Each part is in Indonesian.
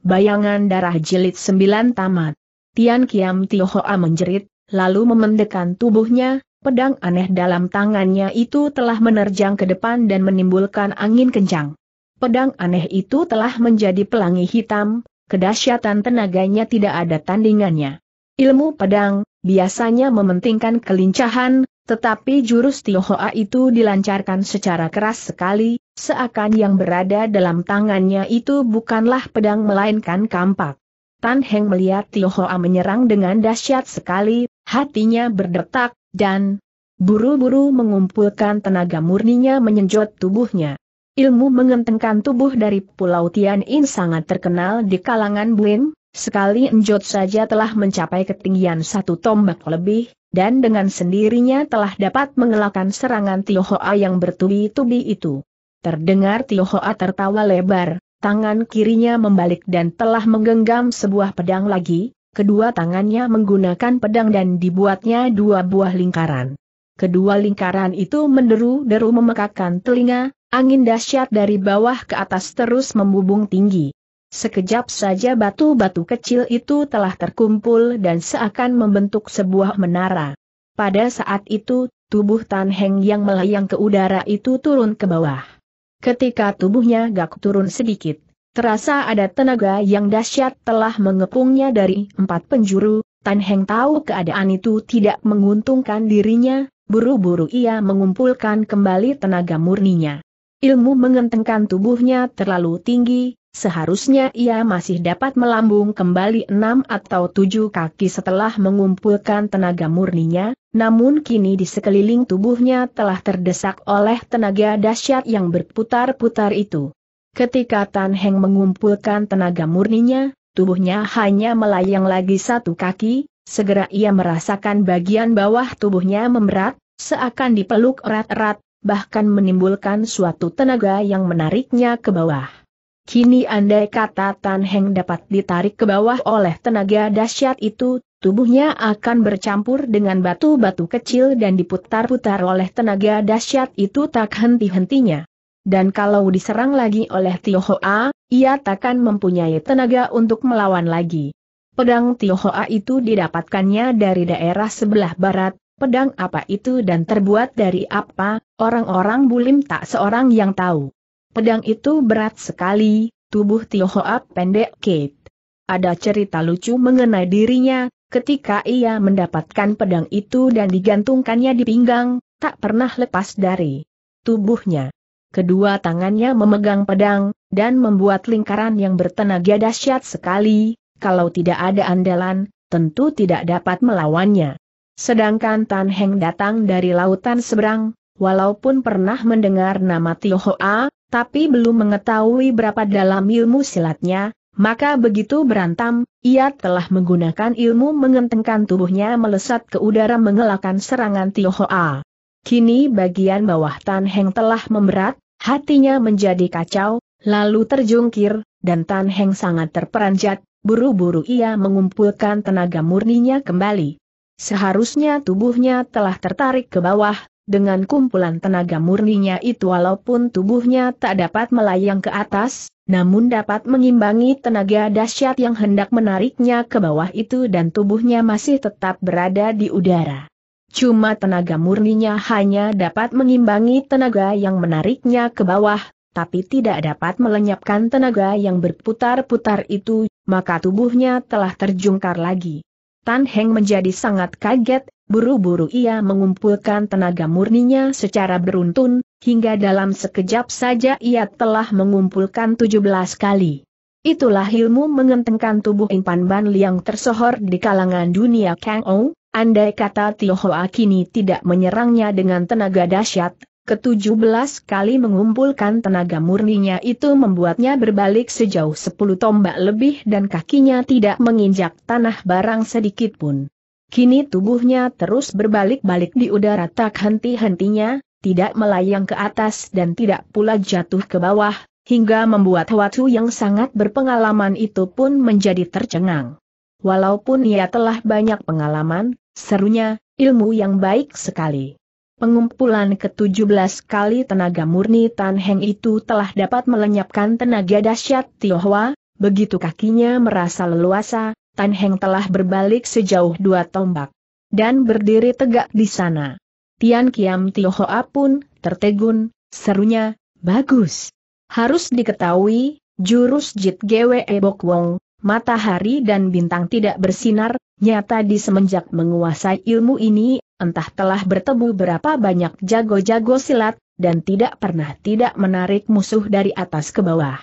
Bayangan darah jilid sembilan tamat. Tian Kiam Tiohoa menjerit, lalu memendekkan tubuhnya, pedang aneh dalam tangannya itu telah menerjang ke depan dan menimbulkan angin kencang. Pedang aneh itu telah menjadi pelangi hitam, kedahsyatan tenaganya tidak ada tandingannya. Ilmu pedang, biasanya mementingkan kelincahan, tetapi jurus Tiohoa itu dilancarkan secara keras sekali, seakan yang berada dalam tangannya itu bukanlah pedang melainkan kampak. Tan Heng melihat Tiohoa menyerang dengan dahsyat sekali, hatinya berdetak, dan buru-buru mengumpulkan tenaga murninya menyenjot tubuhnya. Ilmu mengentengkan tubuh dari Pulau Tian In sangat terkenal di kalangan Buin, Sekali enjot saja telah mencapai ketinggian satu tombak lebih, dan dengan sendirinya telah dapat mengelakkan serangan Tiohoa yang bertubi-tubi itu. Terdengar Tiohoa tertawa lebar, tangan kirinya membalik dan telah menggenggam sebuah pedang lagi, kedua tangannya menggunakan pedang dan dibuatnya dua buah lingkaran. Kedua lingkaran itu menderu-deru memekakkan telinga, angin dahsyat dari bawah ke atas terus membubung tinggi. Sekejap saja batu-batu kecil itu telah terkumpul dan seakan membentuk sebuah menara. Pada saat itu, tubuh Tan Heng yang melayang ke udara itu turun ke bawah. Ketika tubuhnya gak turun sedikit, terasa ada tenaga yang dahsyat telah mengepungnya dari empat penjuru, Tan Heng tahu keadaan itu tidak menguntungkan dirinya, buru-buru ia mengumpulkan kembali tenaga murninya. Ilmu mengentengkan tubuhnya terlalu tinggi, Seharusnya ia masih dapat melambung kembali enam atau tujuh kaki setelah mengumpulkan tenaga murninya, namun kini di sekeliling tubuhnya telah terdesak oleh tenaga dahsyat yang berputar-putar itu. Ketika Tan Heng mengumpulkan tenaga murninya, tubuhnya hanya melayang lagi satu kaki, segera ia merasakan bagian bawah tubuhnya memberat, seakan dipeluk erat-erat, bahkan menimbulkan suatu tenaga yang menariknya ke bawah. Kini andai kata Tan Heng dapat ditarik ke bawah oleh tenaga dahsyat itu, tubuhnya akan bercampur dengan batu-batu kecil dan diputar-putar oleh tenaga dahsyat itu tak henti-hentinya. Dan kalau diserang lagi oleh Tio Hoa, ia takkan mempunyai tenaga untuk melawan lagi. Pedang Tio Hoa itu didapatkannya dari daerah sebelah barat, pedang apa itu dan terbuat dari apa, orang-orang bulim tak seorang yang tahu. Pedang itu berat sekali, tubuh Tio Hoa pendek Kate. Ada cerita lucu mengenai dirinya, ketika ia mendapatkan pedang itu dan digantungkannya di pinggang, tak pernah lepas dari tubuhnya. Kedua tangannya memegang pedang, dan membuat lingkaran yang bertenaga dahsyat sekali, kalau tidak ada andalan, tentu tidak dapat melawannya. Sedangkan Tan Heng datang dari lautan seberang, walaupun pernah mendengar nama Tio Hoa, tapi belum mengetahui berapa dalam ilmu silatnya, maka begitu berantam, ia telah menggunakan ilmu mengentengkan tubuhnya melesat ke udara mengelakkan serangan Tiohoa. Kini bagian bawah Tan Heng telah memberat, hatinya menjadi kacau, lalu terjungkir, dan Tan Heng sangat terperanjat, buru-buru ia mengumpulkan tenaga murninya kembali. Seharusnya tubuhnya telah tertarik ke bawah, dengan kumpulan tenaga murninya itu walaupun tubuhnya tak dapat melayang ke atas, namun dapat mengimbangi tenaga dahsyat yang hendak menariknya ke bawah itu dan tubuhnya masih tetap berada di udara. Cuma tenaga murninya hanya dapat mengimbangi tenaga yang menariknya ke bawah, tapi tidak dapat melenyapkan tenaga yang berputar-putar itu, maka tubuhnya telah terjungkar lagi. Tan Heng menjadi sangat kaget, Buru-buru ia mengumpulkan tenaga murninya secara beruntun, hingga dalam sekejap saja ia telah mengumpulkan 17 kali. Itulah ilmu mengentengkan tubuh Impan Ban Liang tersohor di kalangan dunia Kang Ou, andai kata Tio Hoa kini tidak menyerangnya dengan tenaga dahsyat, ketujuh belas kali mengumpulkan tenaga murninya itu membuatnya berbalik sejauh 10 tombak lebih dan kakinya tidak menginjak tanah barang sedikit pun. Kini tubuhnya terus berbalik-balik di udara tak henti-hentinya, tidak melayang ke atas dan tidak pula jatuh ke bawah, hingga membuat Watu yang sangat berpengalaman itu pun menjadi tercengang. Walaupun ia telah banyak pengalaman, serunya, ilmu yang baik sekali. Pengumpulan ke-17 kali tenaga murni Tan Heng itu telah dapat melenyapkan tenaga dahsyat Tionghoa, begitu kakinya merasa leluasa, Tan Heng telah berbalik sejauh dua tombak. Dan berdiri tegak di sana. Tian Kiam Tiohoa pun, tertegun, serunya, bagus. Harus diketahui, jurus Jit Gwe Bok Wong, matahari dan bintang tidak bersinar, nyata di semenjak menguasai ilmu ini, entah telah bertemu berapa banyak jago-jago silat, dan tidak pernah tidak menarik musuh dari atas ke bawah.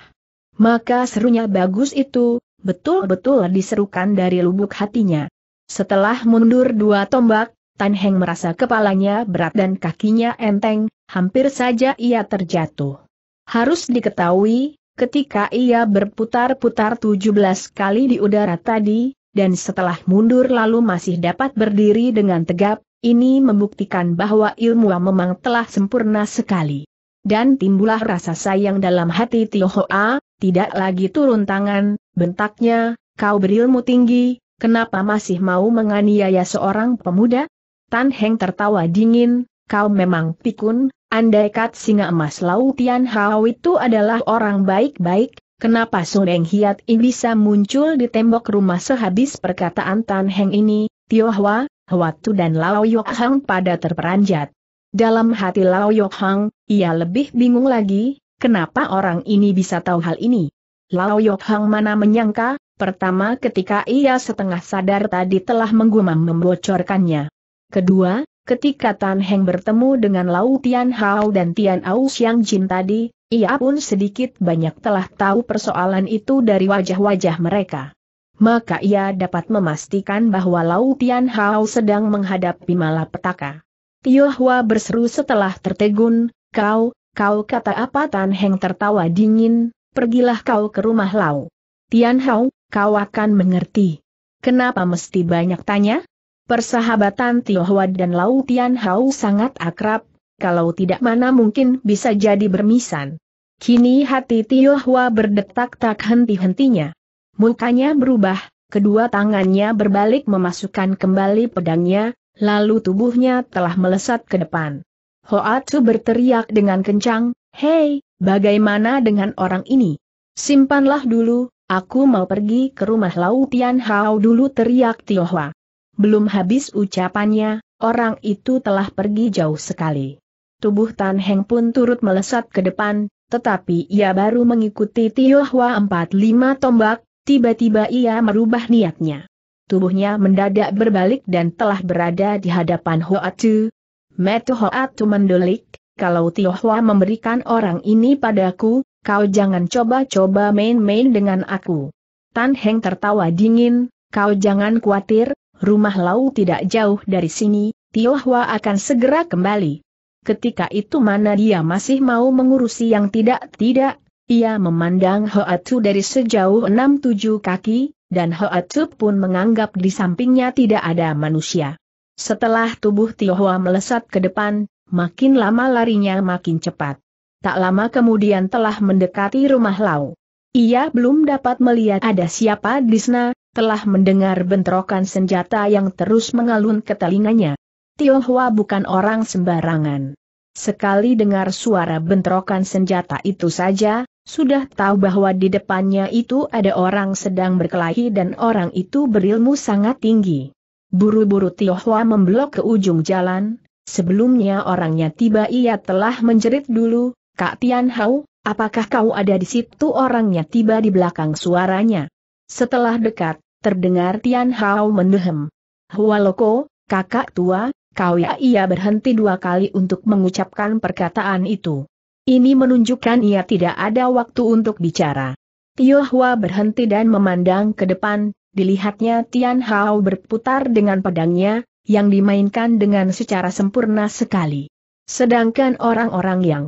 Maka serunya bagus itu, betul-betul diserukan dari lubuk hatinya. Setelah mundur dua tombak, Tan Heng merasa kepalanya berat dan kakinya enteng, hampir saja ia terjatuh. Harus diketahui, ketika ia berputar-putar 17 kali di udara tadi, dan setelah mundur lalu masih dapat berdiri dengan tegap, ini membuktikan bahwa ilmu memang telah sempurna sekali. Dan timbullah rasa sayang dalam hati Tio Hoa, tidak lagi turun tangan, Bentaknya, kau berilmu tinggi, kenapa masih mau menganiaya seorang pemuda? Tan Heng tertawa dingin, kau memang pikun, andai kat singa emas laut Tian Hao itu adalah orang baik-baik, kenapa Suneng Hiat ini bisa muncul di tembok rumah sehabis perkataan Tan Heng ini, Tio Hwa, Hwatu dan Lao Yok Hang pada terperanjat. Dalam hati Lao Yok Hang, ia lebih bingung lagi, kenapa orang ini bisa tahu hal ini. Lao Yohang Hang mana menyangka, pertama ketika ia setengah sadar tadi telah menggumam membocorkannya. Kedua, ketika Tan Heng bertemu dengan Lau Tian Hao dan Tian Au Xiang Jin tadi, ia pun sedikit banyak telah tahu persoalan itu dari wajah-wajah mereka. Maka ia dapat memastikan bahwa Lau Tian Hao sedang menghadapi malapetaka. Tio Hua berseru setelah tertegun, kau, kau kata apa Tan Heng tertawa dingin, pergilah kau ke rumah Lau. Tian Hao, kau akan mengerti. Kenapa mesti banyak tanya? Persahabatan Tionghoa dan Lau Tian Hao sangat akrab, kalau tidak mana mungkin bisa jadi bermisan. Kini hati Tionghoa berdetak tak henti-hentinya. Mukanya berubah, kedua tangannya berbalik memasukkan kembali pedangnya, lalu tubuhnya telah melesat ke depan. Hoatsu berteriak dengan kencang, Hei, Bagaimana dengan orang ini? Simpanlah dulu, aku mau pergi ke rumah Lau Tian Hao dulu teriak Tiohwa. Belum habis ucapannya, orang itu telah pergi jauh sekali. Tubuh Tan Heng pun turut melesat ke depan, tetapi ia baru mengikuti Tiohwa empat lima tombak, tiba-tiba ia merubah niatnya. Tubuhnya mendadak berbalik dan telah berada di hadapan Hoatu. Metu Hoatu mendelik, kalau Tionghoa memberikan orang ini padaku, kau jangan coba-coba main-main dengan aku. Tan Heng tertawa dingin, kau jangan khawatir, rumah Lau tidak jauh dari sini, Tionghoa akan segera kembali. Ketika itu mana dia masih mau mengurusi yang tidak-tidak, ia memandang Hoatu dari sejauh 6-7 kaki, dan Hoatsu pun menganggap di sampingnya tidak ada manusia. Setelah tubuh Tionghoa melesat ke depan, makin lama larinya makin cepat. Tak lama kemudian telah mendekati rumah Lau. Ia belum dapat melihat ada siapa di sana, telah mendengar bentrokan senjata yang terus mengalun ke telinganya. Tionghoa bukan orang sembarangan. Sekali dengar suara bentrokan senjata itu saja, sudah tahu bahwa di depannya itu ada orang sedang berkelahi dan orang itu berilmu sangat tinggi. Buru-buru Tionghoa memblok ke ujung jalan, Sebelumnya orangnya tiba ia telah menjerit dulu, Kak Tian Hao, apakah kau ada di situ orangnya tiba di belakang suaranya. Setelah dekat, terdengar Tian Hao mendehem. Hualoko, kakak tua, kau ya ia berhenti dua kali untuk mengucapkan perkataan itu. Ini menunjukkan ia tidak ada waktu untuk bicara. Tio Hua berhenti dan memandang ke depan, dilihatnya Tian Hao berputar dengan pedangnya, yang dimainkan dengan secara sempurna sekali. Sedangkan orang-orang yang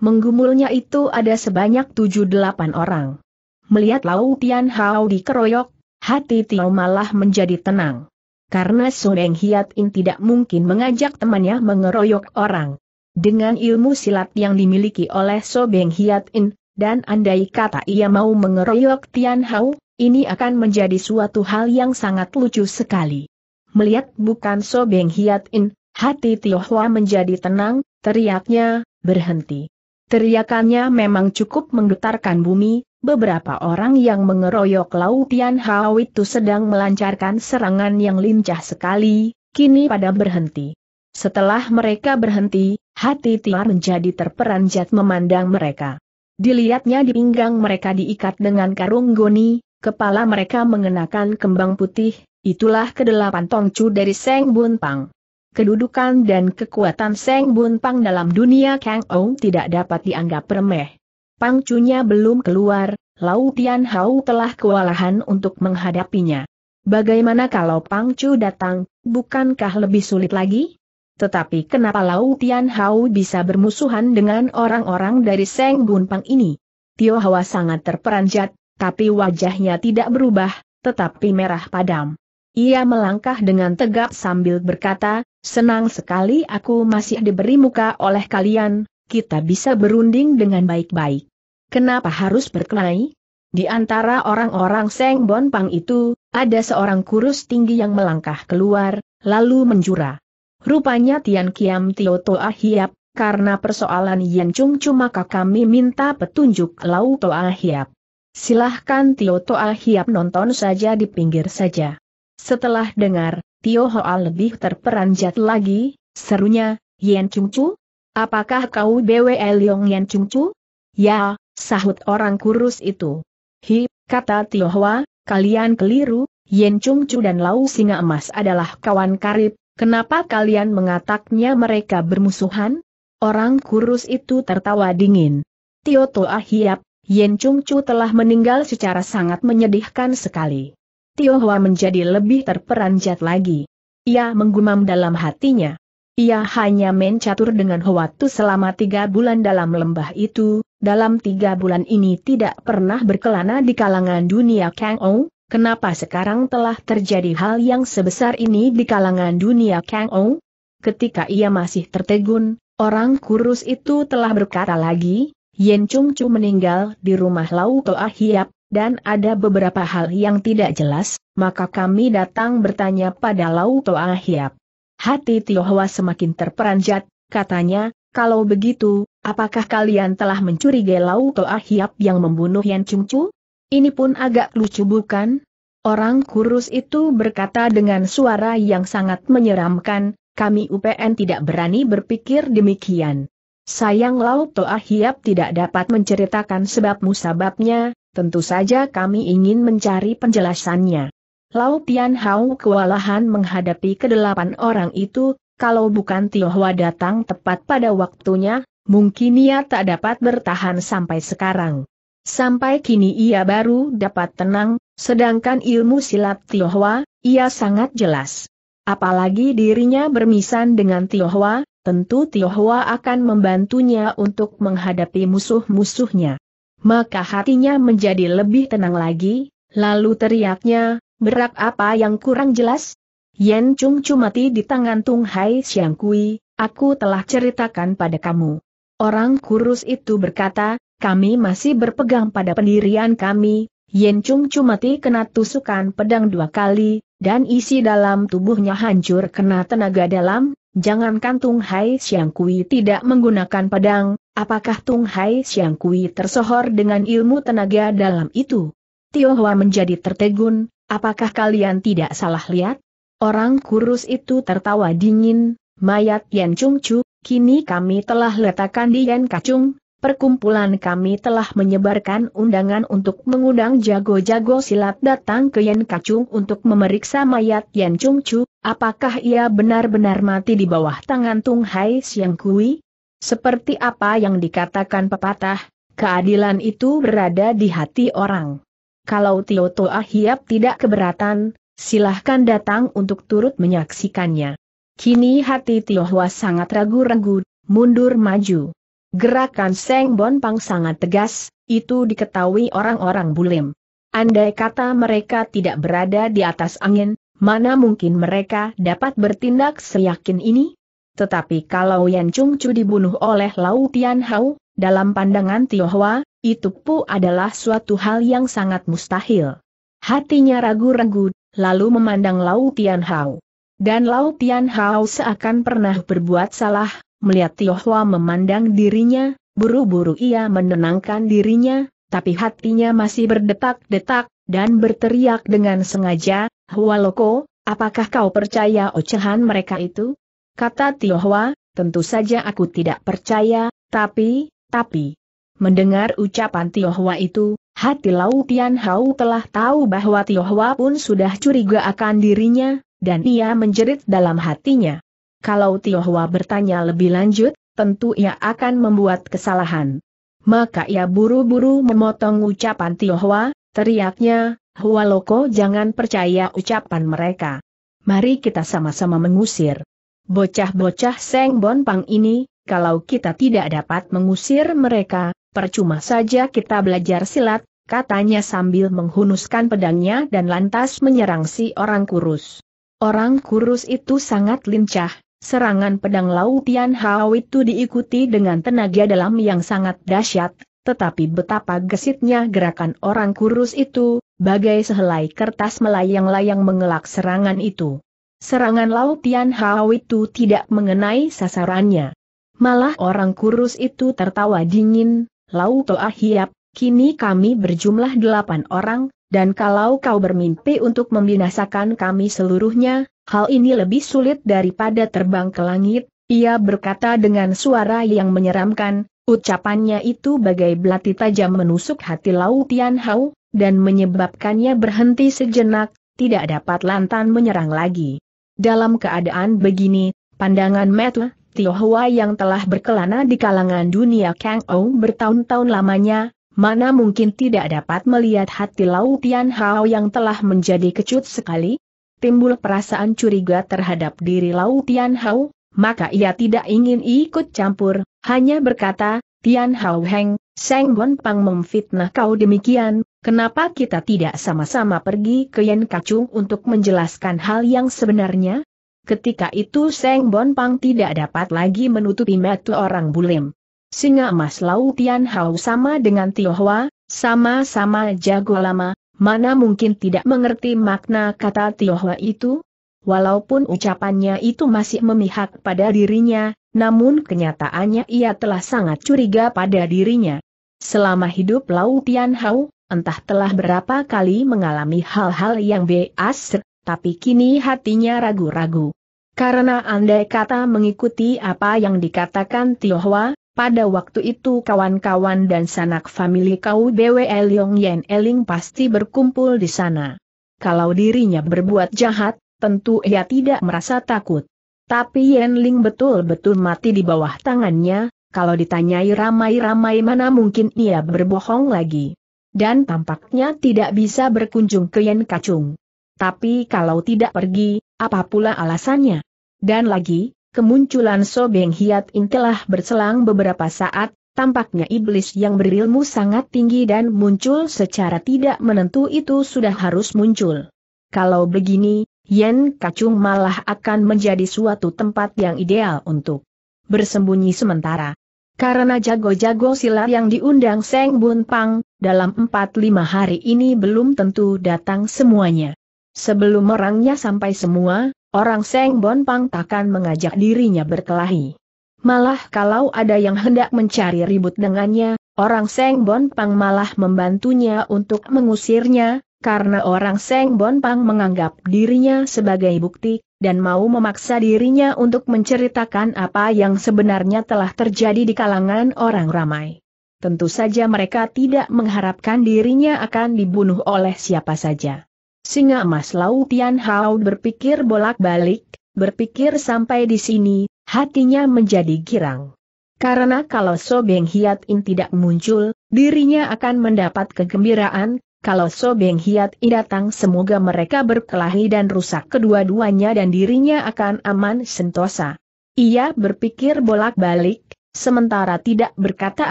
menggumulnya itu ada sebanyak 7-8 orang. Melihat Lau Tian Hao dikeroyok, hati Tio malah menjadi tenang. Karena Suneng Hiat In tidak mungkin mengajak temannya mengeroyok orang. Dengan ilmu silat yang dimiliki oleh Sobeng Hiat In, dan andai kata ia mau mengeroyok Tian Hao, ini akan menjadi suatu hal yang sangat lucu sekali. Melihat bukan sobeng Beng Hiat In, hati Tio Hua menjadi tenang, teriaknya, berhenti. Teriakannya memang cukup menggetarkan bumi, beberapa orang yang mengeroyok Lautian Tian Hao itu sedang melancarkan serangan yang lincah sekali, kini pada berhenti. Setelah mereka berhenti, hati Tiar menjadi terperanjat memandang mereka. Dilihatnya di pinggang mereka diikat dengan karung goni, kepala mereka mengenakan kembang putih, Itulah kedelapan tongcu dari Seng Bun Pang. Kedudukan dan kekuatan Seng Bun Pang dalam dunia Kang Ou tidak dapat dianggap remeh. Pangcunya belum keluar, Lau Tian Hao telah kewalahan untuk menghadapinya. Bagaimana kalau Pangcu datang, bukankah lebih sulit lagi? Tetapi kenapa Lau Tian Hao bisa bermusuhan dengan orang-orang dari Seng Bun Pang ini? Tio Hawa sangat terperanjat, tapi wajahnya tidak berubah, tetapi merah padam. Ia melangkah dengan tegap sambil berkata, senang sekali aku masih diberi muka oleh kalian, kita bisa berunding dengan baik-baik. Kenapa harus berkelahi? Di antara orang-orang Seng Bon Pang itu, ada seorang kurus tinggi yang melangkah keluar, lalu menjura. Rupanya Tian Kiam Tio Toa Hiap, karena persoalan Yan Chung cuma kami minta petunjuk Lau Toa Hiap. Silahkan Tio Toa Hiap nonton saja di pinggir saja. Setelah dengar, Tio Hoa lebih terperanjat lagi, serunya, Yen Chung Chu? Apakah kau BWL Leong Yen Chung Chu? Ya, sahut orang kurus itu. Hi, kata Tio Hoa, kalian keliru, Yen Chung Chu dan Lau Singa Emas adalah kawan karib, kenapa kalian mengataknya mereka bermusuhan? Orang kurus itu tertawa dingin. Tio Toa Hiap, Yen Chung Chu telah meninggal secara sangat menyedihkan sekali. Tio Hua menjadi lebih terperanjat lagi. Ia menggumam dalam hatinya. Ia hanya mencatur dengan Tu selama tiga bulan dalam lembah itu, dalam tiga bulan ini tidak pernah berkelana di kalangan dunia Kang Ou, kenapa sekarang telah terjadi hal yang sebesar ini di kalangan dunia Kang Ou? Ketika ia masih tertegun, orang kurus itu telah berkata lagi, Yen Chung Chu meninggal di rumah Lau Toa Hiap, dan ada beberapa hal yang tidak jelas, maka kami datang bertanya pada Lau Toa Hiap. Hati Tiohwa semakin terperanjat, katanya, kalau begitu, apakah kalian telah mencurigai Lau Toa Hiap yang membunuh Yan Chu? Ini pun agak lucu bukan? Orang kurus itu berkata dengan suara yang sangat menyeramkan, kami UPN tidak berani berpikir demikian. Sayang Lau Toa Hiap tidak dapat menceritakan sebab musababnya, Tentu saja kami ingin mencari penjelasannya. Lau Tian Hao kewalahan menghadapi kedelapan orang itu, kalau bukan Tionghoa datang tepat pada waktunya, mungkin ia tak dapat bertahan sampai sekarang. Sampai kini ia baru dapat tenang, sedangkan ilmu silat Tionghoa, ia sangat jelas. Apalagi dirinya bermisan dengan Tionghoa, tentu Tionghoa akan membantunya untuk menghadapi musuh-musuhnya maka hatinya menjadi lebih tenang lagi, lalu teriaknya, berak apa yang kurang jelas? Yen Chung mati di tangan Tung Hai Xiang Kui, aku telah ceritakan pada kamu. Orang kurus itu berkata, kami masih berpegang pada pendirian kami, Yen Chung mati kena tusukan pedang dua kali, dan isi dalam tubuhnya hancur kena tenaga dalam, jangankan Tung Hai Siang Kui tidak menggunakan pedang, apakah Tung Hai Siang Kui tersohor dengan ilmu tenaga dalam itu? Tio Hwa menjadi tertegun, apakah kalian tidak salah lihat? Orang kurus itu tertawa dingin, mayat Yan Chung Chu, kini kami telah letakkan di Yan Kacung, perkumpulan kami telah menyebarkan undangan untuk mengundang jago-jago silat datang ke Yen Kacung untuk memeriksa mayat Yen Chung Chu, apakah ia benar-benar mati di bawah tangan Tung Hai Siang Kui? Seperti apa yang dikatakan pepatah, keadilan itu berada di hati orang. Kalau Tio Toa Hiap tidak keberatan, silahkan datang untuk turut menyaksikannya. Kini hati Tio Hua sangat ragu-ragu, mundur maju. Gerakan Seng Pang sangat tegas, itu diketahui orang-orang bulim. Andai kata mereka tidak berada di atas angin, mana mungkin mereka dapat bertindak seyakin ini? Tetapi kalau Yan Chung Chu dibunuh oleh Lau Tian Hao, dalam pandangan Tionghoa, itu pun adalah suatu hal yang sangat mustahil. Hatinya ragu-ragu, lalu memandang Lau Tian Hao. Dan Lau Tian Hao seakan pernah berbuat salah, Melihat Tiohwa memandang dirinya, buru-buru ia menenangkan dirinya, tapi hatinya masih berdetak-detak, dan berteriak dengan sengaja, Hualoko, apakah kau percaya ocehan mereka itu? Kata Tiohwa, tentu saja aku tidak percaya, tapi, tapi... Mendengar ucapan Tiohwa itu, hati Lau Tian Hao telah tahu bahwa Tiohwa pun sudah curiga akan dirinya, dan ia menjerit dalam hatinya kalau Tionghoa bertanya lebih lanjut, tentu ia akan membuat kesalahan. Maka ia buru-buru memotong ucapan Tionghoa, teriaknya, Hua Loko jangan percaya ucapan mereka. Mari kita sama-sama mengusir. Bocah-bocah Seng Bon Pang ini, kalau kita tidak dapat mengusir mereka, percuma saja kita belajar silat, katanya sambil menghunuskan pedangnya dan lantas menyerang si orang kurus. Orang kurus itu sangat lincah, Serangan pedang lautian Tian Hao itu diikuti dengan tenaga dalam yang sangat dahsyat, tetapi betapa gesitnya gerakan orang kurus itu, bagai sehelai kertas melayang-layang mengelak serangan itu. Serangan lautian Tian Hao itu tidak mengenai sasarannya. Malah orang kurus itu tertawa dingin, Lau Toa Hiap, kini kami berjumlah delapan orang, dan kalau kau bermimpi untuk membinasakan kami seluruhnya, hal ini lebih sulit daripada terbang ke langit, ia berkata dengan suara yang menyeramkan, ucapannya itu bagai belati tajam menusuk hati Lau Tian Hao, dan menyebabkannya berhenti sejenak, tidak dapat lantan menyerang lagi. Dalam keadaan begini, pandangan Metua Tiohua yang telah berkelana di kalangan dunia Kang Ou bertahun-tahun lamanya, mana mungkin tidak dapat melihat hati Lau Tian Hao yang telah menjadi kecut sekali? Timbul perasaan curiga terhadap diri Lau Tian Hao, maka ia tidak ingin ikut campur, hanya berkata, Tian Hao Heng, Seng Bon Pang memfitnah kau demikian, kenapa kita tidak sama-sama pergi ke Yen Kacung untuk menjelaskan hal yang sebenarnya? Ketika itu Seng Bon Pang tidak dapat lagi menutupi metu orang bulim. Singa emas Lau Tian Hao sama dengan Tionghoa, sama-sama jago lama, mana mungkin tidak mengerti makna kata Tionghoa itu? Walaupun ucapannya itu masih memihak pada dirinya, namun kenyataannya ia telah sangat curiga pada dirinya. Selama hidup Lau Tian Hao, entah telah berapa kali mengalami hal-hal yang beas, tapi kini hatinya ragu-ragu. Karena andai kata mengikuti apa yang dikatakan Tionghoa, pada waktu itu kawan-kawan dan sanak famili kau BWL Yong Yen Eling pasti berkumpul di sana. Kalau dirinya berbuat jahat, tentu ia tidak merasa takut. Tapi Yen Ling betul-betul mati di bawah tangannya, kalau ditanyai ramai-ramai mana mungkin ia berbohong lagi. Dan tampaknya tidak bisa berkunjung ke Yen Kacung. Tapi kalau tidak pergi, apa pula alasannya? Dan lagi, Kemunculan Sobeng Hiat Intelah berselang beberapa saat, tampaknya iblis yang berilmu sangat tinggi dan muncul secara tidak menentu itu sudah harus muncul. Kalau begini, Yen Kacung malah akan menjadi suatu tempat yang ideal untuk bersembunyi sementara. Karena jago-jago silat yang diundang Seng Bun Pang, dalam 4-5 hari ini belum tentu datang semuanya. Sebelum orangnya sampai semua, Orang Seng Bonpang takkan mengajak dirinya berkelahi. Malah kalau ada yang hendak mencari ribut dengannya, orang Seng Bonpang malah membantunya untuk mengusirnya, karena orang Seng Bonpang menganggap dirinya sebagai bukti, dan mau memaksa dirinya untuk menceritakan apa yang sebenarnya telah terjadi di kalangan orang ramai. Tentu saja mereka tidak mengharapkan dirinya akan dibunuh oleh siapa saja. Singa emas Lau Tian Hao berpikir bolak-balik, berpikir sampai di sini, hatinya menjadi girang. Karena kalau Sobeng Hiat In tidak muncul, dirinya akan mendapat kegembiraan, kalau Sobeng Hiat In datang semoga mereka berkelahi dan rusak kedua-duanya dan dirinya akan aman sentosa. Ia berpikir bolak-balik, sementara tidak berkata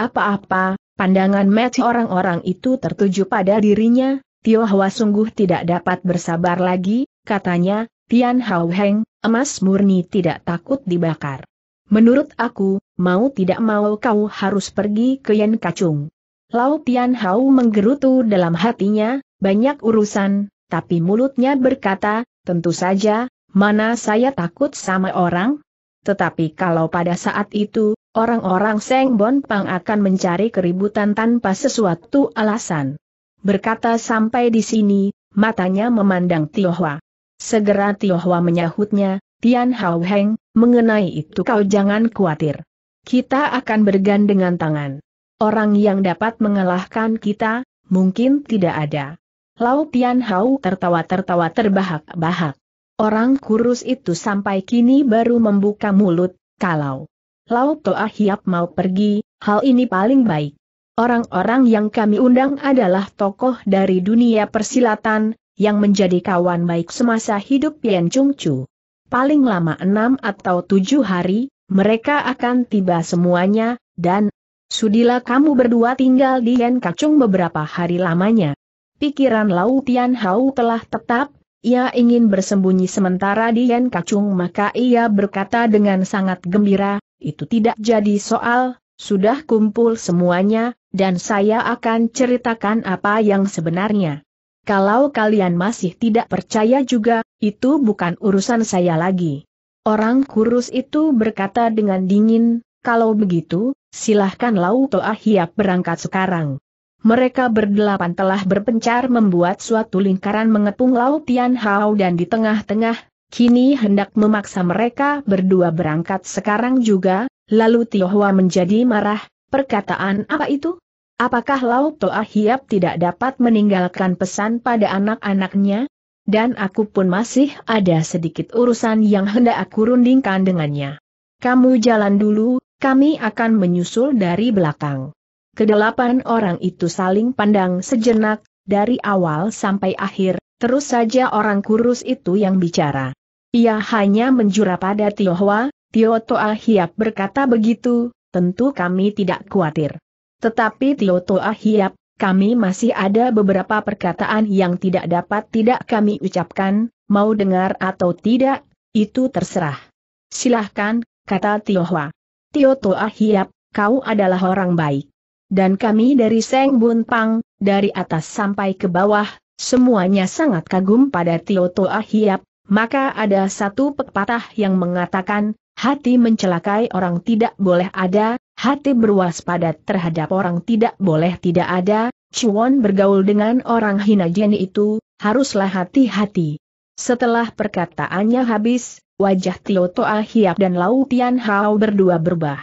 apa-apa, pandangan match orang-orang itu tertuju pada dirinya, Tio Hwa sungguh tidak dapat bersabar lagi, katanya, Tian Hao Heng, emas murni tidak takut dibakar. Menurut aku, mau tidak mau kau harus pergi ke Yan Kacung. Lao Tian Hao menggerutu dalam hatinya, banyak urusan, tapi mulutnya berkata, tentu saja, mana saya takut sama orang? Tetapi kalau pada saat itu, orang-orang Seng Bon Pang akan mencari keributan tanpa sesuatu alasan. Berkata sampai di sini, matanya memandang Tiohwa. Segera Tiohwa menyahutnya, Tian Hao Heng, mengenai itu kau jangan khawatir. Kita akan bergandengan tangan. Orang yang dapat mengalahkan kita, mungkin tidak ada. Lao Tian Hao tertawa-tertawa terbahak-bahak. Orang kurus itu sampai kini baru membuka mulut, kalau Lao Toa Hiap mau pergi, hal ini paling baik. Orang-orang yang kami undang adalah tokoh dari dunia persilatan, yang menjadi kawan baik semasa hidup Yan Chu. Paling lama enam atau tujuh hari, mereka akan tiba semuanya, dan sudilah kamu berdua tinggal di Yan Kacung beberapa hari lamanya. Pikiran Lau Tian Hao telah tetap, ia ingin bersembunyi sementara di Yan Kacung maka ia berkata dengan sangat gembira, itu tidak jadi soal, sudah kumpul semuanya, dan saya akan ceritakan apa yang sebenarnya. Kalau kalian masih tidak percaya juga, itu bukan urusan saya lagi. Orang kurus itu berkata dengan dingin, kalau begitu, silahkan Toa Hiap berangkat sekarang. Mereka berdelapan telah berpencar membuat suatu lingkaran mengepung Laut Tian Hao dan di tengah-tengah, kini hendak memaksa mereka berdua berangkat sekarang juga, lalu Tiohua menjadi marah, Perkataan apa itu? Apakah Lau Toa Hiap tidak dapat meninggalkan pesan pada anak-anaknya? Dan aku pun masih ada sedikit urusan yang hendak aku rundingkan dengannya. Kamu jalan dulu, kami akan menyusul dari belakang. Kedelapan orang itu saling pandang sejenak, dari awal sampai akhir, terus saja orang kurus itu yang bicara. Ia hanya menjura pada Tiohwa, Tio Toa Hiap berkata begitu, tentu kami tidak khawatir. Tetapi Tio Toa Hiap, kami masih ada beberapa perkataan yang tidak dapat tidak kami ucapkan, mau dengar atau tidak, itu terserah. Silahkan, kata Tio Hwa. Tio Toa Hiap, kau adalah orang baik. Dan kami dari Seng Bun Pang, dari atas sampai ke bawah, semuanya sangat kagum pada Tio Toa Hiap, maka ada satu pepatah yang mengatakan, hati mencelakai orang tidak boleh ada, hati berwaspada terhadap orang tidak boleh tidak ada, Chuan bergaul dengan orang hina jeni itu, haruslah hati-hati. Setelah perkataannya habis, wajah Tio Toa Hiap dan Lau Tian Hao berdua berubah.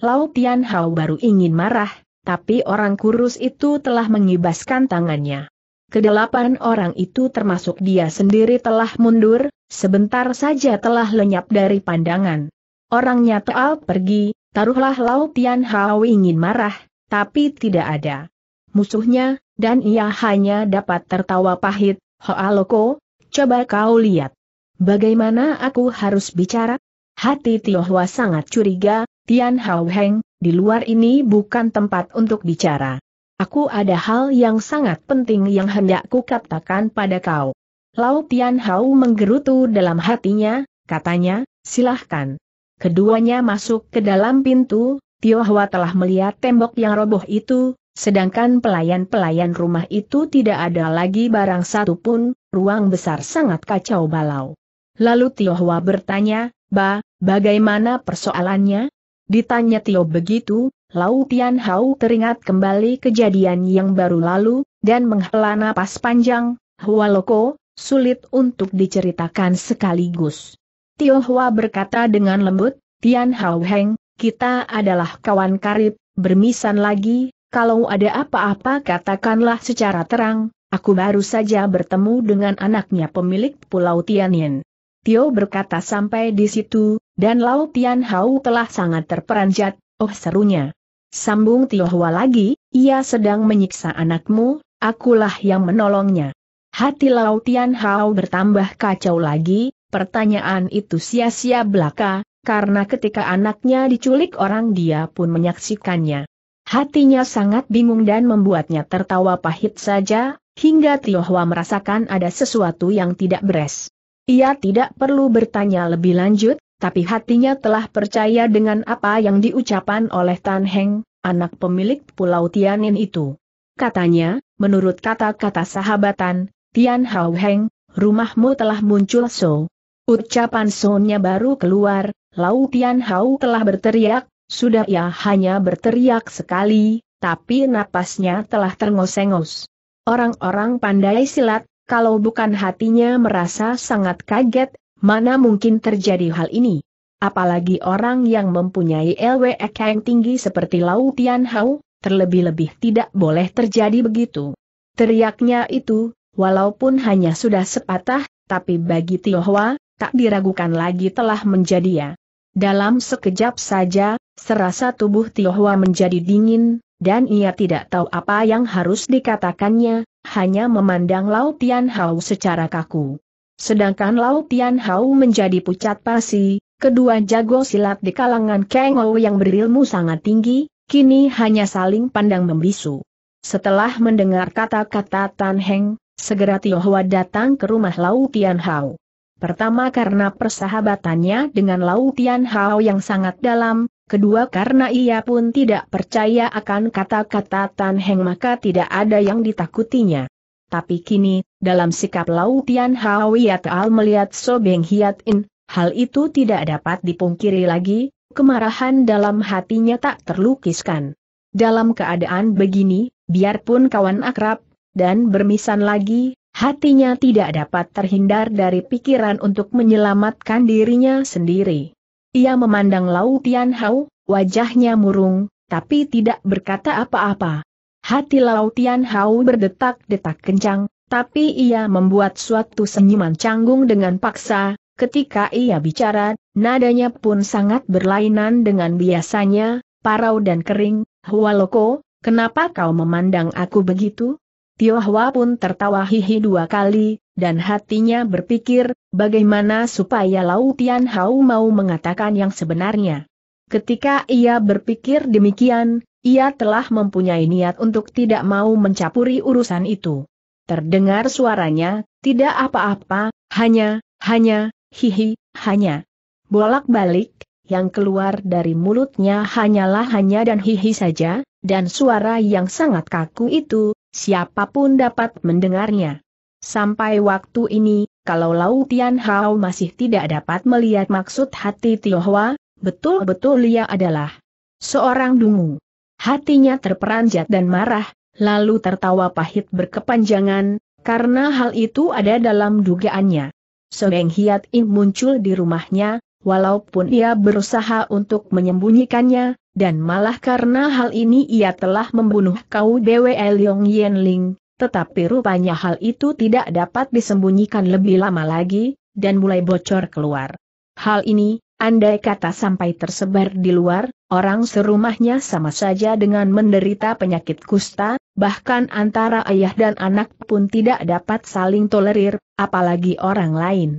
Lau Tian Hao baru ingin marah, tapi orang kurus itu telah mengibaskan tangannya kedelapan orang itu termasuk dia sendiri telah mundur, sebentar saja telah lenyap dari pandangan. Orangnya Teal pergi, taruhlah Lao Tian Hao ingin marah, tapi tidak ada musuhnya, dan ia hanya dapat tertawa pahit, Loko, coba kau lihat. Bagaimana aku harus bicara? Hati Tiohwa sangat curiga, Tian Hao Heng, di luar ini bukan tempat untuk bicara. Aku ada hal yang sangat penting yang hendak katakan pada kau. Lau Tian menggerutu dalam hatinya, katanya, silahkan. Keduanya masuk ke dalam pintu, Tio telah melihat tembok yang roboh itu, sedangkan pelayan-pelayan rumah itu tidak ada lagi barang satupun, ruang besar sangat kacau balau. Lalu Tio bertanya, Ba, bagaimana persoalannya? Ditanya Tio begitu, Lau Tian Hao teringat kembali kejadian yang baru lalu, dan menghela napas panjang, Hua Loko, sulit untuk diceritakan sekaligus. Tio Hua berkata dengan lembut, Tian Hao Heng, kita adalah kawan karib, bermisan lagi, kalau ada apa-apa katakanlah secara terang, aku baru saja bertemu dengan anaknya pemilik Pulau Tianyin. Tio berkata sampai di situ, dan Lau Tian Hao telah sangat terperanjat, oh serunya. Sambung Tiohwa lagi, ia sedang menyiksa anakmu, akulah yang menolongnya. Hati Lautian Tian bertambah kacau lagi, pertanyaan itu sia-sia belaka, karena ketika anaknya diculik orang dia pun menyaksikannya. Hatinya sangat bingung dan membuatnya tertawa pahit saja, hingga Tiohwa merasakan ada sesuatu yang tidak beres. Ia tidak perlu bertanya lebih lanjut, tapi hatinya telah percaya dengan apa yang diucapkan oleh Tan Heng, anak pemilik Pulau Tianin itu. Katanya, menurut kata-kata sahabatan, Tian Hao Heng, rumahmu telah muncul so. Ucapan sonnya baru keluar, Lau Tian Hao telah berteriak, sudah ia hanya berteriak sekali, tapi napasnya telah terngos-ngos. Orang-orang pandai silat, kalau bukan hatinya merasa sangat kaget, Mana mungkin terjadi hal ini? Apalagi orang yang mempunyai LWE yang tinggi seperti Lau Tian Hao, terlebih-lebih tidak boleh terjadi begitu. Teriaknya itu, walaupun hanya sudah sepatah, tapi bagi Tiohwa, tak diragukan lagi telah menjadi ya. Dalam sekejap saja, serasa tubuh Tiohwa menjadi dingin, dan ia tidak tahu apa yang harus dikatakannya, hanya memandang Lau Tian Hao secara kaku. Sedangkan Lau Tian Hao menjadi pucat pasi, kedua jago silat di kalangan Kang Ou yang berilmu sangat tinggi, kini hanya saling pandang membisu. Setelah mendengar kata-kata Tan Heng, segera Tio datang ke rumah Lau Tian Hao. Pertama karena persahabatannya dengan Lau Tian Hao yang sangat dalam, kedua karena ia pun tidak percaya akan kata-kata Tan Heng maka tidak ada yang ditakutinya. Tapi kini, dalam sikap Lau Tian Hao Al melihat So Beng Hiat In, hal itu tidak dapat dipungkiri lagi, kemarahan dalam hatinya tak terlukiskan. Dalam keadaan begini, biarpun kawan akrab, dan bermisan lagi, hatinya tidak dapat terhindar dari pikiran untuk menyelamatkan dirinya sendiri. Ia memandang Lau Tian Hao, wajahnya murung, tapi tidak berkata apa-apa. Hati Lau Tian Hao berdetak-detak kencang, tapi ia membuat suatu senyuman canggung dengan paksa, ketika ia bicara, nadanya pun sangat berlainan dengan biasanya, parau dan kering, Hualoko, kenapa kau memandang aku begitu? Tio Hua pun tertawa hihi dua kali, dan hatinya berpikir, bagaimana supaya Lau Tian mau mengatakan yang sebenarnya. Ketika ia berpikir demikian, ia telah mempunyai niat untuk tidak mau mencampuri urusan itu. Terdengar suaranya, tidak apa-apa, hanya, hanya, hihi, hanya. Bolak-balik, yang keluar dari mulutnya hanyalah hanya dan hihi saja, dan suara yang sangat kaku itu, siapapun dapat mendengarnya. Sampai waktu ini, kalau Lau Tian Hao masih tidak dapat melihat maksud hati Tionghoa, betul-betul ia adalah seorang dungu. Hatinya terperanjat dan marah, lalu tertawa pahit berkepanjangan, karena hal itu ada dalam dugaannya. Sodeng Hiat Ing muncul di rumahnya, walaupun ia berusaha untuk menyembunyikannya, dan malah karena hal ini ia telah membunuh kau Dewe Yen Ling. tetapi rupanya hal itu tidak dapat disembunyikan lebih lama lagi, dan mulai bocor keluar. Hal ini, Andai kata sampai tersebar di luar, orang serumahnya sama saja dengan menderita penyakit kusta, bahkan antara ayah dan anak pun tidak dapat saling tolerir, apalagi orang lain.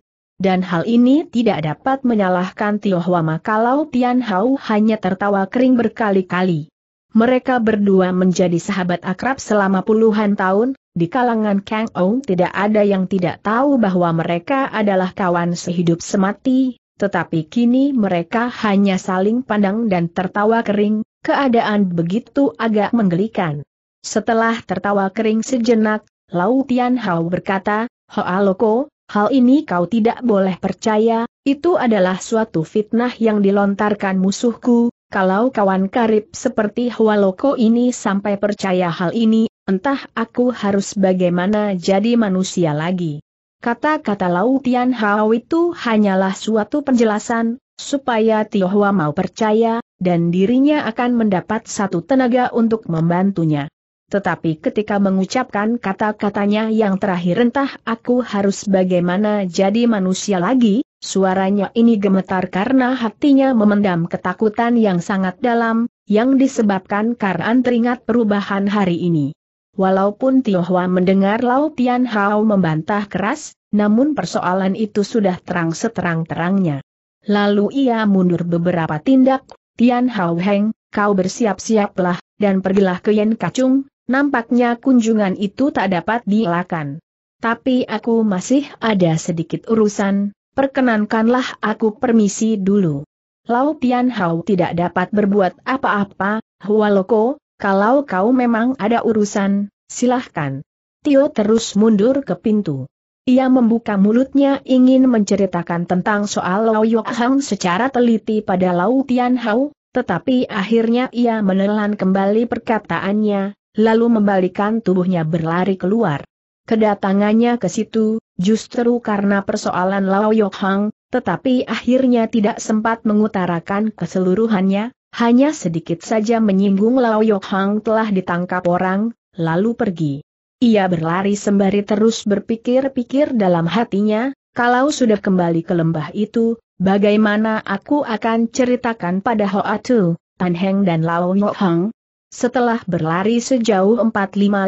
Dan hal ini tidak dapat menyalahkan Tio kalau Tian Hao hanya tertawa kering berkali-kali. Mereka berdua menjadi sahabat akrab selama puluhan tahun, di kalangan Kang Ong tidak ada yang tidak tahu bahwa mereka adalah kawan sehidup semati, tetapi kini mereka hanya saling pandang dan tertawa kering, keadaan begitu agak menggelikan. Setelah tertawa kering sejenak, Lau Tian Hao berkata, Hoa Loko, hal ini kau tidak boleh percaya, itu adalah suatu fitnah yang dilontarkan musuhku, kalau kawan karib seperti Hoa Loko ini sampai percaya hal ini, entah aku harus bagaimana jadi manusia lagi. Kata-kata Lau Tian Hao itu hanyalah suatu penjelasan, supaya Tio Hua mau percaya, dan dirinya akan mendapat satu tenaga untuk membantunya. Tetapi ketika mengucapkan kata-katanya yang terakhir entah aku harus bagaimana jadi manusia lagi, suaranya ini gemetar karena hatinya memendam ketakutan yang sangat dalam, yang disebabkan karena teringat perubahan hari ini. Walaupun Tionghoa mendengar Lao Tian Hao membantah keras, namun persoalan itu sudah terang seterang-terangnya. Lalu ia mundur beberapa tindak, Tian Hao Heng, kau bersiap-siaplah, dan pergilah ke Yen Kacung, nampaknya kunjungan itu tak dapat dielakkan. Tapi aku masih ada sedikit urusan, perkenankanlah aku permisi dulu. Lao Tian Hao tidak dapat berbuat apa-apa, Hualoko, kalau kau memang ada urusan, silahkan. Tio terus mundur ke pintu. Ia membuka mulutnya ingin menceritakan tentang soal Lau Yok Hang secara teliti pada Lau Tian Hao, tetapi akhirnya ia menelan kembali perkataannya, lalu membalikan tubuhnya berlari keluar. Kedatangannya ke situ, justru karena persoalan Lau Yok Hang, tetapi akhirnya tidak sempat mengutarakan keseluruhannya, hanya sedikit saja menyinggung Lao Yok Hang telah ditangkap orang, lalu pergi. Ia berlari sembari terus berpikir-pikir dalam hatinya, kalau sudah kembali ke lembah itu, bagaimana aku akan ceritakan pada Hoa Tu, Tan Heng dan Lao Yok Hang? Setelah berlari sejauh 45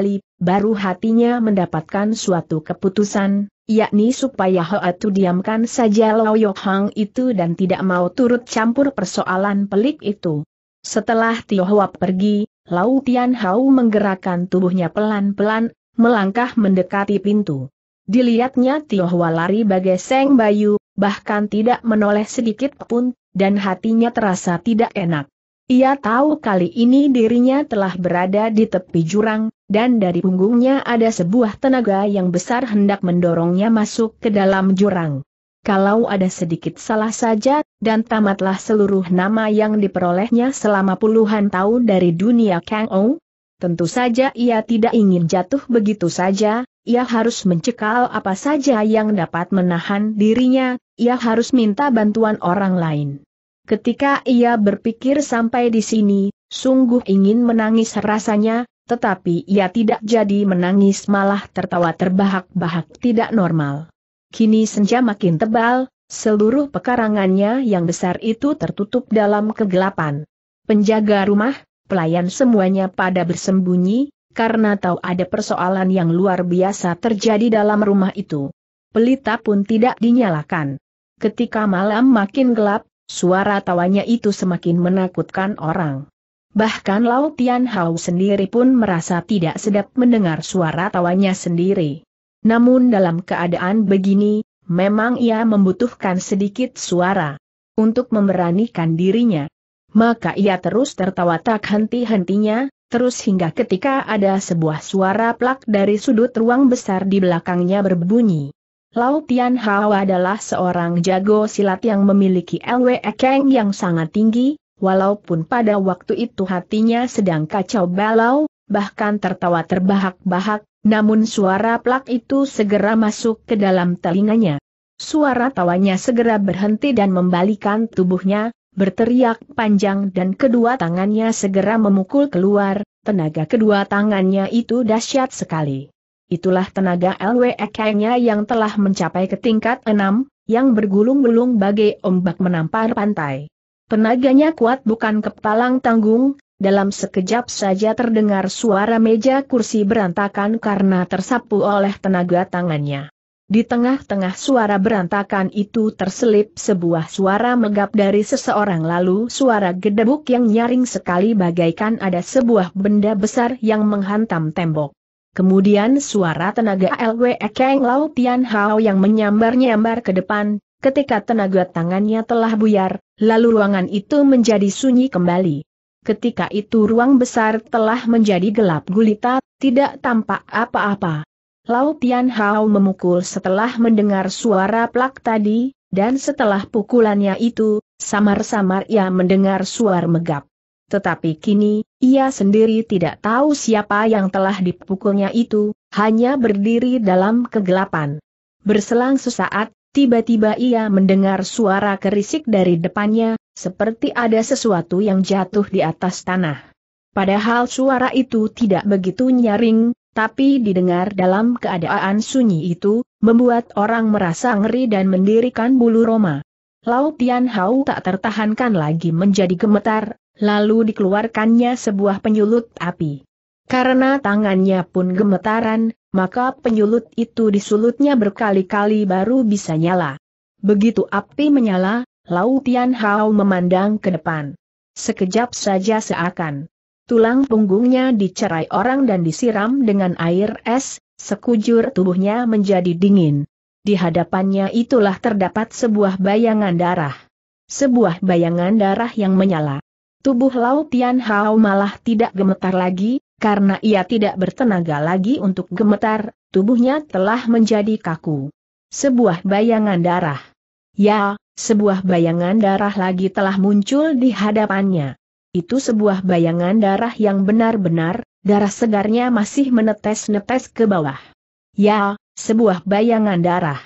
li, baru hatinya mendapatkan suatu keputusan, yakni supaya Hoatu diamkan saja Loyok Hang itu dan tidak mau turut campur persoalan pelik itu. Setelah Tio Hoa pergi, Lau Tian Hao menggerakkan tubuhnya pelan-pelan, melangkah mendekati pintu. Dilihatnya Tio Hoa lari bagai seng bayu, bahkan tidak menoleh sedikit pun, dan hatinya terasa tidak enak. Ia tahu kali ini dirinya telah berada di tepi jurang, dan dari punggungnya ada sebuah tenaga yang besar hendak mendorongnya masuk ke dalam jurang. Kalau ada sedikit salah saja, dan tamatlah seluruh nama yang diperolehnya selama puluhan tahun dari dunia Kang Ou, tentu saja ia tidak ingin jatuh begitu saja, ia harus mencekal apa saja yang dapat menahan dirinya, ia harus minta bantuan orang lain. Ketika ia berpikir sampai di sini, sungguh ingin menangis rasanya, tetapi ia tidak jadi menangis malah tertawa terbahak-bahak tidak normal. Kini senja makin tebal, seluruh pekarangannya yang besar itu tertutup dalam kegelapan. Penjaga rumah, pelayan semuanya pada bersembunyi, karena tahu ada persoalan yang luar biasa terjadi dalam rumah itu. Pelita pun tidak dinyalakan. Ketika malam makin gelap, suara tawanya itu semakin menakutkan orang. Bahkan Lau Tian Hao sendiri pun merasa tidak sedap mendengar suara tawanya sendiri. Namun dalam keadaan begini, memang ia membutuhkan sedikit suara untuk memberanikan dirinya. Maka ia terus tertawa tak henti-hentinya, terus hingga ketika ada sebuah suara plak dari sudut ruang besar di belakangnya berbunyi. Lau Tian Hao adalah seorang jago silat yang memiliki LWE Keng yang sangat tinggi, Walaupun pada waktu itu hatinya sedang kacau balau, bahkan tertawa terbahak-bahak, namun suara plak itu segera masuk ke dalam telinganya. Suara tawanya segera berhenti dan membalikan tubuhnya, berteriak panjang dan kedua tangannya segera memukul keluar, tenaga kedua tangannya itu dahsyat sekali. Itulah tenaga LWEK-nya yang telah mencapai ke tingkat enam, yang bergulung-gulung bagai ombak menampar pantai. Tenaganya kuat bukan kepalang tanggung, dalam sekejap saja terdengar suara meja kursi berantakan karena tersapu oleh tenaga tangannya. Di tengah-tengah suara berantakan itu terselip sebuah suara megap dari seseorang lalu suara gedebuk yang nyaring sekali bagaikan ada sebuah benda besar yang menghantam tembok. Kemudian suara tenaga LWE Kang Lau Tian Hao yang menyambar-nyambar ke depan, Ketika tenaga tangannya telah buyar, lalu ruangan itu menjadi sunyi kembali. Ketika itu ruang besar telah menjadi gelap gulita, tidak tampak apa-apa. Lao Tian Hao memukul setelah mendengar suara plak tadi, dan setelah pukulannya itu, samar-samar ia mendengar suara megap. Tetapi kini, ia sendiri tidak tahu siapa yang telah dipukulnya itu, hanya berdiri dalam kegelapan. Berselang sesaat, Tiba-tiba ia mendengar suara kerisik dari depannya, seperti ada sesuatu yang jatuh di atas tanah. Padahal suara itu tidak begitu nyaring, tapi didengar dalam keadaan sunyi itu, membuat orang merasa ngeri dan mendirikan bulu roma. Lau Tian Hao tak tertahankan lagi menjadi gemetar, lalu dikeluarkannya sebuah penyulut api. Karena tangannya pun gemetaran, maka penyulut itu disulutnya berkali-kali baru bisa nyala. Begitu api menyala, Lau Tian Hao memandang ke depan. Sekejap saja seakan. Tulang punggungnya dicerai orang dan disiram dengan air es, sekujur tubuhnya menjadi dingin. Di hadapannya itulah terdapat sebuah bayangan darah. Sebuah bayangan darah yang menyala. Tubuh Lau Tian Hao malah tidak gemetar lagi, karena ia tidak bertenaga lagi untuk gemetar, tubuhnya telah menjadi kaku. Sebuah bayangan darah. Ya, sebuah bayangan darah lagi telah muncul di hadapannya. Itu sebuah bayangan darah yang benar-benar, darah segarnya masih menetes-netes ke bawah. Ya, sebuah bayangan darah.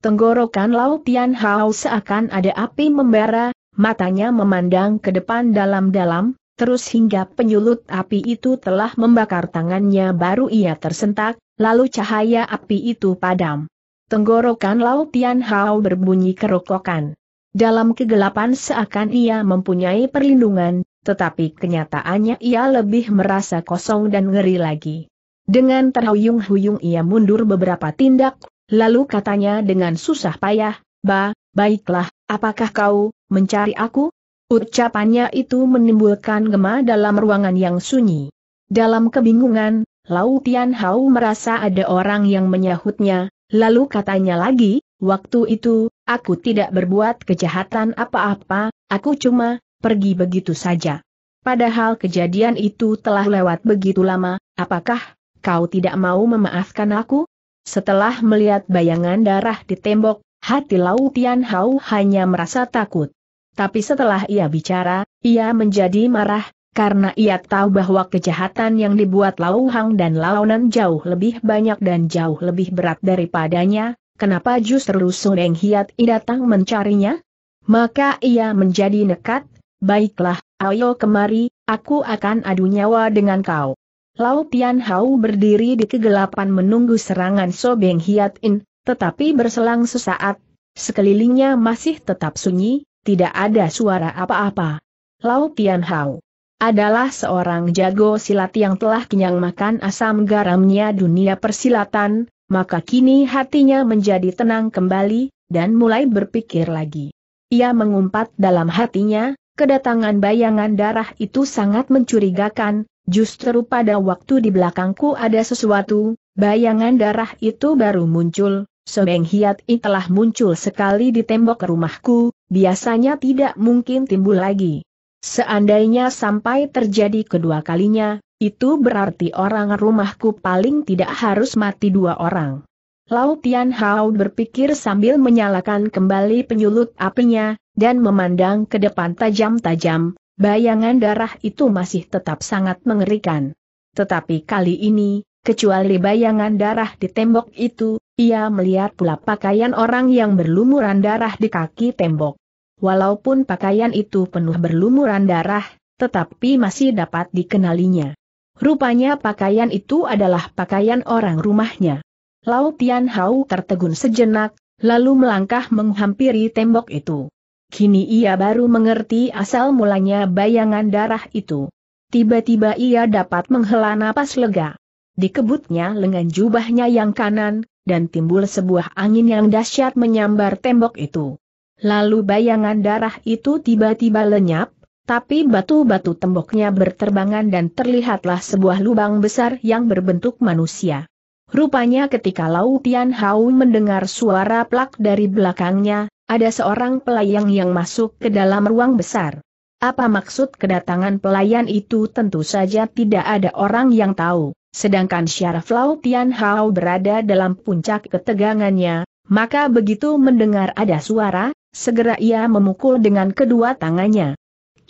Tenggorokan Lao Tian Hao seakan ada api membara, matanya memandang ke depan dalam-dalam, terus hingga penyulut api itu telah membakar tangannya baru ia tersentak, lalu cahaya api itu padam. Tenggorokan Lau Tian Hao berbunyi kerokokan. Dalam kegelapan seakan ia mempunyai perlindungan, tetapi kenyataannya ia lebih merasa kosong dan ngeri lagi. Dengan terhuyung-huyung ia mundur beberapa tindak, lalu katanya dengan susah payah, Ba, baiklah, apakah kau mencari aku? Ucapannya itu menimbulkan gema dalam ruangan yang sunyi. Dalam kebingungan, Lau Tian Hao merasa ada orang yang menyahutnya, lalu katanya lagi, waktu itu, aku tidak berbuat kejahatan apa-apa, aku cuma, pergi begitu saja. Padahal kejadian itu telah lewat begitu lama, apakah, kau tidak mau memaafkan aku? Setelah melihat bayangan darah di tembok, hati Lau Tian Hao hanya merasa takut. Tapi setelah ia bicara, ia menjadi marah, karena ia tahu bahwa kejahatan yang dibuat Lau Hang dan Nan jauh lebih banyak dan jauh lebih berat daripadanya, kenapa justru Suneng Hiat I datang mencarinya? Maka ia menjadi nekat, baiklah, ayo kemari, aku akan adu nyawa dengan kau. Lau Tian Hao berdiri di kegelapan menunggu serangan Sobeng Hiat In, tetapi berselang sesaat, sekelilingnya masih tetap sunyi, tidak ada suara apa-apa. Lau Pian Hao adalah seorang jago silat yang telah kenyang makan asam garamnya dunia persilatan, maka kini hatinya menjadi tenang kembali, dan mulai berpikir lagi. Ia mengumpat dalam hatinya, kedatangan bayangan darah itu sangat mencurigakan, justru pada waktu di belakangku ada sesuatu, bayangan darah itu baru muncul, Sebeng Hiat I telah muncul sekali di tembok rumahku, biasanya tidak mungkin timbul lagi. Seandainya sampai terjadi kedua kalinya, itu berarti orang rumahku paling tidak harus mati dua orang. Lau Tian Hao berpikir sambil menyalakan kembali penyulut apinya, dan memandang ke depan tajam-tajam, bayangan darah itu masih tetap sangat mengerikan. Tetapi kali ini, Kecuali bayangan darah di tembok itu, ia melihat pula pakaian orang yang berlumuran darah di kaki tembok. Walaupun pakaian itu penuh berlumuran darah, tetapi masih dapat dikenalinya. Rupanya pakaian itu adalah pakaian orang rumahnya. Lau Tian Hao tertegun sejenak, lalu melangkah menghampiri tembok itu. Kini ia baru mengerti asal mulanya bayangan darah itu. Tiba-tiba ia dapat menghela napas lega dikebutnya lengan jubahnya yang kanan, dan timbul sebuah angin yang dahsyat menyambar tembok itu. Lalu bayangan darah itu tiba-tiba lenyap, tapi batu-batu temboknya berterbangan dan terlihatlah sebuah lubang besar yang berbentuk manusia. Rupanya ketika Lau Tian Hao mendengar suara plak dari belakangnya, ada seorang pelayang yang masuk ke dalam ruang besar. Apa maksud kedatangan pelayan itu tentu saja tidak ada orang yang tahu. Sedangkan Syaraf Lau Tian Hao berada dalam puncak ketegangannya, maka begitu mendengar ada suara, segera ia memukul dengan kedua tangannya.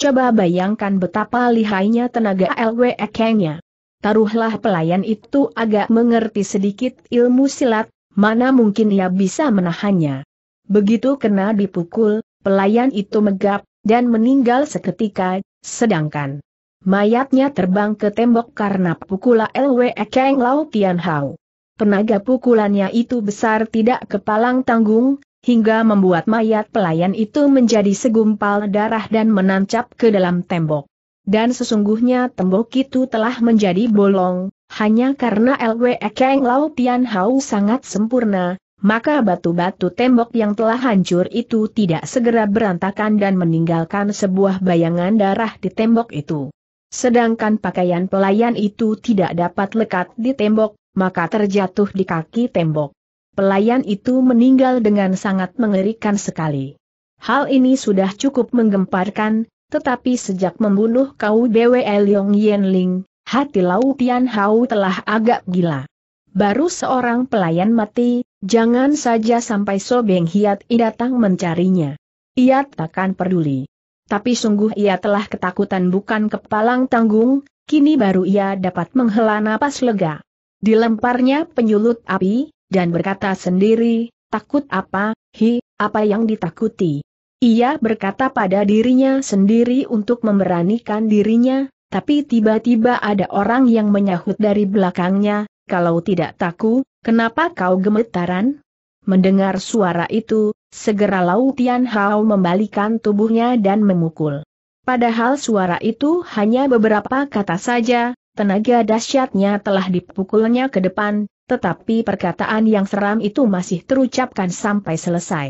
Coba bayangkan betapa lihainya tenaga LWE Kengnya. Taruhlah pelayan itu agak mengerti sedikit ilmu silat, mana mungkin ia bisa menahannya. Begitu kena dipukul, pelayan itu megap, dan meninggal seketika, sedangkan Mayatnya terbang ke tembok karena pukula LWE Keng Lau Tian Hao. Tenaga pukulannya itu besar tidak kepalang tanggung, hingga membuat mayat pelayan itu menjadi segumpal darah dan menancap ke dalam tembok. Dan sesungguhnya tembok itu telah menjadi bolong, hanya karena LWE Keng Lau Tian Hao sangat sempurna, maka batu-batu tembok yang telah hancur itu tidak segera berantakan dan meninggalkan sebuah bayangan darah di tembok itu. Sedangkan pakaian pelayan itu tidak dapat lekat di tembok, maka terjatuh di kaki tembok. Pelayan itu meninggal dengan sangat mengerikan sekali. Hal ini sudah cukup menggemparkan, tetapi sejak membunuh kau Bwe Leong Yenling, hati Lau Tian Hao telah agak gila. Baru seorang pelayan mati, jangan saja sampai Sobeng Hiat I datang mencarinya. Ia takkan peduli. Tapi sungguh ia telah ketakutan bukan kepalang tanggung, kini baru ia dapat menghela napas lega. Dilemparnya penyulut api, dan berkata sendiri, takut apa, hi, apa yang ditakuti. Ia berkata pada dirinya sendiri untuk memberanikan dirinya, tapi tiba-tiba ada orang yang menyahut dari belakangnya, kalau tidak takut, kenapa kau gemetaran? Mendengar suara itu, Segera Lau Tian Hao membalikan tubuhnya dan memukul. Padahal suara itu hanya beberapa kata saja, tenaga dahsyatnya telah dipukulnya ke depan, tetapi perkataan yang seram itu masih terucapkan sampai selesai.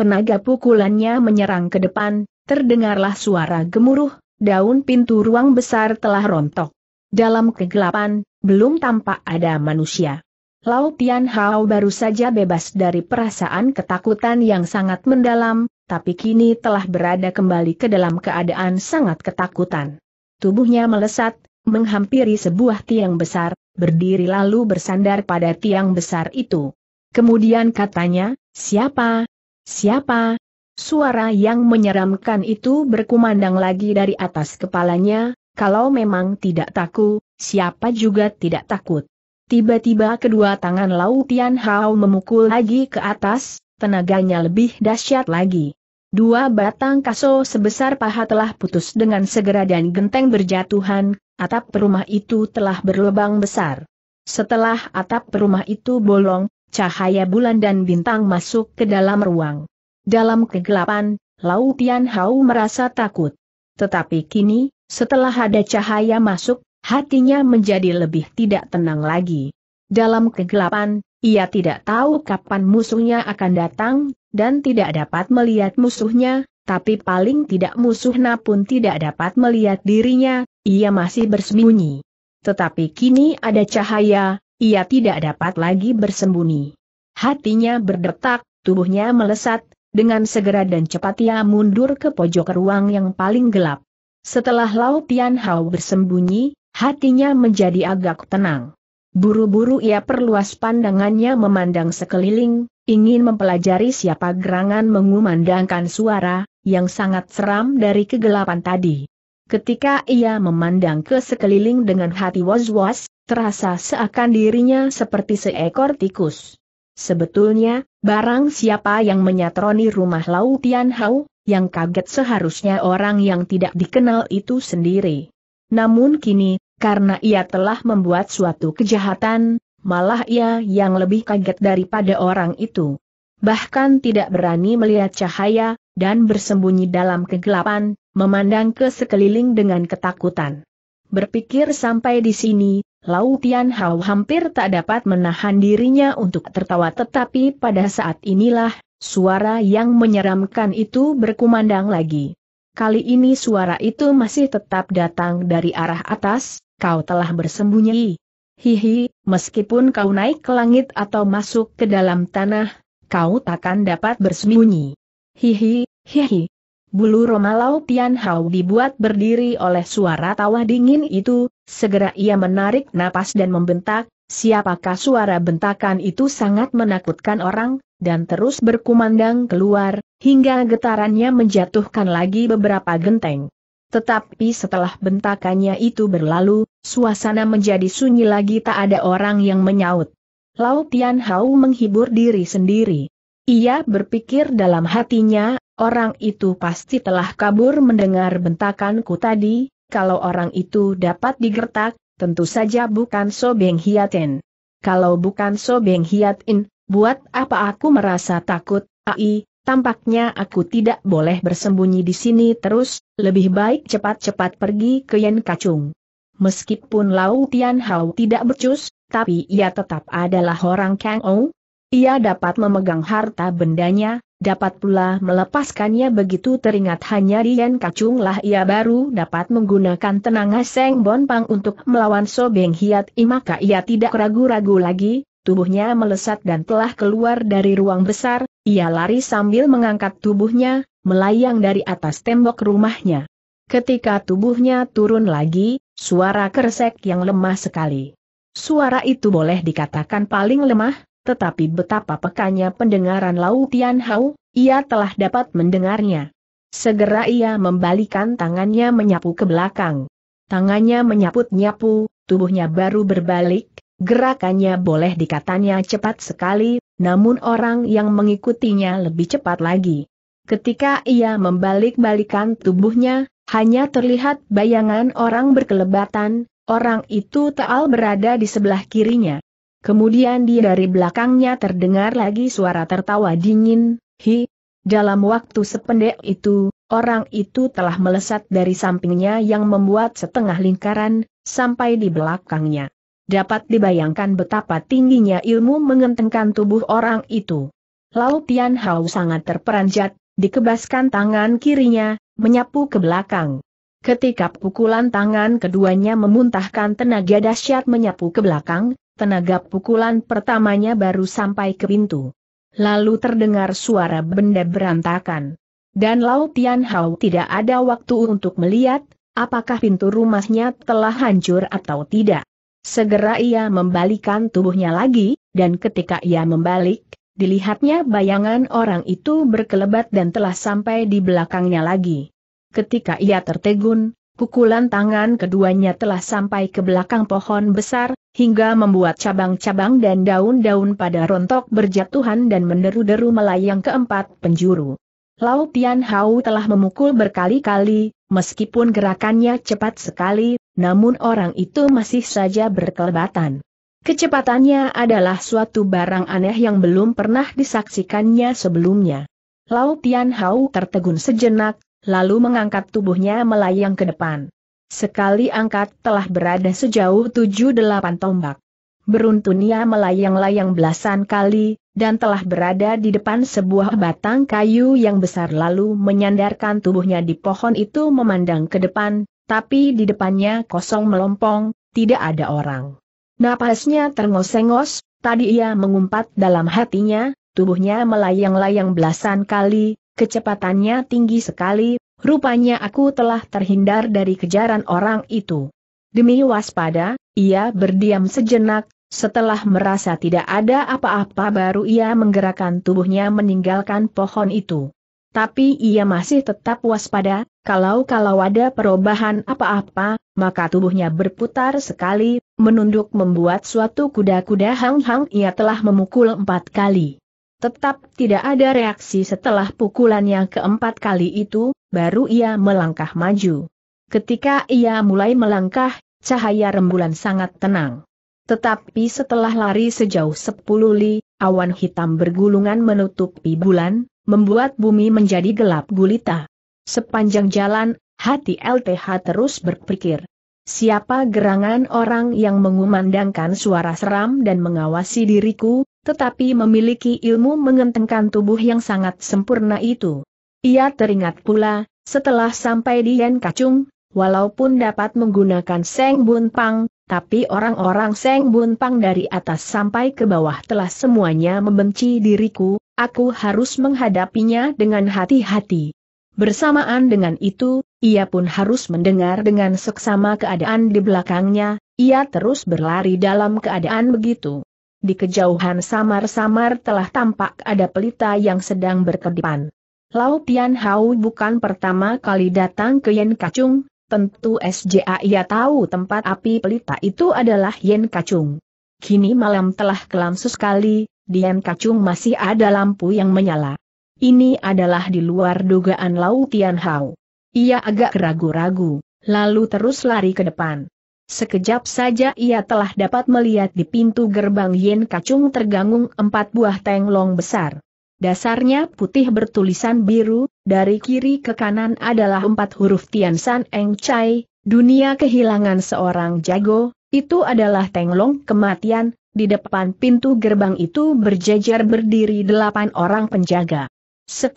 Tenaga pukulannya menyerang ke depan, terdengarlah suara gemuruh, daun pintu ruang besar telah rontok. Dalam kegelapan, belum tampak ada manusia. Lautian Tian Hao baru saja bebas dari perasaan ketakutan yang sangat mendalam, tapi kini telah berada kembali ke dalam keadaan sangat ketakutan. Tubuhnya melesat, menghampiri sebuah tiang besar, berdiri lalu bersandar pada tiang besar itu. Kemudian katanya, siapa? Siapa? Suara yang menyeramkan itu berkumandang lagi dari atas kepalanya, kalau memang tidak takut, siapa juga tidak takut. Tiba-tiba kedua tangan Lau Tian Hao memukul lagi ke atas, tenaganya lebih dahsyat lagi. Dua batang kaso sebesar paha telah putus dengan segera dan genteng berjatuhan, atap rumah itu telah berlubang besar. Setelah atap rumah itu bolong, cahaya bulan dan bintang masuk ke dalam ruang. Dalam kegelapan, Lau Tian Hao merasa takut. Tetapi kini, setelah ada cahaya masuk, hatinya menjadi lebih tidak tenang lagi. Dalam kegelapan, ia tidak tahu kapan musuhnya akan datang, dan tidak dapat melihat musuhnya, tapi paling tidak musuhnya pun tidak dapat melihat dirinya, ia masih bersembunyi. Tetapi kini ada cahaya, ia tidak dapat lagi bersembunyi. Hatinya berdetak, tubuhnya melesat, dengan segera dan cepat ia mundur ke pojok ruang yang paling gelap. Setelah Lau Tian Hao bersembunyi, Hatinya menjadi agak tenang. Buru-buru ia perluas pandangannya memandang sekeliling, ingin mempelajari siapa gerangan mengumandangkan suara, yang sangat seram dari kegelapan tadi. Ketika ia memandang ke sekeliling dengan hati was-was, terasa seakan dirinya seperti seekor tikus. Sebetulnya, barang siapa yang menyatroni rumah Lau Tian Hao, yang kaget seharusnya orang yang tidak dikenal itu sendiri. Namun kini, karena ia telah membuat suatu kejahatan, malah ia yang lebih kaget daripada orang itu. Bahkan tidak berani melihat cahaya, dan bersembunyi dalam kegelapan, memandang ke sekeliling dengan ketakutan. Berpikir sampai di sini, Lau Tian Hao hampir tak dapat menahan dirinya untuk tertawa tetapi pada saat inilah, suara yang menyeramkan itu berkumandang lagi. Kali ini suara itu masih tetap datang dari arah atas, kau telah bersembunyi. Hihi, meskipun kau naik ke langit atau masuk ke dalam tanah, kau takkan dapat bersembunyi. Hihi, hihi. Bulu Romalau Tian Hao dibuat berdiri oleh suara tawa dingin itu, segera ia menarik napas dan membentak, siapakah suara bentakan itu sangat menakutkan orang, dan terus berkumandang keluar, hingga getarannya menjatuhkan lagi beberapa genteng. Tetapi setelah bentakannya itu berlalu, suasana menjadi sunyi lagi tak ada orang yang menyaut. Lao Tian Hao menghibur diri sendiri. Ia berpikir dalam hatinya, orang itu pasti telah kabur mendengar bentakanku tadi, kalau orang itu dapat digertak, tentu saja bukan Sobeng Hiatin. Kalau bukan Sobeng Hiatin, buat apa aku merasa takut, ai, Tampaknya aku tidak boleh bersembunyi di sini terus, lebih baik cepat-cepat pergi ke Yan Kacung. Meskipun Lau Tian Hao tidak becus, tapi ia tetap adalah orang Kang Ou. Ia dapat memegang harta bendanya, dapat pula melepaskannya begitu teringat hanya di Yan Kacung lah ia baru dapat menggunakan tenaga Seng Bon Pang untuk melawan So Beng Hiat I maka ia tidak ragu-ragu lagi, tubuhnya melesat dan telah keluar dari ruang besar, ia lari sambil mengangkat tubuhnya, melayang dari atas tembok rumahnya. Ketika tubuhnya turun lagi, suara keresek yang lemah sekali. Suara itu boleh dikatakan paling lemah, tetapi betapa pekanya pendengaran Lau Tian Hao, ia telah dapat mendengarnya. Segera ia membalikan tangannya menyapu ke belakang. Tangannya menyaput-nyapu, tubuhnya baru berbalik, gerakannya boleh dikatanya cepat sekali, namun orang yang mengikutinya lebih cepat lagi. Ketika ia membalik-balikan tubuhnya, hanya terlihat bayangan orang berkelebatan, orang itu Taal berada di sebelah kirinya. Kemudian di dari belakangnya terdengar lagi suara tertawa dingin, hi. Dalam waktu sependek itu, orang itu telah melesat dari sampingnya yang membuat setengah lingkaran, sampai di belakangnya. Dapat dibayangkan betapa tingginya ilmu mengentengkan tubuh orang itu. Lao Tian Hao sangat terperanjat, dikebaskan tangan kirinya, menyapu ke belakang. Ketika pukulan tangan keduanya memuntahkan tenaga dahsyat menyapu ke belakang, tenaga pukulan pertamanya baru sampai ke pintu. Lalu terdengar suara benda berantakan. Dan Lao Tian Hao tidak ada waktu untuk melihat, apakah pintu rumahnya telah hancur atau tidak. Segera ia membalikan tubuhnya lagi, dan ketika ia membalik, dilihatnya bayangan orang itu berkelebat dan telah sampai di belakangnya lagi. Ketika ia tertegun, pukulan tangan keduanya telah sampai ke belakang pohon besar, hingga membuat cabang-cabang dan daun-daun pada rontok berjatuhan dan menderu-deru melayang ke empat penjuru. Lau Tian Hao telah memukul berkali-kali, meskipun gerakannya cepat sekali, namun orang itu masih saja berkelebatan. Kecepatannya adalah suatu barang aneh yang belum pernah disaksikannya sebelumnya. Lau Tian Hao tertegun sejenak, lalu mengangkat tubuhnya melayang ke depan. Sekali angkat telah berada sejauh tujuh delapan tombak. Beruntun ia melayang-layang belasan kali, dan telah berada di depan sebuah batang kayu yang besar lalu menyandarkan tubuhnya di pohon itu memandang ke depan, tapi di depannya kosong melompong, tidak ada orang. Napasnya terngos-ngos, tadi ia mengumpat dalam hatinya, tubuhnya melayang-layang belasan kali, kecepatannya tinggi sekali, rupanya aku telah terhindar dari kejaran orang itu. Demi waspada, ia berdiam sejenak, setelah merasa tidak ada apa-apa baru ia menggerakkan tubuhnya meninggalkan pohon itu. Tapi ia masih tetap waspada, kalau-kalau ada perubahan apa-apa, maka tubuhnya berputar sekali, menunduk membuat suatu kuda-kuda hang-hang ia telah memukul empat kali. Tetap tidak ada reaksi setelah pukulan yang keempat kali itu, baru ia melangkah maju. Ketika ia mulai melangkah, cahaya rembulan sangat tenang. Tetapi setelah lari sejauh sepuluh li, awan hitam bergulungan menutupi bulan, membuat bumi menjadi gelap gulita. Sepanjang jalan, hati LTH terus berpikir. Siapa gerangan orang yang mengumandangkan suara seram dan mengawasi diriku, tetapi memiliki ilmu mengentengkan tubuh yang sangat sempurna itu. Ia teringat pula, setelah sampai di Yen Kacung, walaupun dapat menggunakan Seng Bun Pang, tapi orang-orang Seng Bun Pang dari atas sampai ke bawah telah semuanya membenci diriku, aku harus menghadapinya dengan hati-hati. Bersamaan dengan itu, ia pun harus mendengar dengan seksama keadaan di belakangnya, ia terus berlari dalam keadaan begitu. Di kejauhan samar-samar telah tampak ada pelita yang sedang berkedipan. Lau Tian Hao bukan pertama kali datang ke Yen Kacung, tentu SJA ia tahu tempat api pelita itu adalah Yen Kacung. Kini malam telah kelam sekali, di Yen Kacung masih ada lampu yang menyala. Ini adalah di luar dugaan Lau Tian Hao. Ia agak ragu-ragu, lalu terus lari ke depan. Sekejap saja ia telah dapat melihat di pintu gerbang Yen Kacung tergangung empat buah tenglong besar. Dasarnya putih bertulisan biru, dari kiri ke kanan adalah empat huruf Tian San Eng Chai, dunia kehilangan seorang jago, itu adalah tenglong kematian, di depan pintu gerbang itu berjejer berdiri delapan orang penjaga. 10.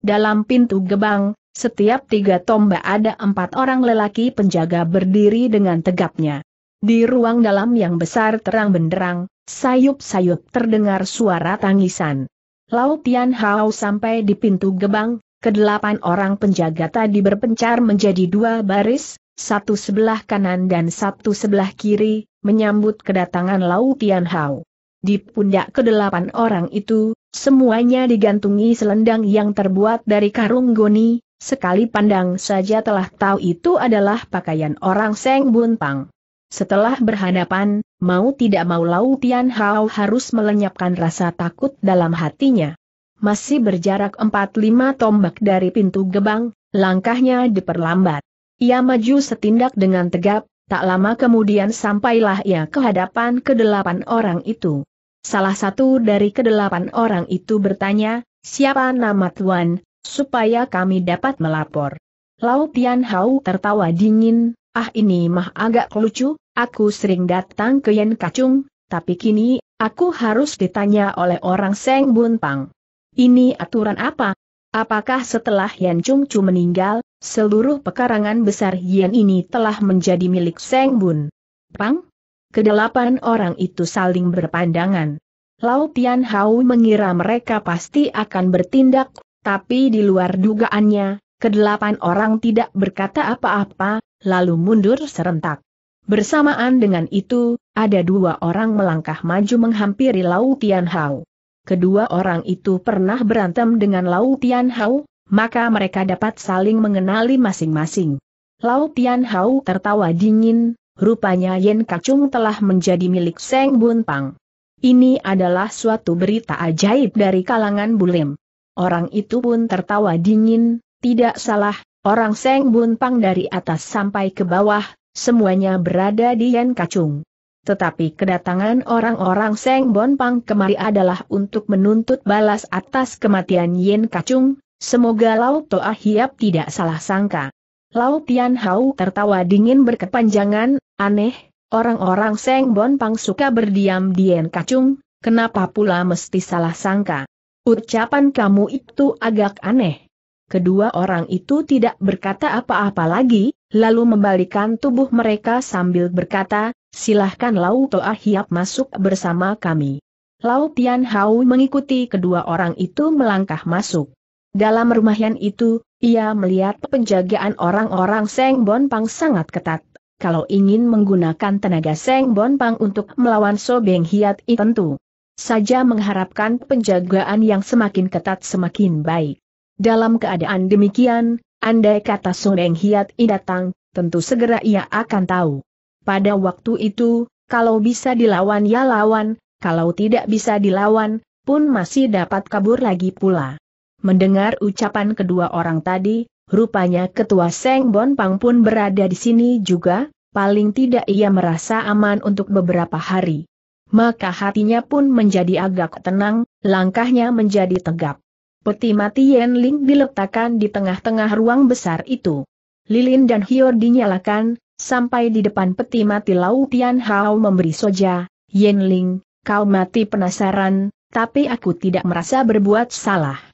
Dalam pintu gebang, setiap tiga tombak ada empat orang lelaki penjaga berdiri dengan tegapnya. Di ruang dalam yang besar terang benderang, sayup-sayup terdengar suara tangisan. Lautian Tian Hao sampai di pintu gebang, kedelapan orang penjaga tadi berpencar menjadi dua baris, satu sebelah kanan dan satu sebelah kiri, menyambut kedatangan Lautian Tian Hao. Di pundak kedelapan orang itu, Semuanya digantungi selendang yang terbuat dari karung goni, sekali pandang saja telah tahu itu adalah pakaian orang Seng Pang. Setelah berhadapan, mau tidak mau Lau Tian Hao harus melenyapkan rasa takut dalam hatinya. Masih berjarak 4-5 tombak dari pintu gebang, langkahnya diperlambat. Ia maju setindak dengan tegap, tak lama kemudian sampailah ia ke hadapan kedelapan orang itu. Salah satu dari kedelapan orang itu bertanya, siapa nama Tuan, supaya kami dapat melapor. Lau Tian Hao tertawa dingin, ah ini mah agak lucu, aku sering datang ke Yen Kacung, tapi kini, aku harus ditanya oleh orang Seng Bun Pang. Ini aturan apa? Apakah setelah Yan Chung Chu meninggal, seluruh pekarangan besar Yan ini telah menjadi milik Seng Bun Pang? Kedelapan orang itu saling berpandangan. Lau Tian Hao mengira mereka pasti akan bertindak, tapi di luar dugaannya, kedelapan orang tidak berkata apa-apa, lalu mundur serentak. Bersamaan dengan itu, ada dua orang melangkah maju menghampiri Lau Tian Hao. Kedua orang itu pernah berantem dengan Lau Tian Hao, maka mereka dapat saling mengenali masing-masing. Lau Tian Hao tertawa dingin, Rupanya Yen Kacung telah menjadi milik Seng Bun Ini adalah suatu berita ajaib dari kalangan Bulim. Orang itu pun tertawa dingin, tidak salah, orang Seng Bun dari atas sampai ke bawah, semuanya berada di Yen Kacung. Tetapi kedatangan orang-orang Seng Bun kemari adalah untuk menuntut balas atas kematian Yen Kacung, semoga Lau Toa Hiap tidak salah sangka. Lau Tian Hao tertawa dingin berkepanjangan, aneh, orang-orang Seng Bon Pang suka berdiam di Kacung, kenapa pula mesti salah sangka? Ucapan kamu itu agak aneh. Kedua orang itu tidak berkata apa-apa lagi, lalu membalikan tubuh mereka sambil berkata, silahkan Lau Toa Hiap masuk bersama kami. Lau Tian Hao mengikuti kedua orang itu melangkah masuk. Dalam rumah yang itu, ia melihat penjagaan orang-orang Seng Bon Pang sangat ketat. Kalau ingin menggunakan tenaga Seng Bon Pang untuk melawan Sobeng Hiat itu tentu saja mengharapkan penjagaan yang semakin ketat semakin baik. Dalam keadaan demikian, andai kata Sobeng Hiat I datang, tentu segera ia akan tahu. Pada waktu itu, kalau bisa dilawan ya lawan, kalau tidak bisa dilawan, pun masih dapat kabur lagi pula. Mendengar ucapan kedua orang tadi, rupanya ketua Seng Bon Pang pun berada di sini juga, paling tidak ia merasa aman untuk beberapa hari. Maka hatinya pun menjadi agak tenang, langkahnya menjadi tegap. Peti mati Yen Ling diletakkan di tengah-tengah ruang besar itu. Lilin dan Hio dinyalakan, sampai di depan peti mati Lau Tian Hao memberi soja, Yen Ling, kau mati penasaran, tapi aku tidak merasa berbuat salah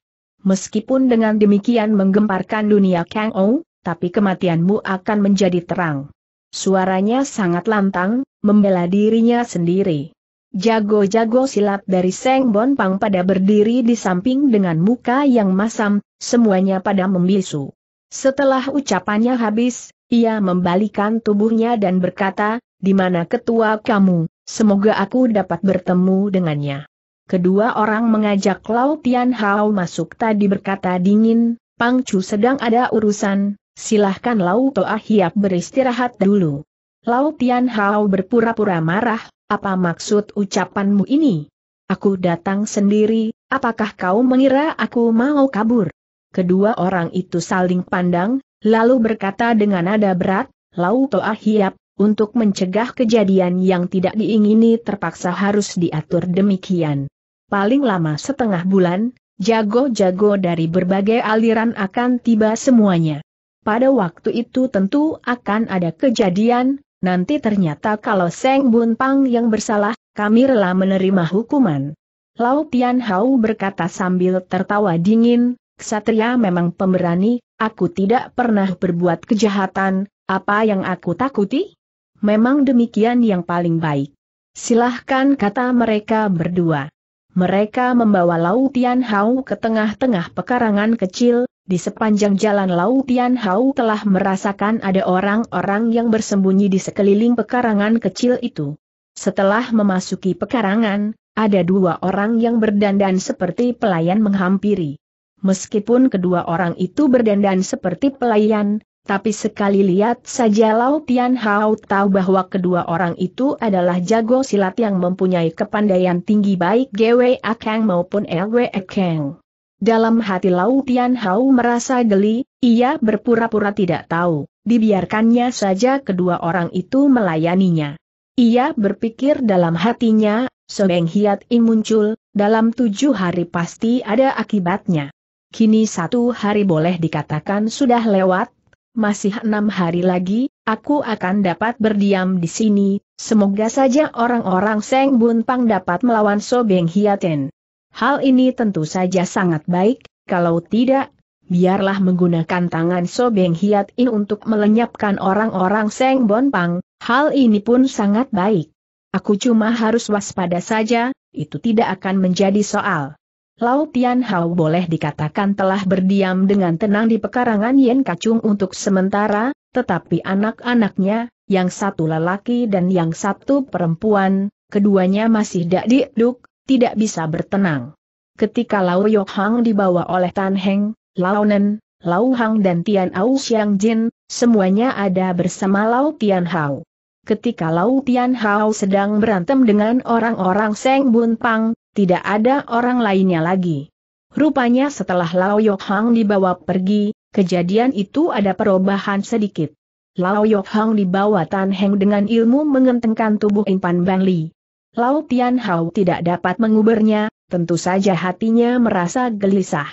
meskipun dengan demikian menggemparkan dunia Kang Ou, tapi kematianmu akan menjadi terang. Suaranya sangat lantang, membela dirinya sendiri. Jago-jago silat dari Seng Bon Pang pada berdiri di samping dengan muka yang masam, semuanya pada membisu. Setelah ucapannya habis, ia membalikan tubuhnya dan berkata, di mana ketua kamu, semoga aku dapat bertemu dengannya. Kedua orang mengajak Lau Tian Hao masuk tadi berkata dingin, Pang Chu sedang ada urusan, silahkan Lau Toa Hiap beristirahat dulu. Lau Tian Hao berpura-pura marah, apa maksud ucapanmu ini? Aku datang sendiri, apakah kau mengira aku mau kabur? Kedua orang itu saling pandang, lalu berkata dengan nada berat, Lau Toa Hiap, untuk mencegah kejadian yang tidak diingini terpaksa harus diatur demikian paling lama setengah bulan, jago-jago dari berbagai aliran akan tiba semuanya. Pada waktu itu tentu akan ada kejadian, nanti ternyata kalau Seng Bun Pang yang bersalah, kami rela menerima hukuman. Lau Tian Hao berkata sambil tertawa dingin, Ksatria memang pemberani, aku tidak pernah berbuat kejahatan, apa yang aku takuti? Memang demikian yang paling baik. Silahkan kata mereka berdua. Mereka membawa lautian hau ke tengah-tengah pekarangan kecil, di sepanjang jalan lautian hau telah merasakan ada orang-orang yang bersembunyi di sekeliling pekarangan kecil itu. Setelah memasuki pekarangan, ada dua orang yang berdandan seperti pelayan menghampiri. Meskipun kedua orang itu berdandan seperti pelayan, tapi sekali lihat saja Lau Tian Hao tahu bahwa kedua orang itu adalah jago silat yang mempunyai kepandaian tinggi baik Gwe Akang maupun Lwe Akang. Dalam hati Lau Tian Hao merasa geli, ia berpura-pura tidak tahu, dibiarkannya saja kedua orang itu melayaninya. Ia berpikir dalam hatinya, Sobeng Hiat I muncul, dalam tujuh hari pasti ada akibatnya. Kini satu hari boleh dikatakan sudah lewat, masih enam hari lagi, aku akan dapat berdiam di sini, semoga saja orang-orang Seng Bun Pang dapat melawan Sobeng Hiaten. Hal ini tentu saja sangat baik, kalau tidak, biarlah menggunakan tangan Sobeng Hiatin untuk melenyapkan orang-orang Seng Bon Pang, hal ini pun sangat baik. Aku cuma harus waspada saja, itu tidak akan menjadi soal. Lau Tian Hao boleh dikatakan telah berdiam dengan tenang di pekarangan Yen Kacung untuk sementara, tetapi anak-anaknya, yang satu lelaki dan yang satu perempuan, keduanya masih dak diduk, tidak bisa bertenang. Ketika Lau Yok Hang dibawa oleh Tan Heng, Lau Nen, Lau Hang dan Tian Au Xiang Jin, semuanya ada bersama Lau Tian Hao. Ketika Lau Tian Hao sedang berantem dengan orang-orang Seng Bun Pang, tidak ada orang lainnya lagi. Rupanya setelah Lao Yok Hang dibawa pergi, kejadian itu ada perubahan sedikit. Lao Yok Hang dibawa Tan Heng dengan ilmu mengentengkan tubuh Impan Ban Li. Lao Tian Hao tidak dapat mengubernya, tentu saja hatinya merasa gelisah.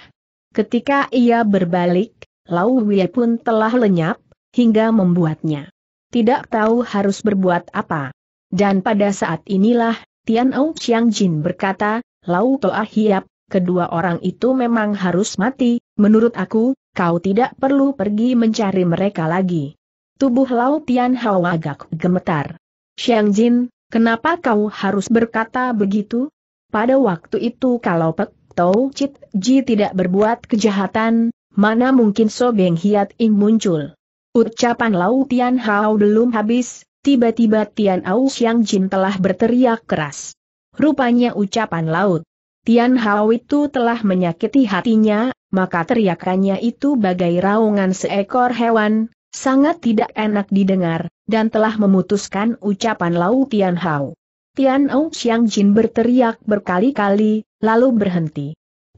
Ketika ia berbalik, Lao Wei pun telah lenyap, hingga membuatnya tidak tahu harus berbuat apa. Dan pada saat inilah, Tian Ou Chiang Jin berkata, Lau Toa Hiap, kedua orang itu memang harus mati, menurut aku, kau tidak perlu pergi mencari mereka lagi. Tubuh Lau Tian Hao agak gemetar. Xiang Jin, kenapa kau harus berkata begitu? Pada waktu itu kalau Pek Tau Chit Ji tidak berbuat kejahatan, mana mungkin Sobeng Beng Hiat Ing muncul. Ucapan Lau Tian Hao belum habis, Tiba-tiba Tian Ao Xiang Jin telah berteriak keras. Rupanya ucapan laut. Tian Hao itu telah menyakiti hatinya, maka teriakannya itu bagai raungan seekor hewan, sangat tidak enak didengar, dan telah memutuskan ucapan laut Tian Hao. Tian Ao Xiang Jin berteriak berkali-kali, lalu berhenti.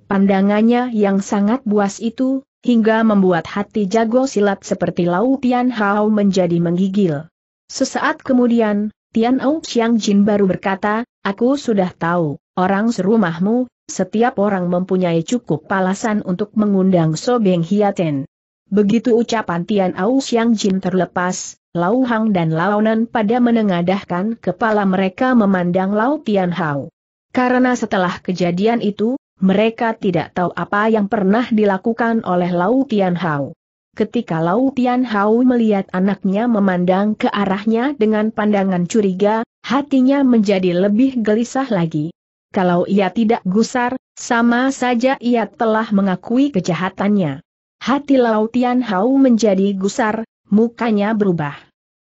Pandangannya yang sangat buas itu, hingga membuat hati jago silat seperti Lau Tian Hao menjadi menggigil. Sesaat kemudian, Tian Ong Xiang Jin baru berkata, aku sudah tahu, orang serumahmu, setiap orang mempunyai cukup alasan untuk mengundang Sobeng Hiaten. Begitu ucapan Tian Ong Xiang Jin terlepas, Lau Hang dan Nan pada menengadahkan kepala mereka memandang Lau Tian Hao. Karena setelah kejadian itu, mereka tidak tahu apa yang pernah dilakukan oleh Lau Tian Hao. Ketika Lau Tian Hao melihat anaknya memandang ke arahnya dengan pandangan curiga, hatinya menjadi lebih gelisah lagi. Kalau ia tidak gusar, sama saja ia telah mengakui kejahatannya. Hati Lau Tian Hao menjadi gusar, mukanya berubah.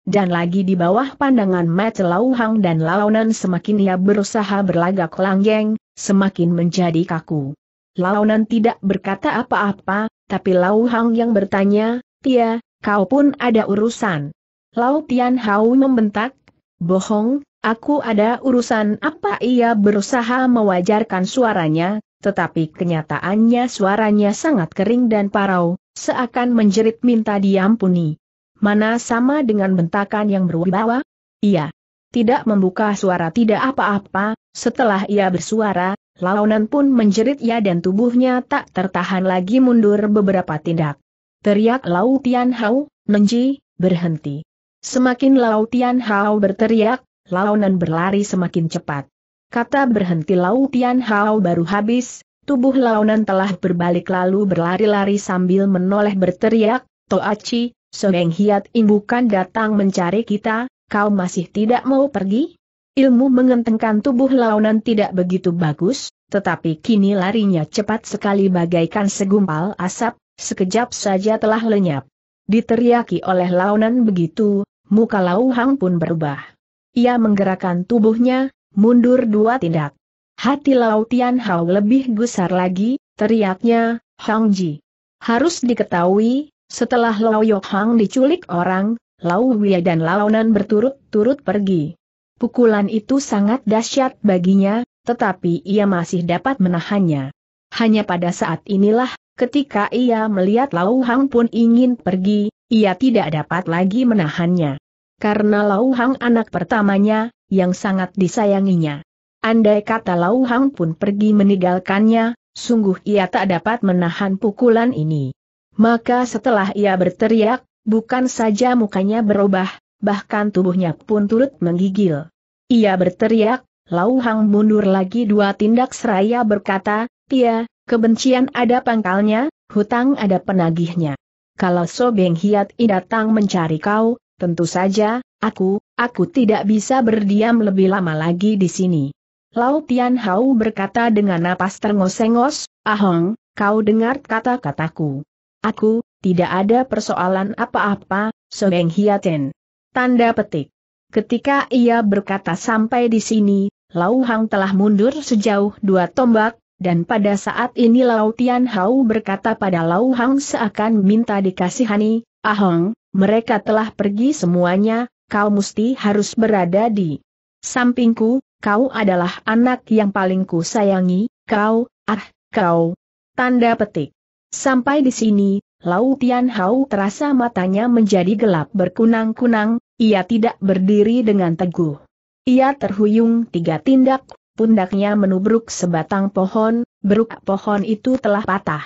Dan lagi di bawah pandangan Mat Lau Hang dan Nan semakin ia berusaha berlagak langgeng, semakin menjadi kaku. Launan tidak berkata apa-apa, tapi Lau Hang yang bertanya, Tia, kau pun ada urusan. Lau Tian Hao membentak, bohong, aku ada urusan apa ia berusaha mewajarkan suaranya, tetapi kenyataannya suaranya sangat kering dan parau, seakan menjerit minta diampuni. Mana sama dengan bentakan yang berwibawa? Iya. Tidak membuka suara tidak apa-apa, setelah ia bersuara, Launan pun menjerit ya dan tubuhnya tak tertahan lagi mundur beberapa tindak. Teriak Lau Tian Hao, Nenji, berhenti. Semakin Lau Tian Hao berteriak, Launan berlari semakin cepat. Kata berhenti Lau Tian Hao baru habis, tubuh Launan telah berbalik lalu berlari-lari sambil menoleh berteriak, Toachi, Soeng Hiat Im bukan datang mencari kita, kau masih tidak mau pergi? Ilmu mengentengkan tubuh launan tidak begitu bagus, tetapi kini larinya cepat sekali bagaikan segumpal asap, sekejap saja telah lenyap. Diteriaki oleh launan begitu, muka Lau Hang pun berubah. Ia menggerakkan tubuhnya, mundur dua tindak. Hati Lau Tian Hao lebih gusar lagi, teriaknya, Hang Ji. Harus diketahui, setelah Lau Yok Hang diculik orang, Lau Wei dan Nan berturut-turut pergi. Pukulan itu sangat dahsyat baginya, tetapi ia masih dapat menahannya. Hanya pada saat inilah, ketika ia melihat Lau Hang pun ingin pergi, ia tidak dapat lagi menahannya. Karena Lau Hang anak pertamanya, yang sangat disayanginya. Andai kata Lau Hang pun pergi meninggalkannya, sungguh ia tak dapat menahan pukulan ini. Maka setelah ia berteriak, bukan saja mukanya berubah, bahkan tubuhnya pun turut menggigil. Ia berteriak, Lau Hang mundur lagi dua tindak seraya berkata, Tia, kebencian ada pangkalnya, hutang ada penagihnya. Kalau So Beng Hiat I datang mencari kau, tentu saja, aku, aku tidak bisa berdiam lebih lama lagi di sini. Lau Tian Hao berkata dengan napas terngos-engos, Ahong, kau dengar kata-kataku. Aku, tidak ada persoalan apa-apa, So Beng Hiaten. Tanda petik. Ketika ia berkata sampai di sini, Lau Hang telah mundur sejauh dua tombak, dan pada saat ini Lau Tian Hao berkata pada Lau Hang seakan minta dikasihani, Ahong, mereka telah pergi semuanya, kau mesti harus berada di sampingku, kau adalah anak yang paling ku sayangi, kau, ah, kau. Tanda petik. Sampai di sini, Lau Tian Hao terasa matanya menjadi gelap berkunang-kunang, ia tidak berdiri dengan teguh. Ia terhuyung tiga tindak, pundaknya menubruk sebatang pohon, beruk pohon itu telah patah.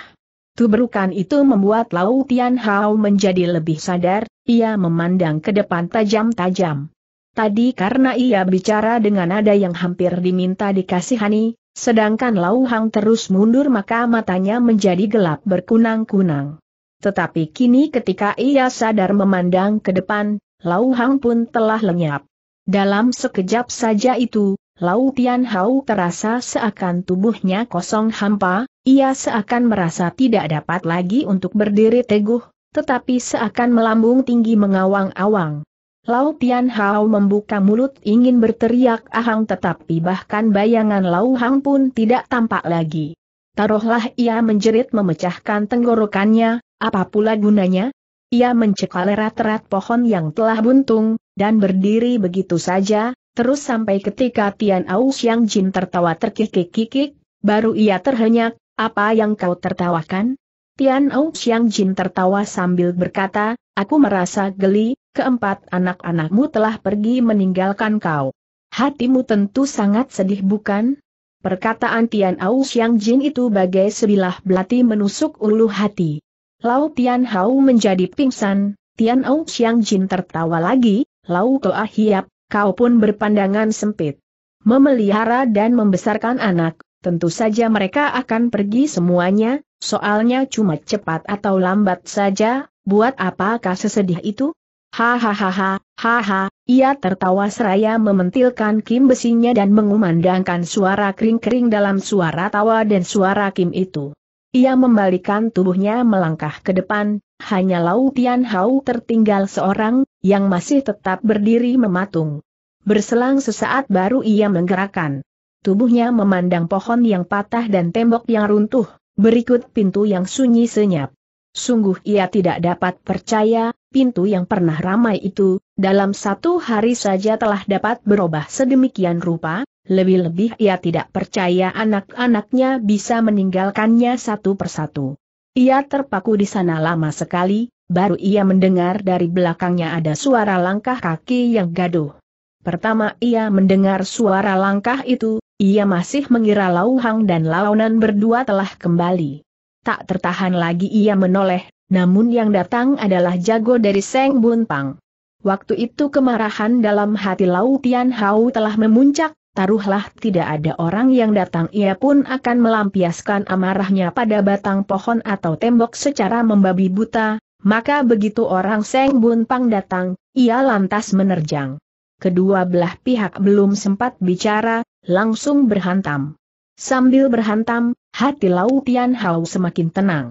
Tubrukan itu membuat Lau Tian Hao menjadi lebih sadar, ia memandang ke depan tajam-tajam. Tadi karena ia bicara dengan Ada yang hampir diminta dikasihani, sedangkan Lau Hang terus mundur maka matanya menjadi gelap berkunang-kunang. Tetapi kini ketika ia sadar memandang ke depan, Lau Hang pun telah lenyap. Dalam sekejap saja itu, Lau Tian Hao terasa seakan tubuhnya kosong hampa, ia seakan merasa tidak dapat lagi untuk berdiri teguh, tetapi seakan melambung tinggi mengawang-awang. Lau Tian Hao membuka mulut ingin berteriak ahang tetapi bahkan bayangan Lau Hang pun tidak tampak lagi. Taruhlah ia menjerit memecahkan tenggorokannya, apa pula gunanya? Ia mencekal erat-erat pohon yang telah buntung, dan berdiri begitu saja, terus sampai ketika Tian Aus Xiang Jin tertawa terkikik-kikik, baru ia terhenyak, apa yang kau tertawakan? Tian Aus Xiang Jin tertawa sambil berkata, aku merasa geli, keempat anak-anakmu telah pergi meninggalkan kau. Hatimu tentu sangat sedih bukan? Perkataan Tian Aus Xiang Jin itu bagai sebilah belati menusuk ulu hati. Lau Tian Hao menjadi pingsan, Tian Ou Xiang Jin tertawa lagi, Lau Toa Hiap, kau pun berpandangan sempit. Memelihara dan membesarkan anak, tentu saja mereka akan pergi semuanya, soalnya cuma cepat atau lambat saja, buat apakah sesedih itu? Hahaha, haha, ia tertawa seraya mementilkan kim besinya dan mengumandangkan suara kering-kering dalam suara tawa dan suara kim itu. Ia membalikan tubuhnya melangkah ke depan, hanya Lau Tian Hao tertinggal seorang, yang masih tetap berdiri mematung. Berselang sesaat baru ia menggerakkan. Tubuhnya memandang pohon yang patah dan tembok yang runtuh, berikut pintu yang sunyi senyap. Sungguh ia tidak dapat percaya, pintu yang pernah ramai itu, dalam satu hari saja telah dapat berubah sedemikian rupa, lebih-lebih ia tidak percaya anak-anaknya bisa meninggalkannya satu persatu. Ia terpaku di sana lama sekali, baru ia mendengar dari belakangnya ada suara langkah kaki yang gaduh. Pertama ia mendengar suara langkah itu, ia masih mengira Lauhang dan Launan berdua telah kembali. Tak tertahan lagi ia menoleh, namun yang datang adalah jago dari Seng Bun Pang. Waktu itu kemarahan dalam hati Lau Tian Hao telah memuncak, taruhlah tidak ada orang yang datang ia pun akan melampiaskan amarahnya pada batang pohon atau tembok secara membabi buta, maka begitu orang Seng Bun Pang datang, ia lantas menerjang. Kedua belah pihak belum sempat bicara, langsung berhantam. Sambil berhantam, hati Lau Tian Hao semakin tenang.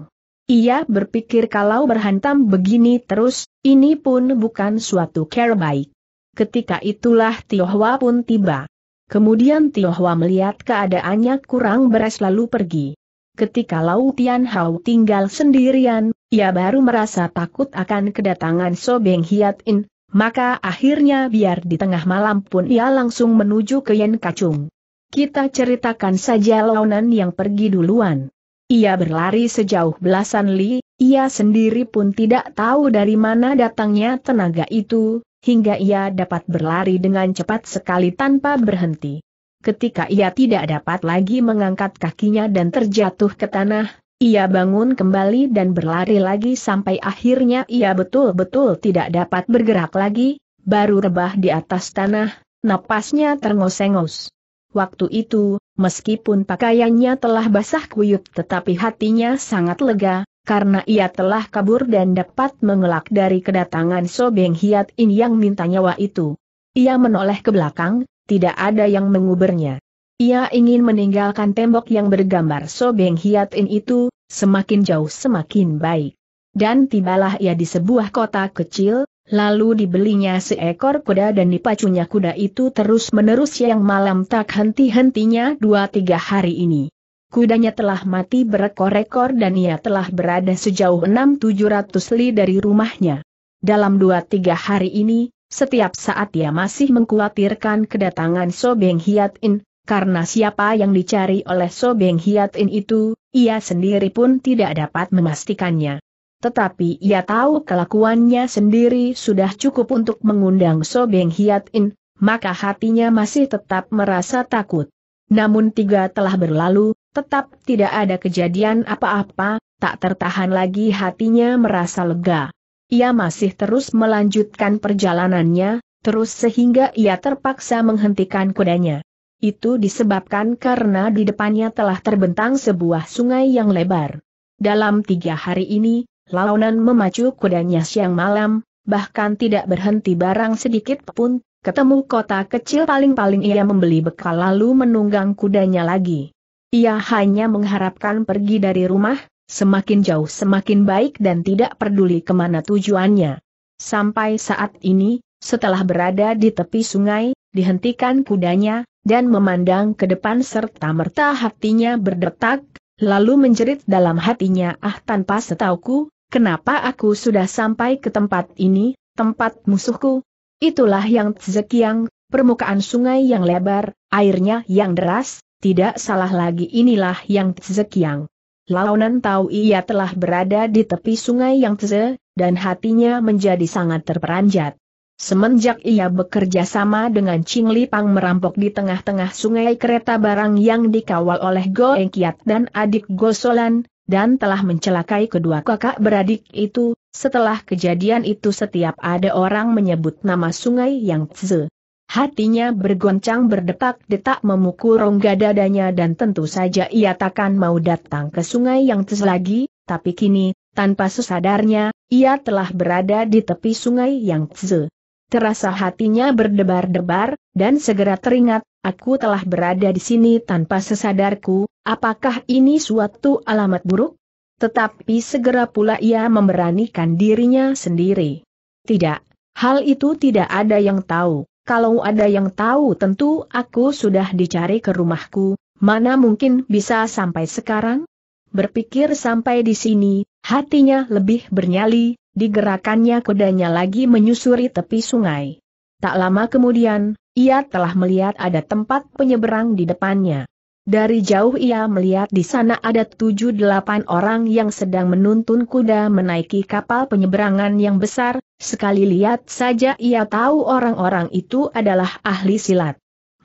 Ia berpikir kalau berhantam begini terus, ini pun bukan suatu care baik. Ketika itulah Tiohwa pun tiba. Kemudian Tiohwa melihat keadaannya kurang beres lalu pergi. Ketika Lau Tian Hao tinggal sendirian, ia baru merasa takut akan kedatangan Sobeng Hiat In, maka akhirnya biar di tengah malam pun ia langsung menuju ke Yen Kacung. Kita ceritakan saja Launan yang pergi duluan. Ia berlari sejauh belasan li, ia sendiri pun tidak tahu dari mana datangnya tenaga itu, hingga ia dapat berlari dengan cepat sekali tanpa berhenti. Ketika ia tidak dapat lagi mengangkat kakinya dan terjatuh ke tanah, ia bangun kembali dan berlari lagi sampai akhirnya ia betul-betul tidak dapat bergerak lagi, baru rebah di atas tanah, napasnya terngos-engos. Waktu itu, Meskipun pakaiannya telah basah kuyup tetapi hatinya sangat lega, karena ia telah kabur dan dapat mengelak dari kedatangan Sobeng Hiat In yang minta nyawa itu. Ia menoleh ke belakang, tidak ada yang menguburnya. Ia ingin meninggalkan tembok yang bergambar Sobeng Hiat In itu, semakin jauh semakin baik. Dan tibalah ia di sebuah kota kecil, Lalu dibelinya seekor kuda dan dipacunya kuda itu terus-menerus yang malam tak henti-hentinya dua tiga hari ini. Kudanya telah mati berekor-ekor dan ia telah berada sejauh enam tujuh ratus li dari rumahnya. Dalam dua tiga hari ini, setiap saat ia masih mengkhawatirkan kedatangan Sobeng Hiat In, karena siapa yang dicari oleh Sobeng Hiat In itu, ia sendiri pun tidak dapat memastikannya. Tetapi ia tahu kelakuannya sendiri sudah cukup untuk mengundang Sobeng Hiat In, maka hatinya masih tetap merasa takut. Namun tiga telah berlalu, tetap tidak ada kejadian apa-apa, tak tertahan lagi hatinya merasa lega. Ia masih terus melanjutkan perjalanannya, terus sehingga ia terpaksa menghentikan kudanya. Itu disebabkan karena di depannya telah terbentang sebuah sungai yang lebar. Dalam tiga hari ini, Launan memacu kudanya siang malam, bahkan tidak berhenti barang sedikit pun, ketemu kota kecil paling-paling ia membeli bekal lalu menunggang kudanya lagi. Ia hanya mengharapkan pergi dari rumah, semakin jauh semakin baik dan tidak peduli kemana tujuannya. Sampai saat ini, setelah berada di tepi sungai, dihentikan kudanya, dan memandang ke depan serta merta hatinya berdetak, lalu menjerit dalam hatinya ah tanpa setauku, Kenapa aku sudah sampai ke tempat ini, tempat musuhku? Itulah yang Tzekiang, permukaan sungai yang lebar, airnya yang deras, tidak salah lagi inilah yang Tzekiang. Launan tahu ia telah berada di tepi sungai yang Tze, dan hatinya menjadi sangat terperanjat. Semenjak ia bekerja sama dengan Ching Li Pang merampok di tengah-tengah sungai kereta barang yang dikawal oleh Goeng Kiat dan adik Gosolan, dan telah mencelakai kedua kakak beradik itu, setelah kejadian itu setiap ada orang menyebut nama sungai yang Tze. Hatinya bergoncang berdetak-detak memukul rongga dadanya dan tentu saja ia takkan mau datang ke sungai yang Tze lagi, tapi kini, tanpa sesadarnya, ia telah berada di tepi sungai yang Tze. Terasa hatinya berdebar-debar, dan segera teringat, aku telah berada di sini tanpa sesadarku, Apakah ini suatu alamat buruk? Tetapi segera pula ia memberanikan dirinya sendiri. Tidak, hal itu tidak ada yang tahu. Kalau ada yang tahu tentu aku sudah dicari ke rumahku, mana mungkin bisa sampai sekarang? Berpikir sampai di sini, hatinya lebih bernyali, digerakannya kudanya lagi menyusuri tepi sungai. Tak lama kemudian, ia telah melihat ada tempat penyeberang di depannya. Dari jauh ia melihat di sana ada tujuh delapan orang yang sedang menuntun kuda menaiki kapal penyeberangan yang besar, sekali lihat saja ia tahu orang-orang itu adalah ahli silat.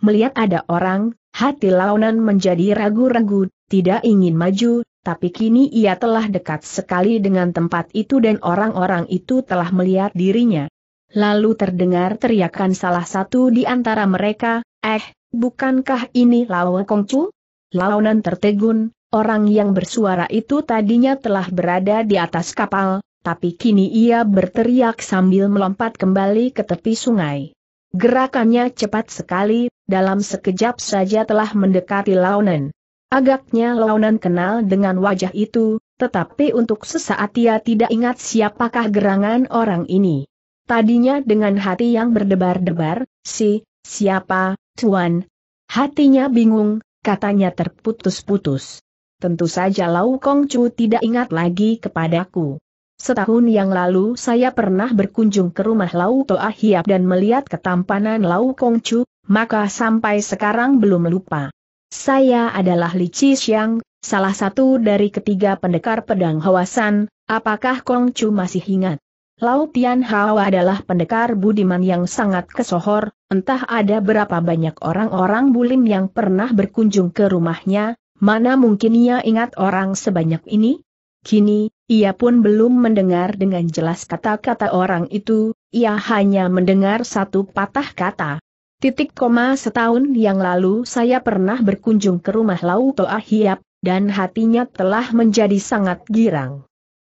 Melihat ada orang, hati launan menjadi ragu-ragu, tidak ingin maju, tapi kini ia telah dekat sekali dengan tempat itu dan orang-orang itu telah melihat dirinya. Lalu terdengar teriakan salah satu di antara mereka, eh, Bukankah ini Lao Kongcu? Laonan tertegun, orang yang bersuara itu tadinya telah berada di atas kapal, tapi kini ia berteriak sambil melompat kembali ke tepi sungai. Gerakannya cepat sekali, dalam sekejap saja telah mendekati Lawanan. Agaknya Lawanan kenal dengan wajah itu, tetapi untuk sesaat ia tidak ingat siapakah gerangan orang ini. Tadinya dengan hati yang berdebar-debar, si Siapa, Tuan? Hatinya bingung, katanya terputus-putus. Tentu saja Lau Kong Chu tidak ingat lagi kepadaku. Setahun yang lalu saya pernah berkunjung ke rumah Lau Toa Hiap dan melihat ketampanan Lau Kong Chu, maka sampai sekarang belum lupa. Saya adalah Li Chi Xiang, salah satu dari ketiga pendekar pedang Hawasan, apakah Kong Chu masih ingat? Lau Tian Hao adalah pendekar budiman yang sangat kesohor, entah ada berapa banyak orang-orang bulim yang pernah berkunjung ke rumahnya, mana mungkin ia ingat orang sebanyak ini? Kini, ia pun belum mendengar dengan jelas kata-kata orang itu, ia hanya mendengar satu patah kata. Titik koma setahun yang lalu saya pernah berkunjung ke rumah Lau Toa Hiap, dan hatinya telah menjadi sangat girang.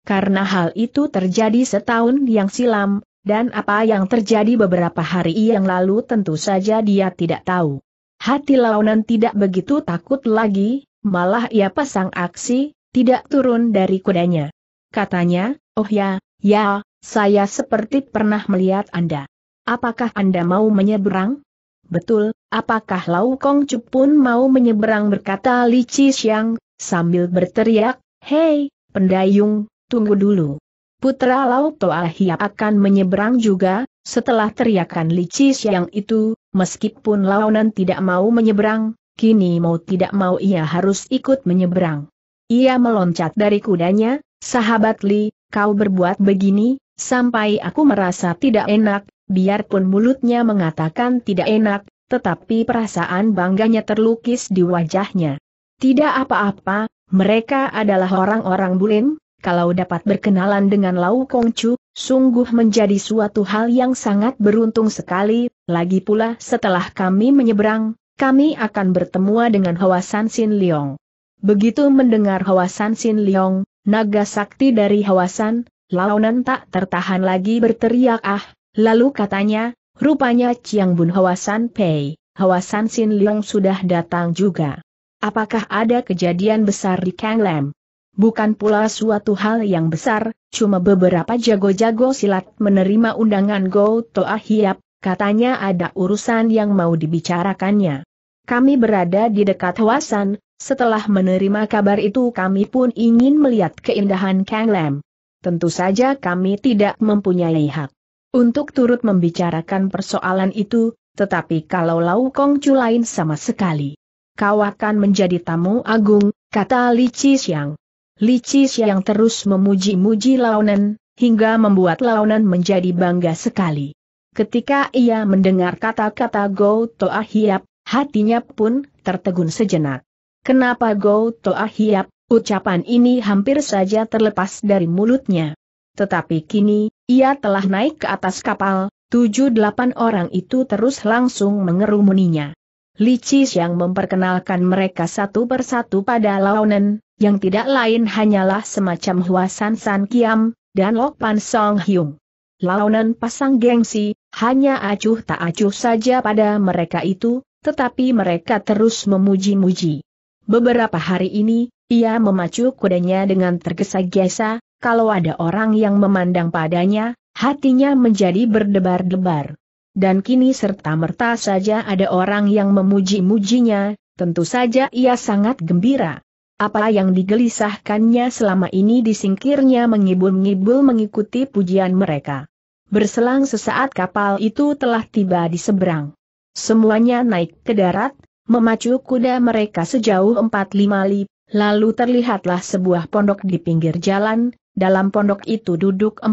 Karena hal itu terjadi setahun yang silam, dan apa yang terjadi beberapa hari yang lalu tentu saja dia tidak tahu. Hati Launan tidak begitu takut lagi, malah ia pasang aksi, tidak turun dari kudanya. Katanya, oh ya, ya, saya seperti pernah melihat Anda. Apakah Anda mau menyeberang? Betul, apakah Lau Kong Chu pun mau menyeberang berkata Li Chi Xiang, sambil berteriak, Hei, pendayung, Tunggu dulu. Putra Laut Toa Hiap akan menyeberang juga, setelah teriakan licis yang itu, meskipun Launan tidak mau menyeberang, kini mau tidak mau ia harus ikut menyeberang. Ia meloncat dari kudanya, sahabat Li, kau berbuat begini, sampai aku merasa tidak enak, biarpun mulutnya mengatakan tidak enak, tetapi perasaan bangganya terlukis di wajahnya. Tidak apa-apa, mereka adalah orang-orang bulin, kalau dapat berkenalan dengan Lau Kong Chu, sungguh menjadi suatu hal yang sangat beruntung sekali, lagi pula setelah kami menyeberang, kami akan bertemu dengan Hoa San Sin Leong. Begitu mendengar Hoa San Sin Leong, naga sakti dari Hoa San, Launan tak tertahan lagi berteriak ah, lalu katanya, rupanya Chiang Bun Hoa San Pei, Hoa San Sin Leong sudah datang juga. Apakah ada kejadian besar di Kang Lam? Bukan pula suatu hal yang besar, cuma beberapa jago-jago silat menerima undangan Go Toa Hiap, katanya ada urusan yang mau dibicarakannya. Kami berada di dekat Hwasan, setelah menerima kabar itu kami pun ingin melihat keindahan Kang Lam. Tentu saja kami tidak mempunyai hak untuk turut membicarakan persoalan itu, tetapi kalau Lau Kong Chu lain sama sekali. Kau akan menjadi tamu agung, kata Li Chi Xiang. Li yang terus memuji-muji Launan, hingga membuat Launan menjadi bangga sekali. Ketika ia mendengar kata-kata Go Toa Hiap, hatinya pun tertegun sejenak. Kenapa Go Toa Hiap, ucapan ini hampir saja terlepas dari mulutnya. Tetapi kini, ia telah naik ke atas kapal, tujuh delapan orang itu terus langsung mengerumuninya. Licis yang memperkenalkan mereka satu persatu pada Launen, yang tidak lain hanyalah semacam Huasan San Kiam, dan Lokpan Song Hyung. Launen pasang gengsi, hanya acuh tak acuh saja pada mereka itu, tetapi mereka terus memuji-muji. Beberapa hari ini, ia memacu kudanya dengan tergesa-gesa, kalau ada orang yang memandang padanya, hatinya menjadi berdebar-debar dan kini serta-merta saja ada orang yang memuji-mujinya, tentu saja ia sangat gembira. Apa yang digelisahkannya selama ini disingkirnya mengibul-ngibul mengikuti pujian mereka. Berselang sesaat kapal itu telah tiba di seberang. Semuanya naik ke darat, memacu kuda mereka sejauh 4-5 li, lalu terlihatlah sebuah pondok di pinggir jalan, dalam pondok itu duduk 4-5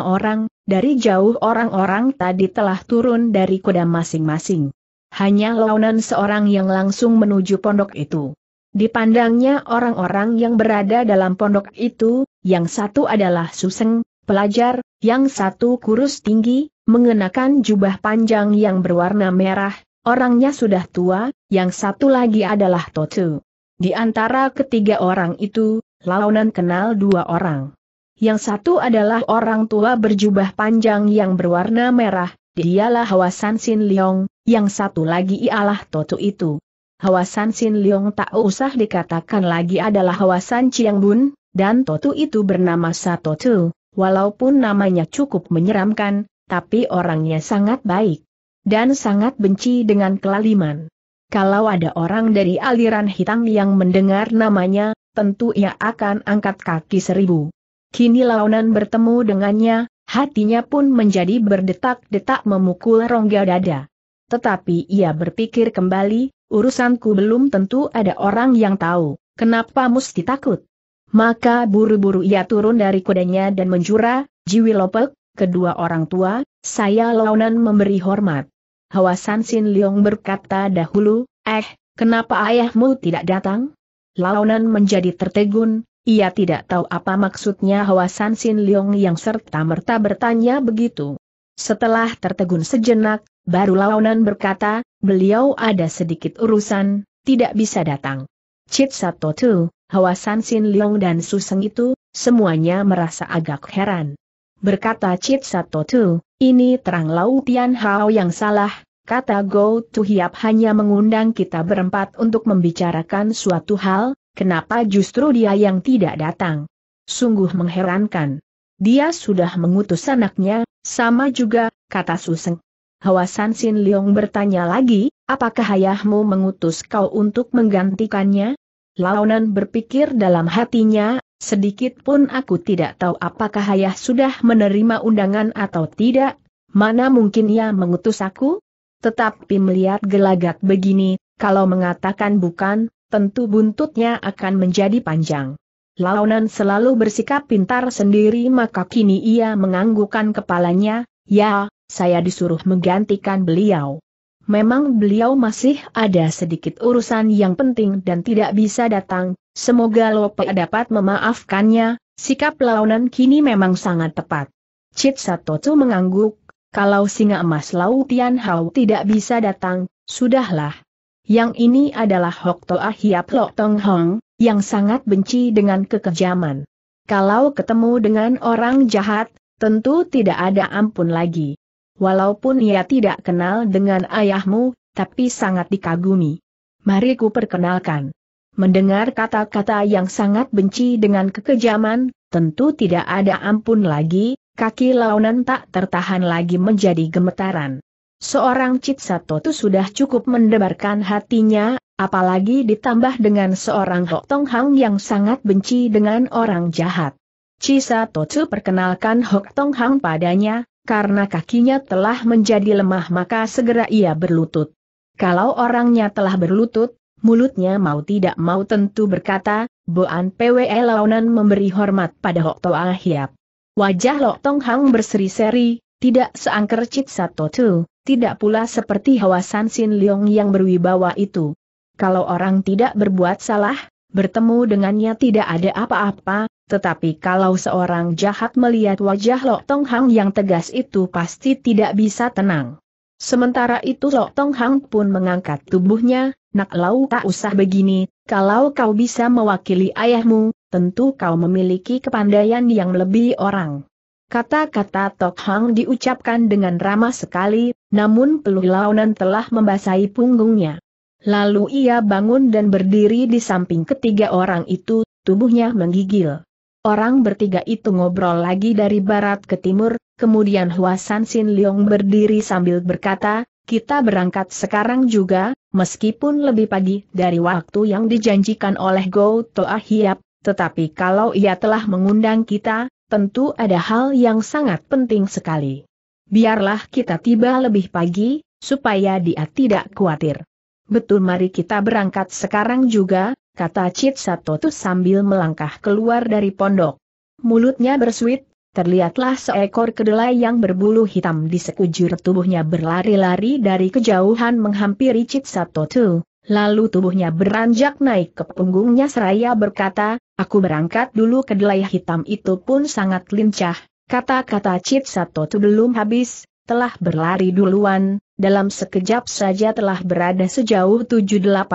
orang, dari jauh orang-orang tadi telah turun dari kuda masing-masing. Hanya Launan seorang yang langsung menuju pondok itu. Dipandangnya orang-orang yang berada dalam pondok itu, yang satu adalah Suseng, pelajar, yang satu kurus tinggi, mengenakan jubah panjang yang berwarna merah, orangnya sudah tua, yang satu lagi adalah Totu. Di antara ketiga orang itu, Launan kenal dua orang. Yang satu adalah orang tua berjubah panjang yang berwarna merah, dialah Hawasan Sin Leong, yang satu lagi ialah Totu itu. Hawasan Sin Leong tak usah dikatakan lagi adalah Hawasan Chiang Bun, dan Totu itu bernama Satotu, walaupun namanya cukup menyeramkan, tapi orangnya sangat baik dan sangat benci dengan kelaliman. Kalau ada orang dari aliran hitam yang mendengar namanya, tentu ia akan angkat kaki seribu. Kini Launan bertemu dengannya, hatinya pun menjadi berdetak-detak memukul rongga dada. Tetapi ia berpikir kembali, urusanku belum tentu ada orang yang tahu, kenapa mesti takut? Maka buru-buru ia turun dari kudanya dan menjura, Jiwi Lopek, kedua orang tua, saya Launan memberi hormat. Hawasan Sin Leong berkata dahulu, eh, kenapa ayahmu tidak datang? Launan menjadi tertegun, ia tidak tahu apa maksudnya Hwa San Sin Leong yang serta-merta bertanya begitu. Setelah tertegun sejenak, baru lawanan berkata, beliau ada sedikit urusan, tidak bisa datang. Cit Sato Tu, Hwa San Sin Leong dan Suseng itu, semuanya merasa agak heran. Berkata Cit Sato Tu, ini terang Lau Tian Hao yang salah, kata Go Tu Hiap hanya mengundang kita berempat untuk membicarakan suatu hal, Kenapa justru dia yang tidak datang? Sungguh mengherankan. Dia sudah mengutus anaknya, sama juga, kata Suseng. Hawasan Sin Leong bertanya lagi, apakah ayahmu mengutus kau untuk menggantikannya? Nan berpikir dalam hatinya, sedikit pun aku tidak tahu apakah ayah sudah menerima undangan atau tidak, mana mungkin ia mengutus aku? Tetapi melihat gelagat begini, kalau mengatakan bukan, tentu buntutnya akan menjadi panjang. Launan selalu bersikap pintar sendiri maka kini ia menganggukkan kepalanya, ya, saya disuruh menggantikan beliau. Memang beliau masih ada sedikit urusan yang penting dan tidak bisa datang, semoga Lope dapat memaafkannya, sikap launan kini memang sangat tepat. Cit Satotu mengangguk, kalau singa emas Lautian Hau tidak bisa datang, sudahlah, yang ini adalah Hok Toa ah Hiap Lok Tong Hong, yang sangat benci dengan kekejaman. Kalau ketemu dengan orang jahat, tentu tidak ada ampun lagi. Walaupun ia tidak kenal dengan ayahmu, tapi sangat dikagumi. Mari ku perkenalkan. Mendengar kata-kata yang sangat benci dengan kekejaman, tentu tidak ada ampun lagi, kaki launan tak tertahan lagi menjadi gemetaran. Seorang Citsatotu sudah cukup mendebarkan hatinya, apalagi ditambah dengan seorang Hok Tong Hang yang sangat benci dengan orang jahat. Chisatotsu perkenalkan Hok Tong Hang padanya, karena kakinya telah menjadi lemah maka segera ia berlutut. Kalau orangnya telah berlutut, mulutnya mau tidak mau tentu berkata, Boan Pwe Launan memberi hormat pada Hok Toa Hiap. Wajah Hok Tong Hang berseri-seri, tidak seangker Chisatotsu, tidak pula seperti Hwa San Sin Leong yang berwibawa itu. Kalau orang tidak berbuat salah, bertemu dengannya tidak ada apa-apa, tetapi kalau seorang jahat melihat wajah Lok Tong Hang yang tegas itu pasti tidak bisa tenang. Sementara itu Lok Tong Hang pun mengangkat tubuhnya, nak lau tak usah begini, kalau kau bisa mewakili ayahmu, tentu kau memiliki kepandaian yang lebih orang. Kata-kata Tok Hang diucapkan dengan ramah sekali, namun peluh launan telah membasahi punggungnya. Lalu ia bangun dan berdiri di samping ketiga orang itu, tubuhnya menggigil. Orang bertiga itu ngobrol lagi dari barat ke timur, kemudian Huasan Sin Leong berdiri sambil berkata, kita berangkat sekarang juga, meskipun lebih pagi dari waktu yang dijanjikan oleh Go Toa Hiap, tetapi kalau ia telah mengundang kita, tentu ada hal yang sangat penting sekali. Biarlah kita tiba lebih pagi, supaya dia tidak khawatir. Betul mari kita berangkat sekarang juga, kata Cid Satotu sambil melangkah keluar dari pondok. Mulutnya bersuit, terlihatlah seekor kedelai yang berbulu hitam di sekujur tubuhnya berlari-lari dari kejauhan menghampiri Cid Satotu. Lalu tubuhnya beranjak naik ke punggungnya seraya berkata, aku berangkat dulu ke kedelai hitam itu pun sangat lincah, kata-kata Cip Sato itu belum habis, telah berlari duluan, dalam sekejap saja telah berada sejauh 7-18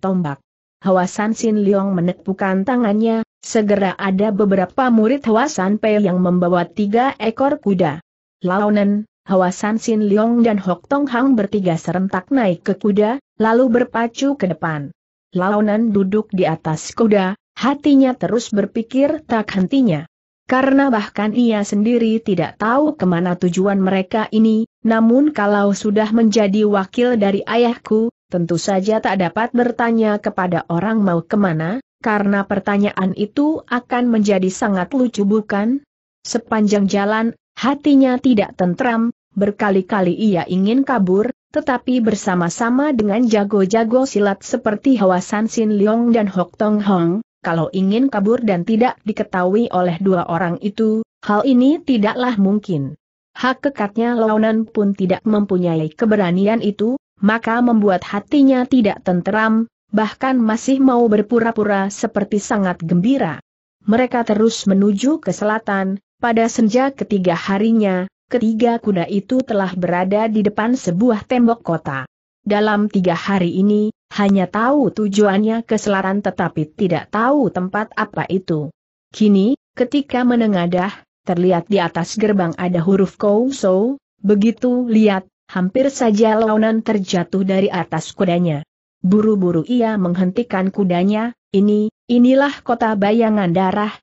tombak. Hawasan Sin Leong menepukan tangannya, segera ada beberapa murid Hawasan Pei yang membawa tiga ekor kuda. Nan, Hawasan Sin Leong dan Hok Tong Hang bertiga serentak naik ke kuda, lalu berpacu ke depan. Launan duduk di atas kuda, hatinya terus berpikir tak hentinya. Karena bahkan ia sendiri tidak tahu kemana tujuan mereka ini, namun kalau sudah menjadi wakil dari ayahku, tentu saja tak dapat bertanya kepada orang mau kemana, karena pertanyaan itu akan menjadi sangat lucu bukan? Sepanjang jalan, hatinya tidak tentram, berkali-kali ia ingin kabur, tetapi bersama-sama dengan jago-jago silat seperti San Sin Leong dan Hok Tong Hong, kalau ingin kabur dan tidak diketahui oleh dua orang itu, hal ini tidaklah mungkin. Hak kekatnya Launan pun tidak mempunyai keberanian itu, maka membuat hatinya tidak tenteram, bahkan masih mau berpura-pura seperti sangat gembira. Mereka terus menuju ke selatan, pada senja ketiga harinya, ketiga kuda itu telah berada di depan sebuah tembok kota. Dalam tiga hari ini, hanya tahu tujuannya ke selatan tetapi tidak tahu tempat apa itu. Kini, ketika menengadah, terlihat di atas gerbang ada huruf so, begitu lihat, hampir saja launan terjatuh dari atas kudanya. Buru-buru ia menghentikan kudanya, ini, inilah kota bayangan darah,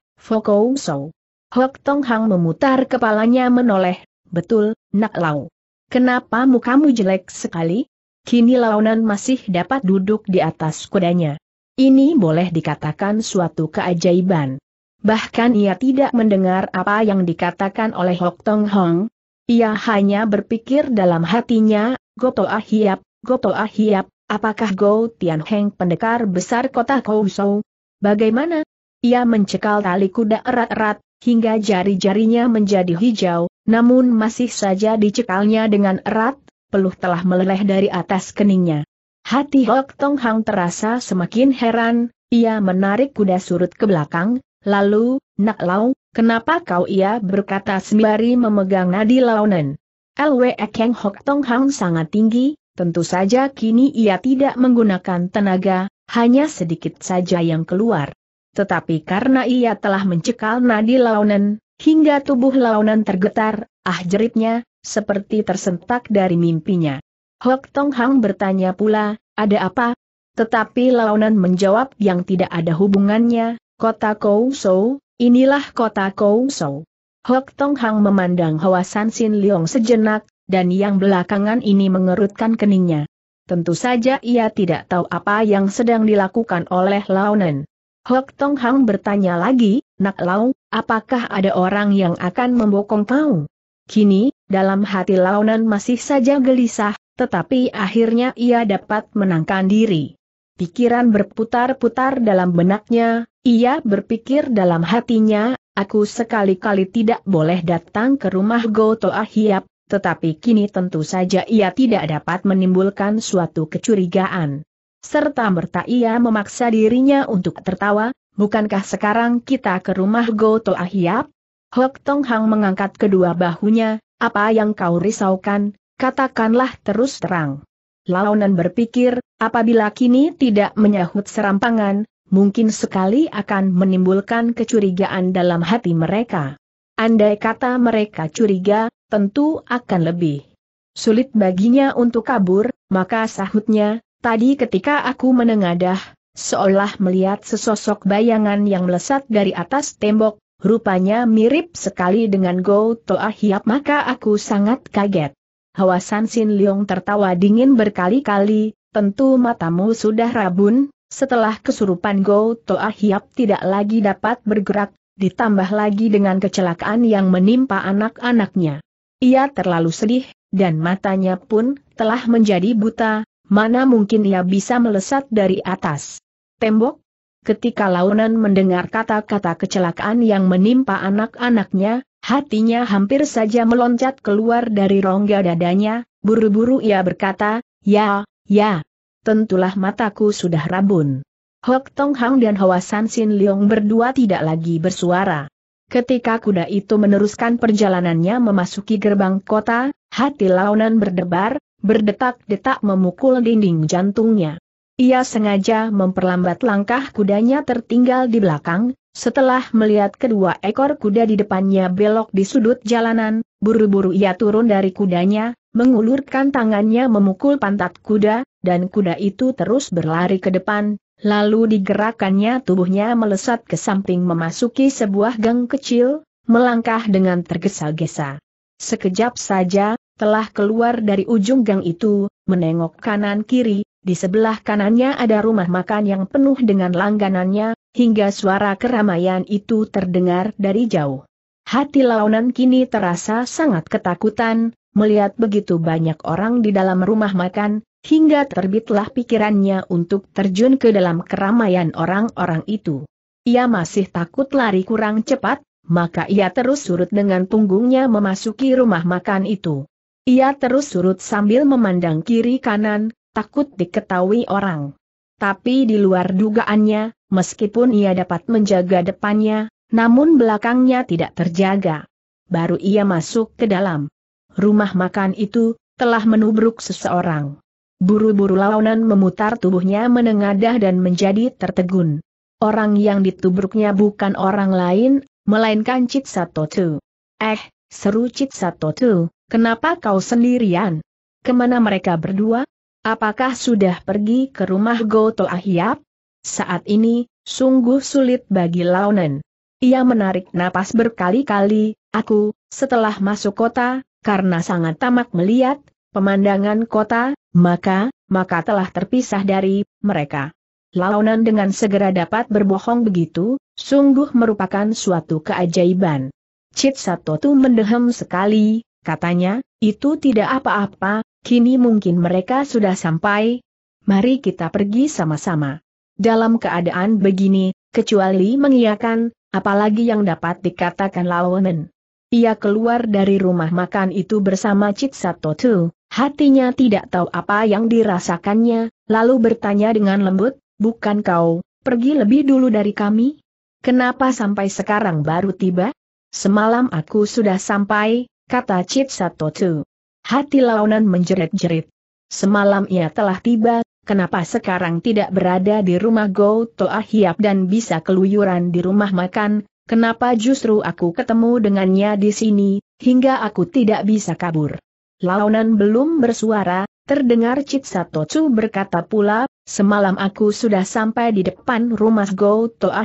So. Hok Tong Hang memutar kepalanya menoleh, Betul, nak lau. Kenapa mukamu jelek sekali? Kini launan masih dapat duduk di atas kudanya. Ini boleh dikatakan suatu keajaiban. Bahkan ia tidak mendengar apa yang dikatakan oleh Hok Tong Hong. Ia hanya berpikir dalam hatinya, Goto Ahiap, ah Goto Ahiap, ah apakah Go Tian Heng pendekar besar kota Kousou? Bagaimana? Ia mencekal tali kuda erat-erat, hingga jari-jarinya menjadi hijau, namun masih saja dicekalnya dengan erat, peluh telah meleleh dari atas keningnya. Hati Hok Tong Hang terasa semakin heran, ia menarik kuda surut ke belakang, lalu, Nak Lau, kenapa kau ia berkata sembari memegang nadi launen. LWE Keng Hok Tong Hang sangat tinggi, tentu saja kini ia tidak menggunakan tenaga, hanya sedikit saja yang keluar tetapi karena ia telah mencekal nadi launan, hingga tubuh launan tergetar, ah jeritnya, seperti tersentak dari mimpinya. Hok Tong Hang bertanya pula, ada apa? Tetapi Launan menjawab yang tidak ada hubungannya, kota So, inilah kota So. Hok Tong Hang memandang Hoa San Sin Leong sejenak, dan yang belakangan ini mengerutkan keningnya. Tentu saja ia tidak tahu apa yang sedang dilakukan oleh Launen. Hok Tong Hang bertanya lagi, Nak Lau, apakah ada orang yang akan membokong kau? Kini, dalam hati Launan masih saja gelisah, tetapi akhirnya ia dapat menangkan diri. Pikiran berputar-putar dalam benaknya, ia berpikir dalam hatinya, aku sekali-kali tidak boleh datang ke rumah Goto Ahiap, tetapi kini tentu saja ia tidak dapat menimbulkan suatu kecurigaan serta merta ia memaksa dirinya untuk tertawa, bukankah sekarang kita ke rumah Goto Ahiap? Hok Tong Hang mengangkat kedua bahunya, apa yang kau risaukan, katakanlah terus terang. Laonan berpikir, apabila kini tidak menyahut serampangan, mungkin sekali akan menimbulkan kecurigaan dalam hati mereka. Andai kata mereka curiga, tentu akan lebih sulit baginya untuk kabur, maka sahutnya, Tadi ketika aku menengadah, seolah melihat sesosok bayangan yang melesat dari atas tembok, rupanya mirip sekali dengan Go Toa Hiap maka aku sangat kaget. Hawasan Sin Leong tertawa dingin berkali-kali, tentu matamu sudah rabun, setelah kesurupan Go Toa Hiap tidak lagi dapat bergerak, ditambah lagi dengan kecelakaan yang menimpa anak-anaknya. Ia terlalu sedih, dan matanya pun telah menjadi buta, Mana mungkin ia bisa melesat dari atas tembok? Ketika Launan mendengar kata-kata kecelakaan yang menimpa anak-anaknya, hatinya hampir saja meloncat keluar dari rongga dadanya, buru-buru ia berkata, ya, ya, tentulah mataku sudah rabun. Hok Tong Hang dan Hoa San Sin Leong berdua tidak lagi bersuara. Ketika kuda itu meneruskan perjalanannya memasuki gerbang kota, hati Launan berdebar, berdetak-detak memukul dinding jantungnya. Ia sengaja memperlambat langkah kudanya tertinggal di belakang, setelah melihat kedua ekor kuda di depannya belok di sudut jalanan, buru-buru ia turun dari kudanya, mengulurkan tangannya memukul pantat kuda, dan kuda itu terus berlari ke depan, lalu digerakannya tubuhnya melesat ke samping memasuki sebuah gang kecil, melangkah dengan tergesa-gesa. Sekejap saja, telah keluar dari ujung gang itu, menengok kanan-kiri, di sebelah kanannya ada rumah makan yang penuh dengan langganannya, hingga suara keramaian itu terdengar dari jauh. Hati Launan kini terasa sangat ketakutan, melihat begitu banyak orang di dalam rumah makan, hingga terbitlah pikirannya untuk terjun ke dalam keramaian orang-orang itu. Ia masih takut lari kurang cepat, maka ia terus surut dengan punggungnya memasuki rumah makan itu. Ia terus surut sambil memandang kiri kanan, takut diketahui orang. Tapi di luar dugaannya, meskipun ia dapat menjaga depannya, namun belakangnya tidak terjaga. Baru ia masuk ke dalam rumah makan itu, telah menubruk seseorang. Buru-buru launan memutar tubuhnya menengadah dan menjadi tertegun. Orang yang ditubruknya bukan orang lain, melainkan Cit Satotu. Eh, seru Cit Satotu, Kenapa kau sendirian? Kemana mereka berdua? Apakah sudah pergi ke rumah Goto Ahiap? Saat ini, sungguh sulit bagi Launen. Ia menarik napas berkali-kali, aku, setelah masuk kota, karena sangat tamak melihat, pemandangan kota, maka, maka telah terpisah dari, mereka. Launan dengan segera dapat berbohong begitu, sungguh merupakan suatu keajaiban. Cit Satotu mendehem sekali, Katanya, itu tidak apa-apa, kini mungkin mereka sudah sampai. Mari kita pergi sama-sama. Dalam keadaan begini, kecuali mengiyakan, apalagi yang dapat dikatakan lawanan. Ia keluar dari rumah makan itu bersama Cik Satotu, hatinya tidak tahu apa yang dirasakannya, lalu bertanya dengan lembut, bukan kau, pergi lebih dulu dari kami? Kenapa sampai sekarang baru tiba? Semalam aku sudah sampai, kata Cit Satotu. Hati Launan menjerit-jerit. Semalam ia telah tiba, kenapa sekarang tidak berada di rumah Go Toa dan bisa keluyuran di rumah makan, kenapa justru aku ketemu dengannya di sini, hingga aku tidak bisa kabur. Launan belum bersuara, terdengar Cit Satotu berkata pula, semalam aku sudah sampai di depan rumah Go Toa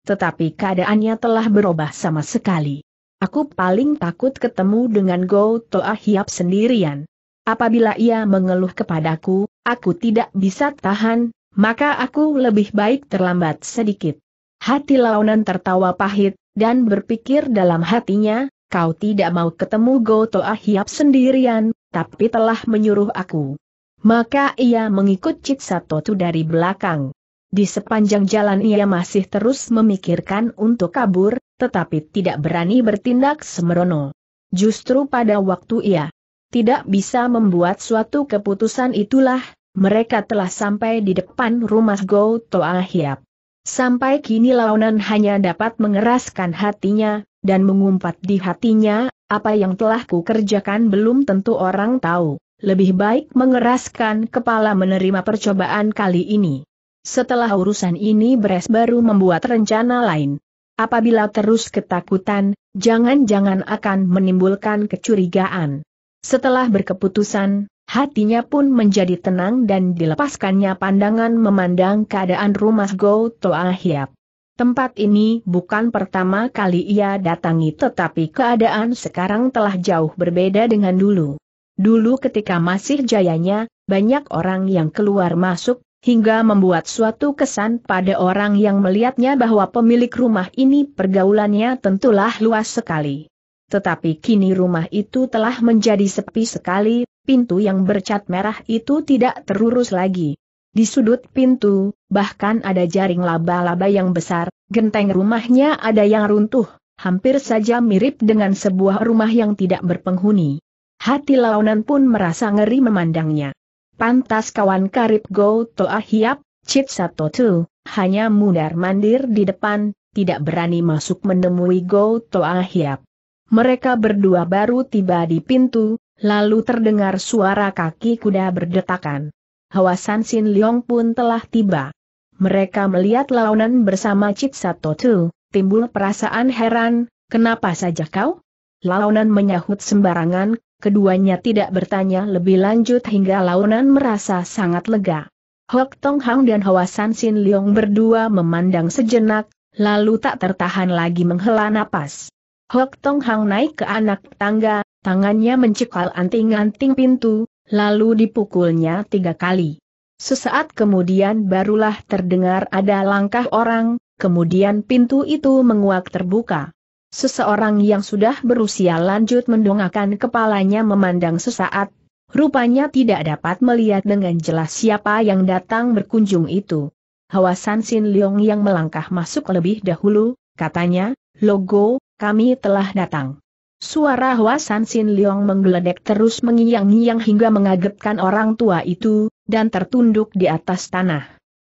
tetapi keadaannya telah berubah sama sekali. Aku paling takut ketemu dengan Go Toa Hiap sendirian. Apabila ia mengeluh kepadaku, aku tidak bisa tahan, maka aku lebih baik terlambat sedikit. Hati launan tertawa pahit, dan berpikir dalam hatinya, kau tidak mau ketemu Go Toa Hiap sendirian, tapi telah menyuruh aku. Maka ia mengikut Cik Satotu dari belakang. Di sepanjang jalan ia masih terus memikirkan untuk kabur, tetapi tidak berani bertindak semerono. Justru pada waktu ia tidak bisa membuat suatu keputusan itulah, mereka telah sampai di depan rumah Go Toa Hiap. Sampai kini Launan hanya dapat mengeraskan hatinya, dan mengumpat di hatinya, apa yang telah kukerjakan belum tentu orang tahu, lebih baik mengeraskan kepala menerima percobaan kali ini. Setelah urusan ini beres baru membuat rencana lain. Apabila terus ketakutan, jangan-jangan akan menimbulkan kecurigaan. Setelah berkeputusan, hatinya pun menjadi tenang dan dilepaskannya pandangan memandang keadaan rumah Go Toa Hiap. Tempat ini bukan pertama kali ia datangi tetapi keadaan sekarang telah jauh berbeda dengan dulu. Dulu ketika masih jayanya, banyak orang yang keluar masuk, hingga membuat suatu kesan pada orang yang melihatnya bahwa pemilik rumah ini pergaulannya tentulah luas sekali. Tetapi kini rumah itu telah menjadi sepi sekali, pintu yang bercat merah itu tidak terurus lagi. Di sudut pintu, bahkan ada jaring laba-laba yang besar, genteng rumahnya ada yang runtuh, hampir saja mirip dengan sebuah rumah yang tidak berpenghuni. Hati Launan pun merasa ngeri memandangnya. Pantas kawan karib Go To Ahiap, Cit Sato Tu, hanya mundar-mandir di depan, tidak berani masuk menemui Go To Ahiap. Mereka berdua baru tiba di pintu, lalu terdengar suara kaki kuda berdetakan. Hawasan Sin Leong pun telah tiba. Mereka melihat Launan bersama Cit Sato Tu, timbul perasaan heran, kenapa saja kau? Launan menyahut sembarangan, keduanya tidak bertanya lebih lanjut hingga Launan merasa sangat lega. Hok Tong Hang dan Hwa San Sin Leong berdua memandang sejenak, lalu tak tertahan lagi menghela napas. Hok Tong Hang naik ke anak tangga, tangannya mencekal anting-anting pintu, lalu dipukulnya tiga kali. Sesaat kemudian barulah terdengar ada langkah orang, kemudian pintu itu menguak terbuka. Seseorang yang sudah berusia lanjut mendongakkan kepalanya memandang sesaat, rupanya tidak dapat melihat dengan jelas siapa yang datang berkunjung itu. Hawasan Sin Leong yang melangkah masuk lebih dahulu, katanya, Logo, kami telah datang. Suara Hawasan Sin Leong menggeledek terus mengiang-ngiang hingga mengagetkan orang tua itu, dan tertunduk di atas tanah.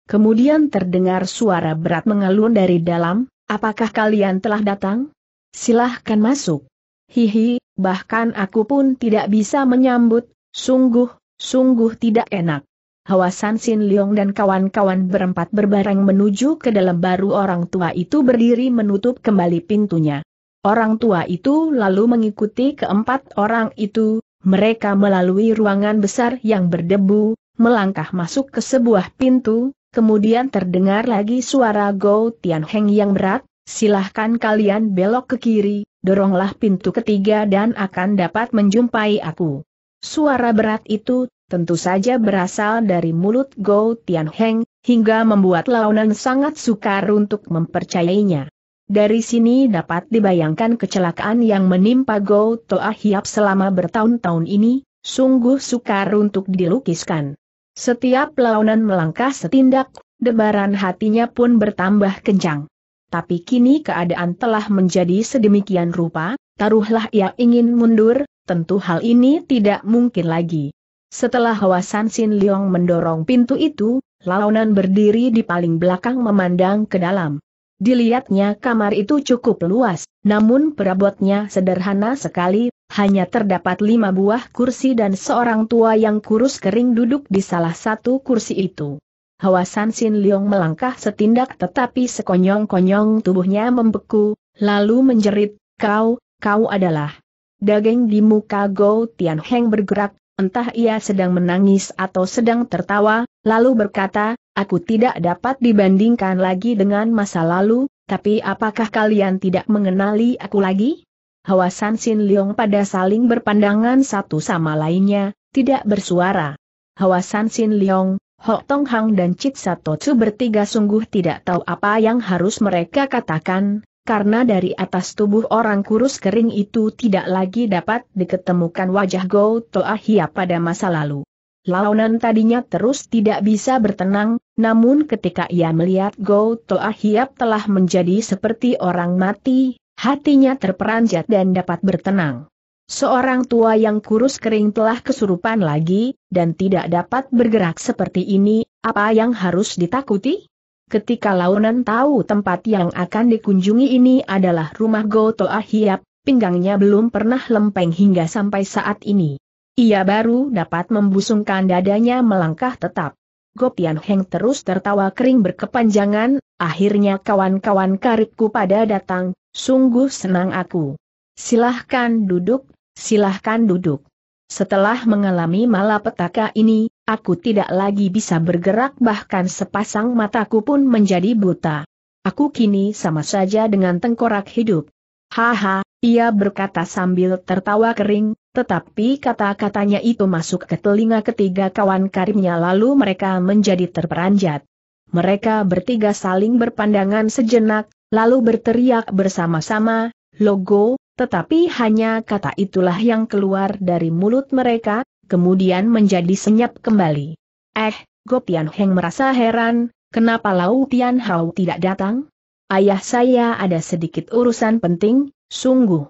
Kemudian terdengar suara berat mengalun dari dalam, apakah kalian telah datang? silahkan masuk. Hihi, bahkan aku pun tidak bisa menyambut, sungguh, sungguh tidak enak. Hawasan Sin Leong dan kawan-kawan berempat berbareng menuju ke dalam baru orang tua itu berdiri menutup kembali pintunya. Orang tua itu lalu mengikuti keempat orang itu, mereka melalui ruangan besar yang berdebu, melangkah masuk ke sebuah pintu, kemudian terdengar lagi suara Go Tian Heng yang berat, silahkan kalian belok ke kiri, doronglah pintu ketiga dan akan dapat menjumpai aku. Suara berat itu, tentu saja berasal dari mulut Go Tianheng, hingga membuat Launan sangat sukar untuk mempercayainya. Dari sini dapat dibayangkan kecelakaan yang menimpa Go Toa Hiap selama bertahun-tahun ini, sungguh sukar untuk dilukiskan. Setiap Launan melangkah setindak, debaran hatinya pun bertambah kencang tapi kini keadaan telah menjadi sedemikian rupa, taruhlah ia ingin mundur, tentu hal ini tidak mungkin lagi. Setelah Hawasan Sin Leong mendorong pintu itu, Launan berdiri di paling belakang memandang ke dalam. Dilihatnya kamar itu cukup luas, namun perabotnya sederhana sekali, hanya terdapat lima buah kursi dan seorang tua yang kurus kering duduk di salah satu kursi itu. Hawa San Sin Leong melangkah setindak tetapi sekonyong-konyong tubuhnya membeku, lalu menjerit, kau, kau adalah. Dageng di muka Gou Tian Heng bergerak, entah ia sedang menangis atau sedang tertawa, lalu berkata, aku tidak dapat dibandingkan lagi dengan masa lalu, tapi apakah kalian tidak mengenali aku lagi? Hawa San Sin Leong pada saling berpandangan satu sama lainnya, tidak bersuara. Hawa San Sin Leong, Hok Tong Hang dan Chit Chu bertiga sungguh tidak tahu apa yang harus mereka katakan, karena dari atas tubuh orang kurus kering itu tidak lagi dapat diketemukan wajah Go Hia pada masa lalu. Launan tadinya terus tidak bisa bertenang, namun ketika ia melihat Go Hia telah menjadi seperti orang mati, hatinya terperanjat dan dapat bertenang. Seorang tua yang kurus kering telah kesurupan lagi, dan tidak dapat bergerak seperti ini, apa yang harus ditakuti? Ketika Launan tahu tempat yang akan dikunjungi ini adalah rumah Goto Ahiap, pinggangnya belum pernah lempeng hingga sampai saat ini. Ia baru dapat membusungkan dadanya melangkah tetap. Gopian Heng terus tertawa kering berkepanjangan, akhirnya kawan-kawan karibku pada datang, sungguh senang aku. Silahkan duduk, silahkan duduk. Setelah mengalami malapetaka ini, aku tidak lagi bisa bergerak bahkan sepasang mataku pun menjadi buta. Aku kini sama saja dengan tengkorak hidup. Haha, ia berkata sambil tertawa kering, tetapi kata-katanya itu masuk ke telinga ketiga kawan karimnya lalu mereka menjadi terperanjat. Mereka bertiga saling berpandangan sejenak, lalu berteriak bersama-sama, Logo, tetapi hanya kata itulah yang keluar dari mulut mereka, kemudian menjadi senyap kembali. Eh, Gopian Heng merasa heran, kenapa Lau Tian Hao tidak datang? Ayah saya ada sedikit urusan penting, sungguh.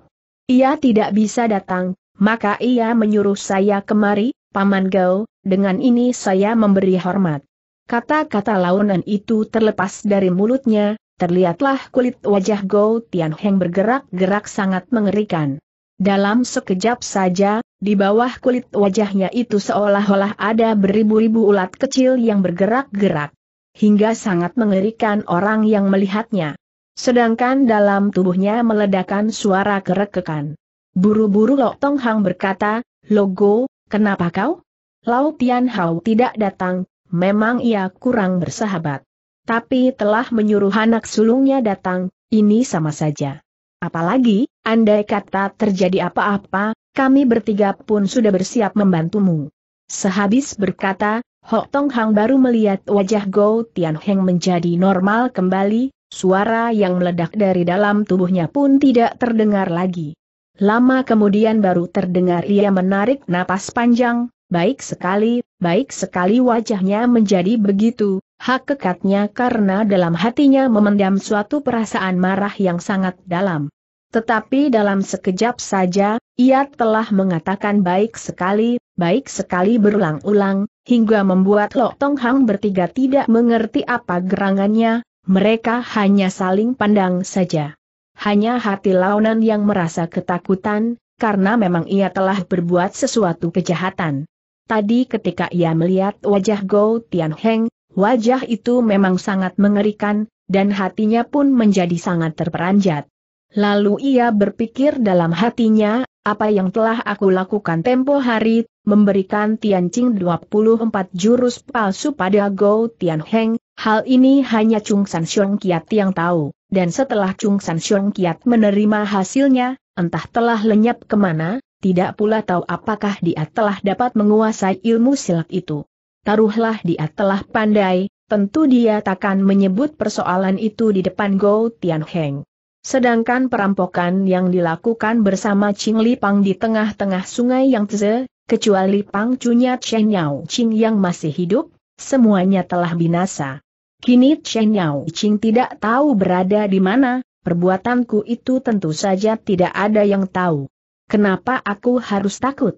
Ia tidak bisa datang, maka ia menyuruh saya kemari, Paman Gao, dengan ini saya memberi hormat. Kata-kata launan itu terlepas dari mulutnya, terlihatlah kulit wajah Go Tianheng bergerak-gerak sangat mengerikan. Dalam sekejap saja, di bawah kulit wajahnya itu seolah-olah ada beribu-ribu ulat kecil yang bergerak-gerak. Hingga sangat mengerikan orang yang melihatnya. Sedangkan dalam tubuhnya meledakan suara kerekekan. Buru-buru Lo Tong Hang berkata, Logo, kenapa kau? Lao Tian Hao tidak datang, memang ia kurang bersahabat tapi telah menyuruh anak sulungnya datang, ini sama saja. Apalagi, andai kata terjadi apa-apa, kami bertiga pun sudah bersiap membantumu. Sehabis berkata, Hok Tong Hang baru melihat wajah Go Tian Heng menjadi normal kembali, suara yang meledak dari dalam tubuhnya pun tidak terdengar lagi. Lama kemudian baru terdengar ia menarik napas panjang, baik sekali, baik sekali wajahnya menjadi begitu, Hak kekatnya karena dalam hatinya memendam suatu perasaan marah yang sangat dalam. Tetapi dalam sekejap saja, ia telah mengatakan baik sekali, baik sekali berulang-ulang, hingga membuat Lok Tong Hang bertiga tidak mengerti apa gerangannya, mereka hanya saling pandang saja. Hanya hati Launan yang merasa ketakutan, karena memang ia telah berbuat sesuatu kejahatan. Tadi ketika ia melihat wajah Go Tian Heng, Wajah itu memang sangat mengerikan, dan hatinya pun menjadi sangat terperanjat. Lalu ia berpikir dalam hatinya, apa yang telah aku lakukan tempo hari, memberikan Tian Qing 24 jurus palsu pada Go Heng, hal ini hanya Chung San Xiong Kiat yang tahu, dan setelah Chung San Xiong Kiat menerima hasilnya, entah telah lenyap kemana, tidak pula tahu apakah dia telah dapat menguasai ilmu silat itu taruhlah dia telah pandai, tentu dia takkan menyebut persoalan itu di depan Go Tianheng. Sedangkan perampokan yang dilakukan bersama Ching Li Pang di tengah-tengah sungai Yang Tze, kecuali Pang Cunya Chen Yao Ching yang masih hidup, semuanya telah binasa. Kini Chen Yao Ching tidak tahu berada di mana, perbuatanku itu tentu saja tidak ada yang tahu. Kenapa aku harus takut?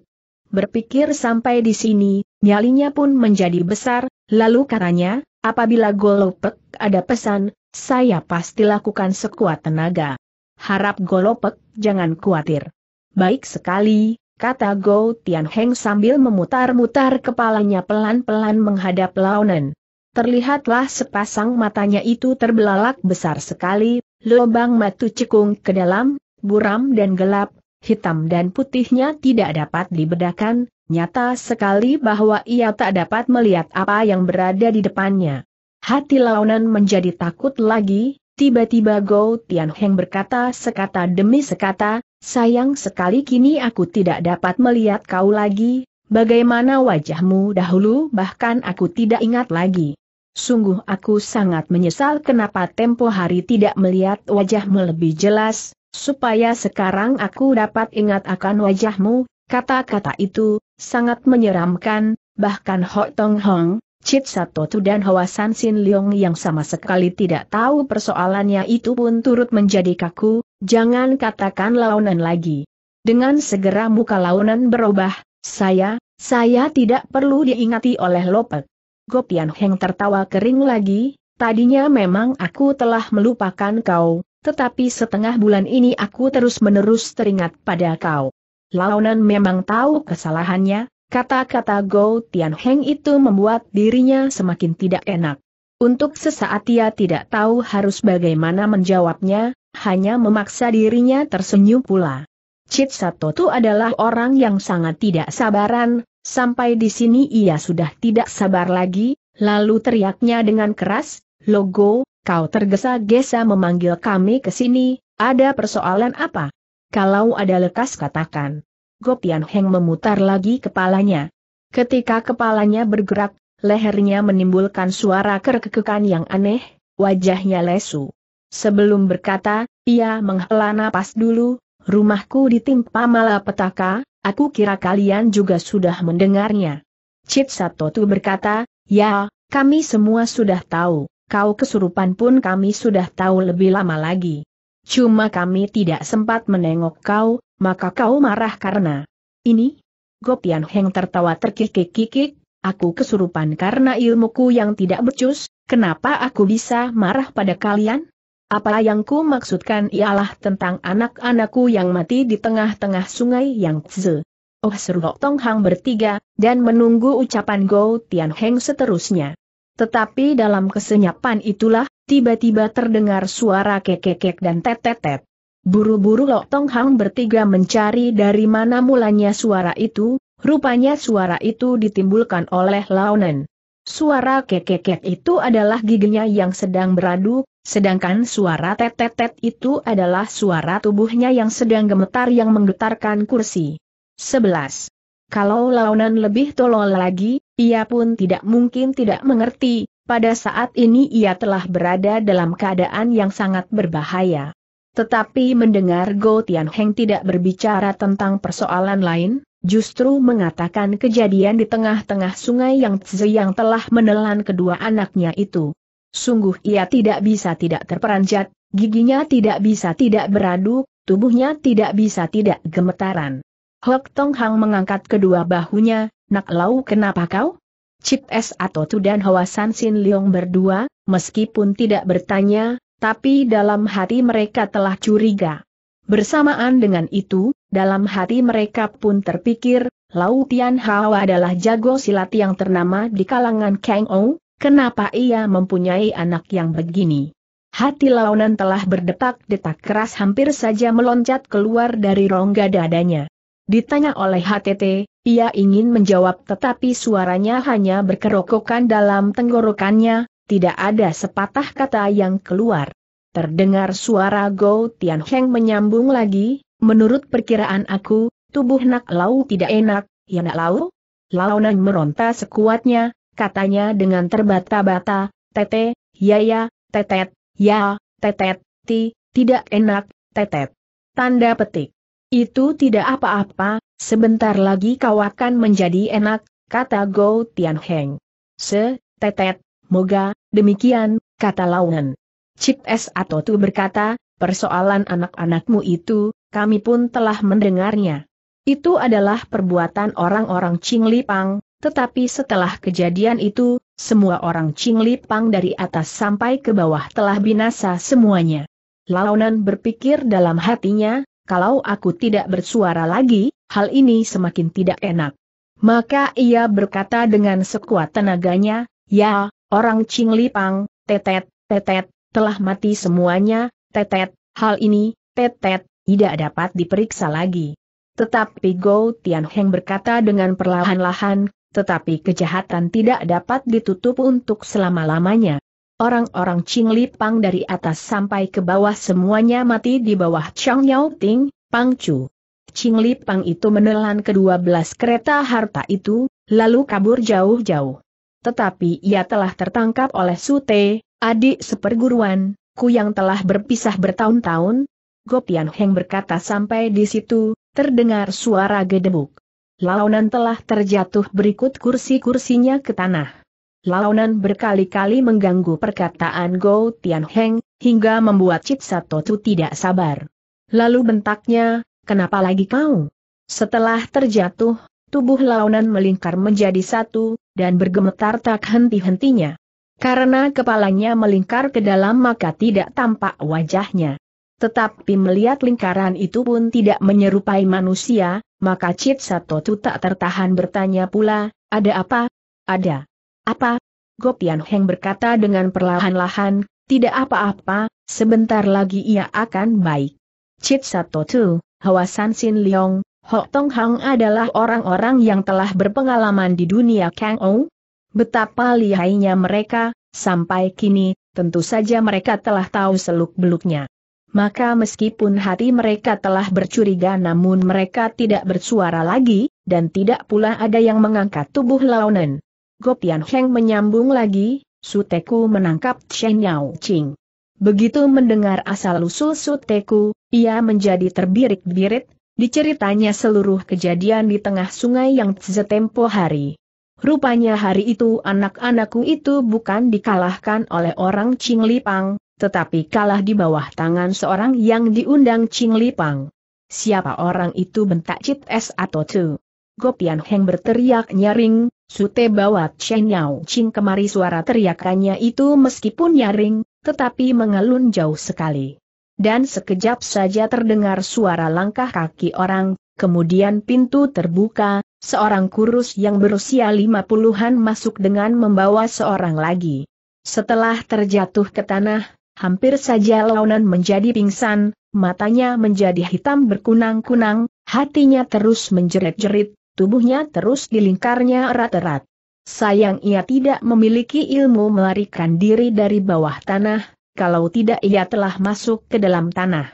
Berpikir sampai di sini, nyalinya pun menjadi besar, lalu katanya, apabila Golopek ada pesan, saya pasti lakukan sekuat tenaga. Harap Golopek jangan khawatir. Baik sekali, kata Go Tianheng sambil memutar-mutar kepalanya pelan-pelan menghadap Laonan. Terlihatlah sepasang matanya itu terbelalak besar sekali, lubang matu cekung ke dalam, buram dan gelap, hitam dan putihnya tidak dapat dibedakan, nyata sekali bahwa ia tak dapat melihat apa yang berada di depannya. Hati Launan menjadi takut lagi, tiba-tiba Go Tianheng berkata sekata demi sekata, sayang sekali kini aku tidak dapat melihat kau lagi, bagaimana wajahmu dahulu bahkan aku tidak ingat lagi. Sungguh aku sangat menyesal kenapa tempo hari tidak melihat wajahmu lebih jelas, supaya sekarang aku dapat ingat akan wajahmu, kata-kata itu, sangat menyeramkan, bahkan Ho Tong Hong, Chit Satotu dan Hoa San Sin Leong yang sama sekali tidak tahu persoalannya itu pun turut menjadi kaku, jangan katakan launan lagi. Dengan segera muka launan berubah, saya, saya tidak perlu diingati oleh Lopet. Gopian Heng tertawa kering lagi, tadinya memang aku telah melupakan kau, tetapi setengah bulan ini aku terus-menerus teringat pada kau. Launan memang tahu kesalahannya, kata-kata Go Tian Heng itu membuat dirinya semakin tidak enak. Untuk sesaat ia tidak tahu harus bagaimana menjawabnya, hanya memaksa dirinya tersenyum pula. Cit Satotu adalah orang yang sangat tidak sabaran, sampai di sini ia sudah tidak sabar lagi, lalu teriaknya dengan keras, Logo, kau tergesa-gesa memanggil kami ke sini, ada persoalan apa? Kalau ada lekas katakan. Gopian Heng memutar lagi kepalanya. Ketika kepalanya bergerak, lehernya menimbulkan suara kerkekekan yang aneh, wajahnya lesu. Sebelum berkata, ia menghela napas dulu, rumahku ditimpa malapetaka, aku kira kalian juga sudah mendengarnya. Cip Satotu berkata, ya, kami semua sudah tahu kau kesurupan pun kami sudah tahu lebih lama lagi. Cuma kami tidak sempat menengok kau, maka kau marah karena ini? Gopian Heng tertawa terkikik-kikik, aku kesurupan karena ilmuku yang tidak becus, kenapa aku bisa marah pada kalian? Apa yang ku maksudkan ialah tentang anak-anakku yang mati di tengah-tengah sungai yang tze. Oh seru Tong Hang bertiga, dan menunggu ucapan Go Tian Heng seterusnya. Tetapi dalam kesenyapan itulah, tiba-tiba terdengar suara kekekek dan tetetet. Buru-buru Lok Tong Hang bertiga mencari dari mana mulanya suara itu, rupanya suara itu ditimbulkan oleh Launen. Suara kekekek itu adalah giginya yang sedang beradu, sedangkan suara tetetet itu adalah suara tubuhnya yang sedang gemetar yang menggetarkan kursi. 11. Kalau Launan lebih tolol lagi, ia pun tidak mungkin tidak mengerti, pada saat ini ia telah berada dalam keadaan yang sangat berbahaya. Tetapi mendengar Go Tian Heng tidak berbicara tentang persoalan lain, justru mengatakan kejadian di tengah-tengah sungai yang Tze yang telah menelan kedua anaknya itu. Sungguh ia tidak bisa tidak terperanjat, giginya tidak bisa tidak beradu, tubuhnya tidak bisa tidak gemetaran. Hok Tong Hang mengangkat kedua bahunya, Nak Lau kenapa kau? Chip S atau Tu dan Hoa San Sin Leong berdua, meskipun tidak bertanya, tapi dalam hati mereka telah curiga. Bersamaan dengan itu, dalam hati mereka pun terpikir, Lau Tian Hao adalah jago silat yang ternama di kalangan Kang Ou, kenapa ia mempunyai anak yang begini? Hati Launan telah berdetak detak keras hampir saja meloncat keluar dari rongga dadanya. Ditanya oleh HTT, ia ingin menjawab tetapi suaranya hanya berkerokokan dalam tenggorokannya, tidak ada sepatah kata yang keluar. Terdengar suara Go Tian Heng menyambung lagi, menurut perkiraan aku, tubuh Nak Lau tidak enak, ya Nak Lau? Launan meronta sekuatnya, katanya dengan terbata-bata, tete, ya ya, tetet, ya, tetet, ti, tidak enak, tetet. Tanda petik. Itu tidak apa-apa, sebentar lagi kau akan menjadi enak, kata Go Tianheng. Se, tetet, moga, demikian, kata Launan. Cip S. Atotu berkata, persoalan anak-anakmu itu, kami pun telah mendengarnya. Itu adalah perbuatan orang-orang Cinglipang, tetapi setelah kejadian itu, semua orang Cinglipang dari atas sampai ke bawah telah binasa semuanya. Launan berpikir dalam hatinya, kalau aku tidak bersuara lagi, hal ini semakin tidak enak. Maka ia berkata dengan sekuat tenaganya, ya, orang pang, tetet, tetet, telah mati semuanya, tetet, hal ini, tetet, tidak dapat diperiksa lagi. Tetapi Go Tianheng berkata dengan perlahan-lahan, tetapi kejahatan tidak dapat ditutup untuk selama-lamanya. Orang-orang Ching Li dari atas sampai ke bawah semuanya mati di bawah Chang Yao Ting, Pang Chu. Ching Li itu menelan kedua belas kereta harta itu, lalu kabur jauh-jauh. Tetapi ia telah tertangkap oleh Sute, adik seperguruan, ku yang telah berpisah bertahun-tahun. Gopian Heng berkata sampai di situ, terdengar suara gedebuk. Nan telah terjatuh berikut kursi-kursinya ke tanah. Launan berkali-kali mengganggu perkataan Go Tianheng, hingga membuat Cip Tu tidak sabar. Lalu bentaknya, kenapa lagi kau? Setelah terjatuh, tubuh Launan melingkar menjadi satu, dan bergemetar tak henti-hentinya. Karena kepalanya melingkar ke dalam maka tidak tampak wajahnya. Tetapi melihat lingkaran itu pun tidak menyerupai manusia, maka Cip Tu tak tertahan bertanya pula, ada apa? Ada. Apa? Gopian Heng berkata dengan perlahan-lahan, tidak apa-apa, sebentar lagi ia akan baik. Chit Sato Tu, Hwa San Sin Leong, Hok Tong Hang adalah orang-orang yang telah berpengalaman di dunia Kang Ou. Betapa lihainya mereka, sampai kini, tentu saja mereka telah tahu seluk-beluknya. Maka meskipun hati mereka telah bercuriga namun mereka tidak bersuara lagi, dan tidak pula ada yang mengangkat tubuh Launen. Gopian Heng menyambung lagi, Suteku menangkap Chen Yao Qing. Begitu mendengar asal-usul Suteku, ia menjadi terbirik-birit, diceritanya seluruh kejadian di tengah sungai yang tempo hari. Rupanya hari itu anak-anakku itu bukan dikalahkan oleh orang Ching Lipang, tetapi kalah di bawah tangan seorang yang diundang Ching Lipang. Siapa orang itu bentak Cit S atau Tu? Gopian Heng berteriak nyaring, Sute bawa Chen Yao Ching kemari suara teriakannya itu meskipun nyaring, tetapi mengalun jauh sekali. Dan sekejap saja terdengar suara langkah kaki orang, kemudian pintu terbuka, seorang kurus yang berusia lima puluhan masuk dengan membawa seorang lagi. Setelah terjatuh ke tanah, hampir saja Launan menjadi pingsan, matanya menjadi hitam berkunang-kunang, hatinya terus menjerit-jerit, tubuhnya terus dilingkarnya erat-erat. Sayang ia tidak memiliki ilmu melarikan diri dari bawah tanah, kalau tidak ia telah masuk ke dalam tanah.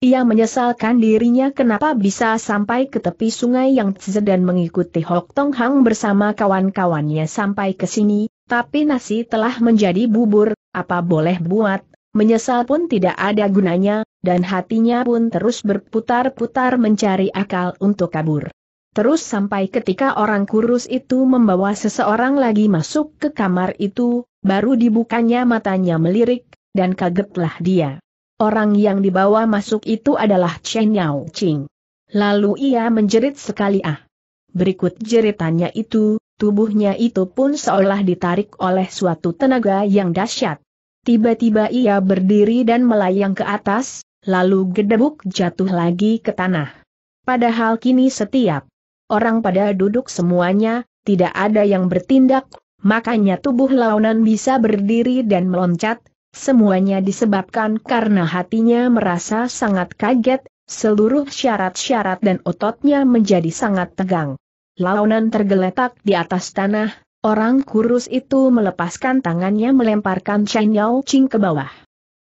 Ia menyesalkan dirinya kenapa bisa sampai ke tepi sungai yang Tse dan mengikuti Hok Tong Hang bersama kawan-kawannya sampai ke sini, tapi nasi telah menjadi bubur, apa boleh buat, menyesal pun tidak ada gunanya, dan hatinya pun terus berputar-putar mencari akal untuk kabur. Terus sampai ketika orang kurus itu membawa seseorang lagi masuk ke kamar itu, baru dibukanya matanya melirik, dan kagetlah dia. Orang yang dibawa masuk itu adalah Chen Yao Ching. Lalu ia menjerit sekali ah. Berikut jeritannya itu, tubuhnya itu pun seolah ditarik oleh suatu tenaga yang dahsyat. Tiba-tiba ia berdiri dan melayang ke atas, lalu gedebuk jatuh lagi ke tanah. Padahal kini setiap orang pada duduk semuanya, tidak ada yang bertindak, makanya tubuh Launan bisa berdiri dan meloncat, semuanya disebabkan karena hatinya merasa sangat kaget, seluruh syarat-syarat dan ototnya menjadi sangat tegang. Launan tergeletak di atas tanah, orang kurus itu melepaskan tangannya melemparkan Chen Yao Qing ke bawah.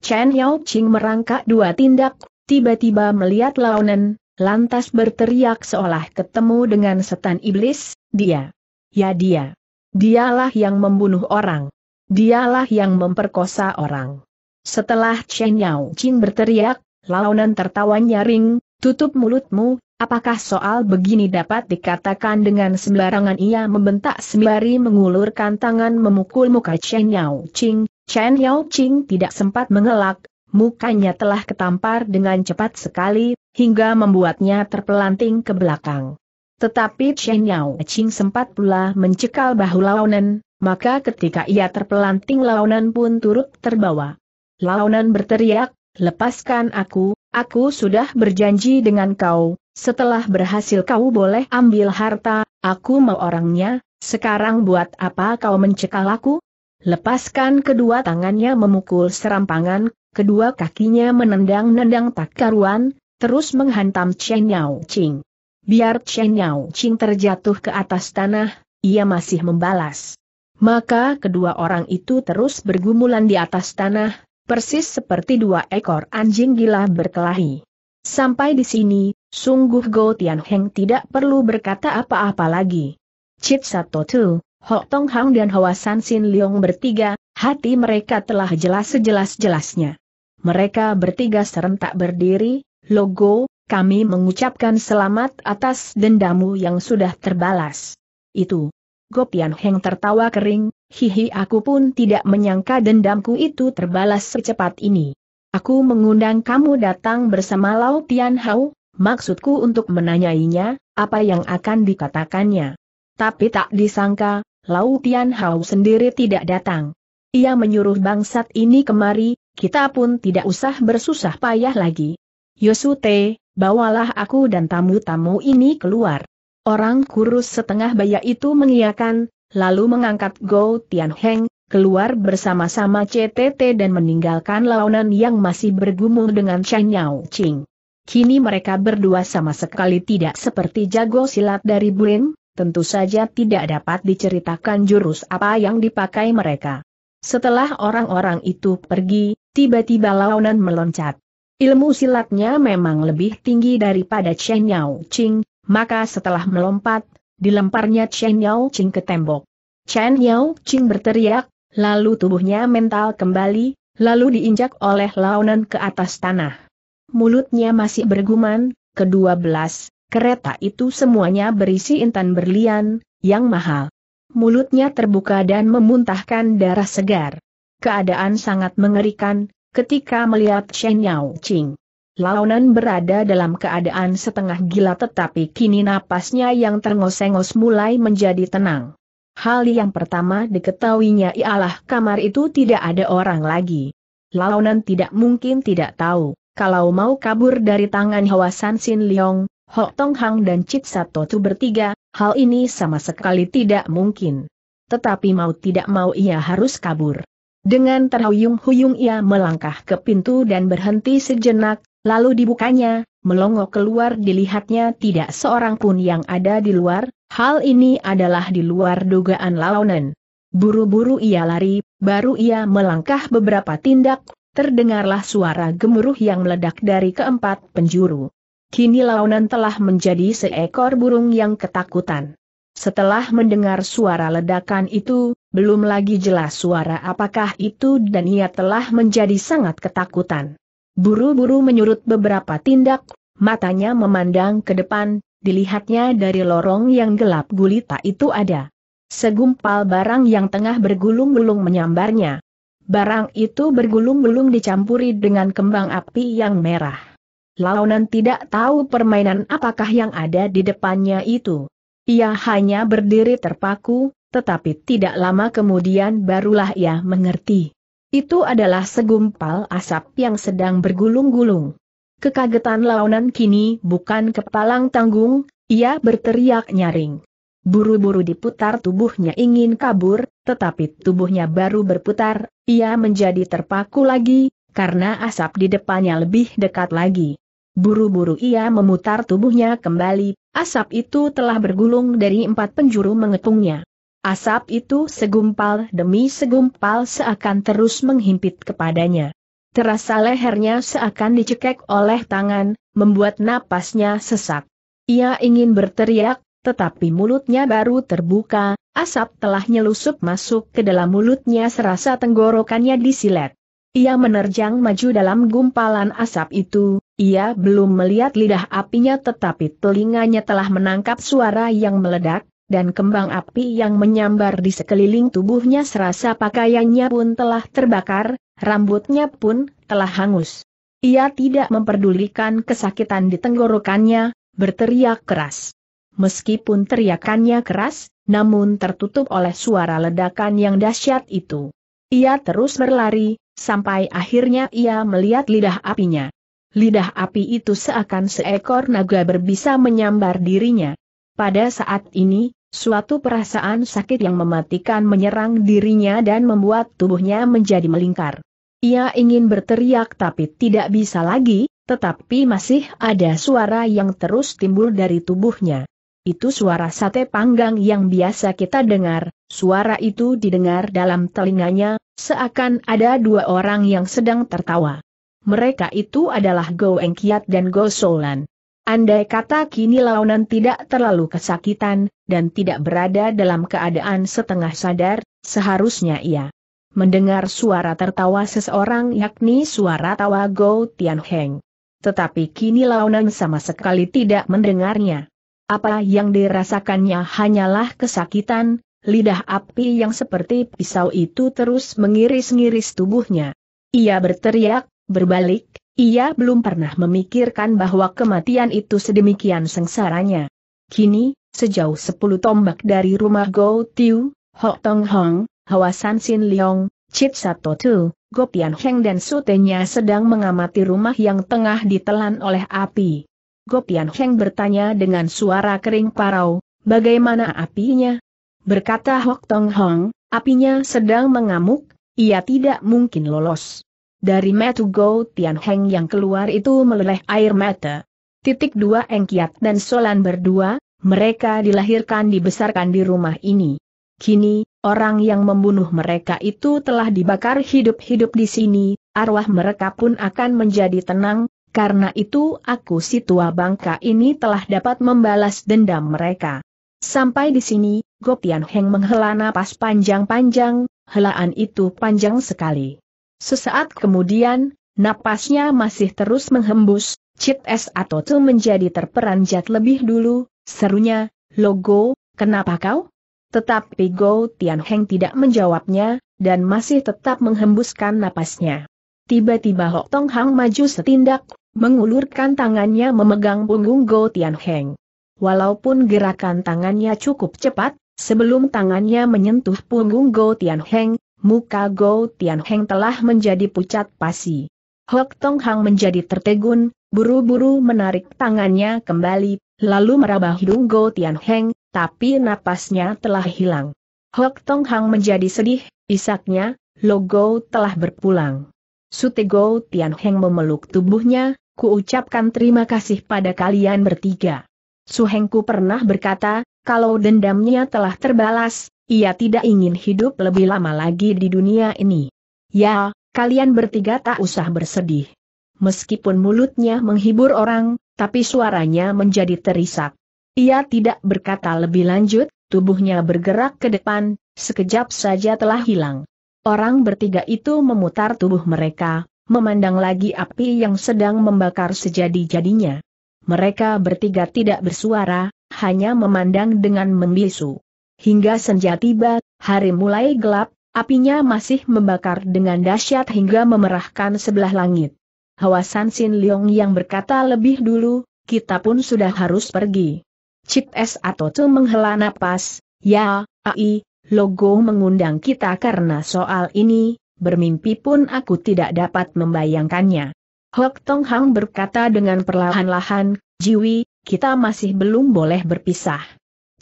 Chen Yao Qing merangkak dua tindak, tiba-tiba melihat Launan, lantas berteriak seolah ketemu dengan setan iblis, dia. Ya dia. Dialah yang membunuh orang. Dialah yang memperkosa orang. Setelah Chen Yao Qing berteriak, launan tertawa nyaring, tutup mulutmu, apakah soal begini dapat dikatakan dengan sembarangan ia membentak sembari mengulurkan tangan memukul muka Chen Yao Qing, Chen Yao Qing tidak sempat mengelak, mukanya telah ketampar dengan cepat sekali, hingga membuatnya terpelanting ke belakang. Tetapi Chen Yao Qing sempat pula mencekal bahu Launan, maka ketika ia terpelanting Launan pun turut terbawa. Launan berteriak, lepaskan aku, aku sudah berjanji dengan kau, setelah berhasil kau boleh ambil harta, aku mau orangnya, sekarang buat apa kau mencekal aku? Lepaskan kedua tangannya memukul serampangan, kedua kakinya menendang-nendang tak karuan, terus menghantam Chen Yao Qing. Biar Chen Yao Qing terjatuh ke atas tanah, ia masih membalas. Maka kedua orang itu terus bergumulan di atas tanah, persis seperti dua ekor anjing gila berkelahi. Sampai di sini, sungguh Go Heng tidak perlu berkata apa-apa lagi. Cip Sato Tu, Ho Tong Hang dan Hwa San Sin Leong bertiga, hati mereka telah jelas sejelas-jelasnya mereka bertiga serentak berdiri, logo, kami mengucapkan selamat atas dendamu yang sudah terbalas. Itu. Gopian Heng tertawa kering, hihi aku pun tidak menyangka dendamku itu terbalas secepat ini. Aku mengundang kamu datang bersama Lao Tian Hao, maksudku untuk menanyainya, apa yang akan dikatakannya. Tapi tak disangka, Lao Tian Hao sendiri tidak datang. Ia menyuruh bangsat ini kemari, kita pun tidak usah bersusah payah lagi. Yosute, bawalah aku dan tamu-tamu ini keluar. Orang kurus setengah baya itu mengiakan, lalu mengangkat Go Tianheng, keluar bersama-sama CTT dan meninggalkan launan yang masih bergumul dengan Chen Yao Qing. Kini mereka berdua sama sekali tidak seperti jago silat dari Buin, tentu saja tidak dapat diceritakan jurus apa yang dipakai mereka. Setelah orang-orang itu pergi, tiba-tiba Launan meloncat. Ilmu silatnya memang lebih tinggi daripada Chen Yao Qing, maka setelah melompat, dilemparnya Chen Yao Qing ke tembok. Chen Yao Qing berteriak, lalu tubuhnya mental kembali, lalu diinjak oleh Launan ke atas tanah. Mulutnya masih berguman, kedua belas, kereta itu semuanya berisi intan berlian, yang mahal mulutnya terbuka dan memuntahkan darah segar. Keadaan sangat mengerikan, ketika melihat Shen Yao Qing. Launan berada dalam keadaan setengah gila tetapi kini napasnya yang terngos-ngos mulai menjadi tenang. Hal yang pertama diketahuinya ialah kamar itu tidak ada orang lagi. Launan tidak mungkin tidak tahu, kalau mau kabur dari tangan Hwasan Sin Leong, Hok Tong Hang dan Chit Sato Satotu bertiga, Hal ini sama sekali tidak mungkin. Tetapi mau tidak mau ia harus kabur. Dengan terhuyung-huyung ia melangkah ke pintu dan berhenti sejenak, lalu dibukanya, melongo keluar dilihatnya tidak seorang pun yang ada di luar, hal ini adalah di luar dugaan Launen. Buru-buru ia lari, baru ia melangkah beberapa tindak, terdengarlah suara gemuruh yang meledak dari keempat penjuru. Kini launan telah menjadi seekor burung yang ketakutan. Setelah mendengar suara ledakan itu, belum lagi jelas suara apakah itu dan ia telah menjadi sangat ketakutan. Buru-buru menyurut beberapa tindak, matanya memandang ke depan, dilihatnya dari lorong yang gelap gulita itu ada. Segumpal barang yang tengah bergulung-gulung menyambarnya. Barang itu bergulung-gulung dicampuri dengan kembang api yang merah. Launan tidak tahu permainan apakah yang ada di depannya itu. Ia hanya berdiri terpaku, tetapi tidak lama kemudian barulah ia mengerti. Itu adalah segumpal asap yang sedang bergulung-gulung. Kekagetan Launan kini bukan kepalang tanggung, ia berteriak nyaring. Buru-buru diputar tubuhnya ingin kabur, tetapi tubuhnya baru berputar, ia menjadi terpaku lagi, karena asap di depannya lebih dekat lagi. Buru-buru ia memutar tubuhnya kembali, asap itu telah bergulung dari empat penjuru mengepungnya. Asap itu segumpal demi segumpal seakan terus menghimpit kepadanya. Terasa lehernya seakan dicekek oleh tangan, membuat napasnya sesak. Ia ingin berteriak, tetapi mulutnya baru terbuka, asap telah nyelusup masuk ke dalam mulutnya serasa tenggorokannya disilet. Ia menerjang maju dalam gumpalan asap itu, ia belum melihat lidah apinya tetapi telinganya telah menangkap suara yang meledak, dan kembang api yang menyambar di sekeliling tubuhnya serasa pakaiannya pun telah terbakar, rambutnya pun telah hangus. Ia tidak memperdulikan kesakitan di tenggorokannya, berteriak keras. Meskipun teriakannya keras, namun tertutup oleh suara ledakan yang dahsyat itu. Ia terus berlari, Sampai akhirnya ia melihat lidah apinya. Lidah api itu seakan seekor naga berbisa menyambar dirinya. Pada saat ini, suatu perasaan sakit yang mematikan menyerang dirinya dan membuat tubuhnya menjadi melingkar. Ia ingin berteriak tapi tidak bisa lagi, tetapi masih ada suara yang terus timbul dari tubuhnya. Itu suara sate panggang yang biasa kita dengar, suara itu didengar dalam telinganya, Seakan ada dua orang yang sedang tertawa. Mereka itu adalah Go Engkiat dan Go Solan. Andai kata kini Laonan tidak terlalu kesakitan, dan tidak berada dalam keadaan setengah sadar, seharusnya ia mendengar suara tertawa seseorang yakni suara tawa Go Tianheng. Tetapi kini Laonan sama sekali tidak mendengarnya. Apa yang dirasakannya hanyalah kesakitan, Lidah api yang seperti pisau itu terus mengiris-ngiris tubuhnya. Ia berteriak, berbalik, ia belum pernah memikirkan bahwa kematian itu sedemikian sengsaranya. Kini, sejauh sepuluh tombak dari rumah Go Tiu, Ho Tong Hong, San Sin Leong, Chit Sato Tu, Go Pian Heng dan sutenya sedang mengamati rumah yang tengah ditelan oleh api. Go Pian Heng bertanya dengan suara kering parau, bagaimana apinya? Berkata Hok Tong Hong, apinya sedang mengamuk, ia tidak mungkin lolos. Dari metu Go Tian Heng yang keluar itu meleleh air mata. Titik dua Engkiat dan Solan berdua, mereka dilahirkan dibesarkan di rumah ini. Kini, orang yang membunuh mereka itu telah dibakar hidup-hidup di sini, arwah mereka pun akan menjadi tenang, karena itu aku si tua bangka ini telah dapat membalas dendam mereka. Sampai di sini, Gopian Heng menghela napas panjang-panjang, helaan itu panjang sekali. Sesaat kemudian, napasnya masih terus menghembus, Chit S atau Tu menjadi terperanjat lebih dulu, serunya, Logo, kenapa kau? Tetapi Go Tian Heng tidak menjawabnya, dan masih tetap menghembuskan napasnya. Tiba-tiba Hok Tong Hang maju setindak, mengulurkan tangannya memegang punggung Go Tian Heng. Walaupun gerakan tangannya cukup cepat, sebelum tangannya menyentuh punggung Go Tianheng, muka Go Tianheng telah menjadi pucat pasi. Hok Tong Hang menjadi tertegun, buru-buru menarik tangannya kembali, lalu meraba hidung Go Tianheng, tapi napasnya telah hilang. Hok Tong Hang menjadi sedih, isaknya, logo telah berpulang. Tian Tianheng memeluk tubuhnya, kuucapkan terima kasih pada kalian bertiga. Suhengku pernah berkata, kalau dendamnya telah terbalas, ia tidak ingin hidup lebih lama lagi di dunia ini. Ya, kalian bertiga tak usah bersedih. Meskipun mulutnya menghibur orang, tapi suaranya menjadi terisak. Ia tidak berkata lebih lanjut, tubuhnya bergerak ke depan, sekejap saja telah hilang. Orang bertiga itu memutar tubuh mereka, memandang lagi api yang sedang membakar sejadi-jadinya. Mereka bertiga tidak bersuara, hanya memandang dengan membisu. Hingga senja tiba, hari mulai gelap, apinya masih membakar dengan dahsyat hingga memerahkan sebelah langit. Hawasan Sin Leong yang berkata lebih dulu, kita pun sudah harus pergi. Cip S. Atoto menghela napas, ya, AI, logo mengundang kita karena soal ini, bermimpi pun aku tidak dapat membayangkannya. Hok Tong Hang berkata dengan perlahan-lahan, Jiwi, kita masih belum boleh berpisah.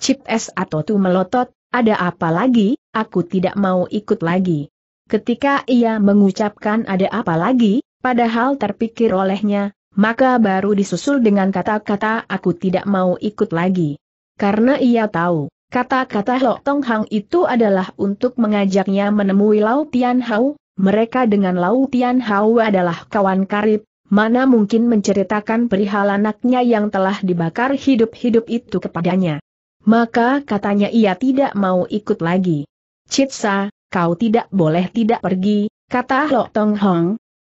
Chip S atau tu melotot, ada apa lagi, aku tidak mau ikut lagi. Ketika ia mengucapkan ada apa lagi, padahal terpikir olehnya, maka baru disusul dengan kata-kata aku tidak mau ikut lagi. Karena ia tahu, kata-kata Hok Tong Hang itu adalah untuk mengajaknya menemui Lau Tian Hao, mereka dengan Lau Tian Hao adalah kawan karib, mana mungkin menceritakan perihal anaknya yang telah dibakar hidup-hidup itu kepadanya. Maka katanya ia tidak mau ikut lagi. Citsa, kau tidak boleh tidak pergi, kata Lok Tong Hong.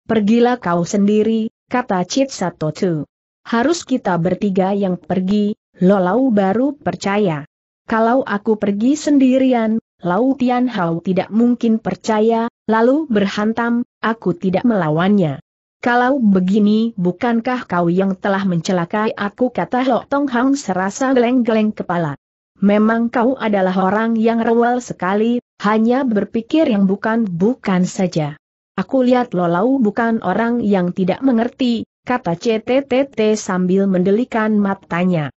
Pergilah kau sendiri, kata Citsa Totu. Harus kita bertiga yang pergi, Lolau baru percaya. Kalau aku pergi sendirian, Lau Tian Hao tidak mungkin percaya, lalu berhantam, aku tidak melawannya. Kalau begini bukankah kau yang telah mencelakai aku kata Lok Tong Hang serasa geleng-geleng kepala. Memang kau adalah orang yang rewel sekali, hanya berpikir yang bukan-bukan saja. Aku lihat Lo Lau bukan orang yang tidak mengerti, kata CTTT sambil mendelikan matanya.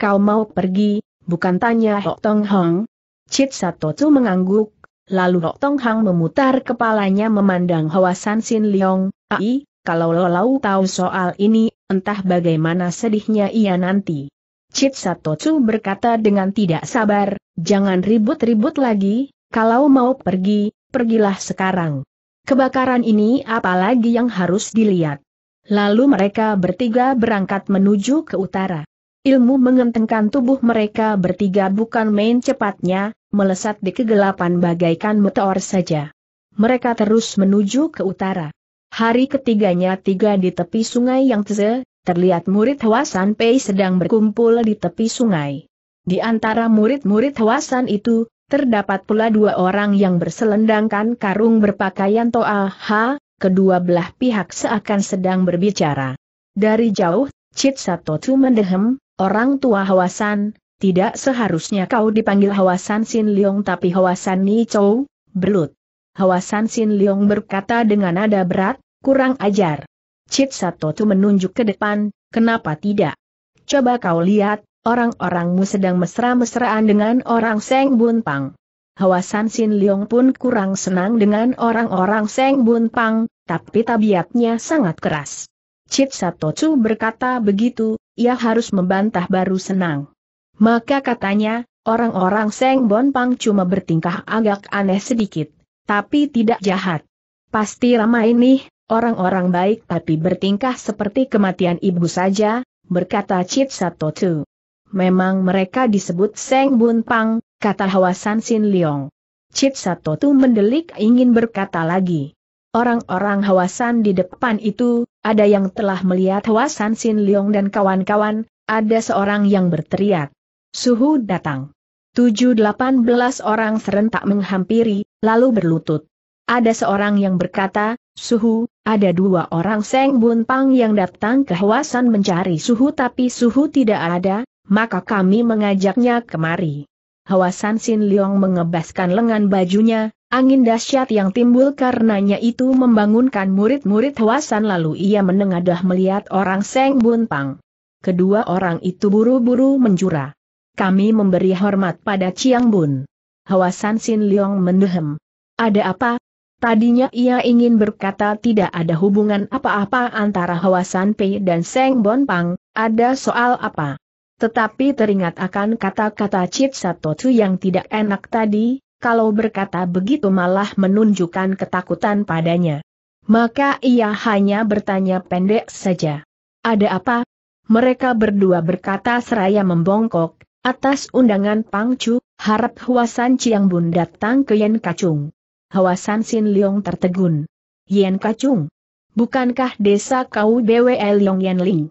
Kau mau pergi, bukan tanya Hok Tong Hang, Chit Satotu mengangguk, lalu Rok Tong Hang memutar kepalanya memandang Hawasan Sin Leong, ai, kalau Lolau tahu soal ini, entah bagaimana sedihnya ia nanti. Chit Satotu berkata dengan tidak sabar, jangan ribut-ribut lagi, kalau mau pergi, pergilah sekarang. Kebakaran ini apalagi yang harus dilihat. Lalu mereka bertiga berangkat menuju ke utara. Ilmu mengentengkan tubuh mereka bertiga bukan main cepatnya, melesat di kegelapan bagaikan meteor saja. Mereka terus menuju ke utara. Hari ketiganya tiga di tepi sungai yang Yangtze, terlihat murid Hwasan Pei sedang berkumpul di tepi sungai. Di antara murid-murid Hwasan itu, terdapat pula dua orang yang berselendangkan karung berpakaian toa ha, kedua belah pihak seakan sedang berbicara. Dari jauh, Chit Satotu mendehem, Orang tua Hawasan, tidak seharusnya kau dipanggil Hawasan Sin Leong tapi Hawasan Ni Chou, belut. Hawasan Sin Leong berkata dengan nada berat, kurang ajar. Cit Satotu menunjuk ke depan, kenapa tidak? Coba kau lihat, orang-orangmu sedang mesra-mesraan dengan orang Seng Bun Pang. Hawasan Sin Leong pun kurang senang dengan orang-orang Seng Bun Pang, tapi tabiatnya sangat keras. Cit Satotu berkata begitu, ia harus membantah baru senang. Maka katanya, orang-orang Seng Bon Pang cuma bertingkah agak aneh sedikit, tapi tidak jahat. Pasti ramai nih, orang-orang baik tapi bertingkah seperti kematian ibu saja, berkata Cip tu. Memang mereka disebut Seng Bonpang, Pang, kata Hawasan Sin Leong. Cip tu mendelik ingin berkata lagi. Orang-orang Hawasan di depan itu, ada yang telah melihat Hwasan Sin Leong dan kawan-kawan, ada seorang yang berteriak. Suhu datang. Tujuh delapan orang serentak menghampiri, lalu berlutut. Ada seorang yang berkata, Suhu, ada dua orang Seng Bun Pang yang datang ke Hwasan mencari Suhu tapi Suhu tidak ada, maka kami mengajaknya kemari. Hwasan Sin Leong mengebaskan lengan bajunya, Angin dahsyat yang timbul karenanya itu membangunkan murid-murid Hwasan lalu ia menengadah melihat orang Seng Buntang. Kedua orang itu buru-buru menjura. Kami memberi hormat pada Chiang Bun. Hwasan Sin Leong mendehem. Ada apa? Tadinya ia ingin berkata tidak ada hubungan apa-apa antara Hwasan Pei dan Seng Bonpang, ada soal apa? Tetapi teringat akan kata-kata Cip Satotu yang tidak enak tadi, kalau berkata begitu malah menunjukkan ketakutan padanya. Maka ia hanya bertanya pendek saja. Ada apa? Mereka berdua berkata seraya membongkok, atas undangan Pangcu, harap Huasan Chiang Bun datang ke Yen Kacung. Huasan Sin Leong tertegun. Yen Kacung? Bukankah desa kau BWL Leong Yen Ling?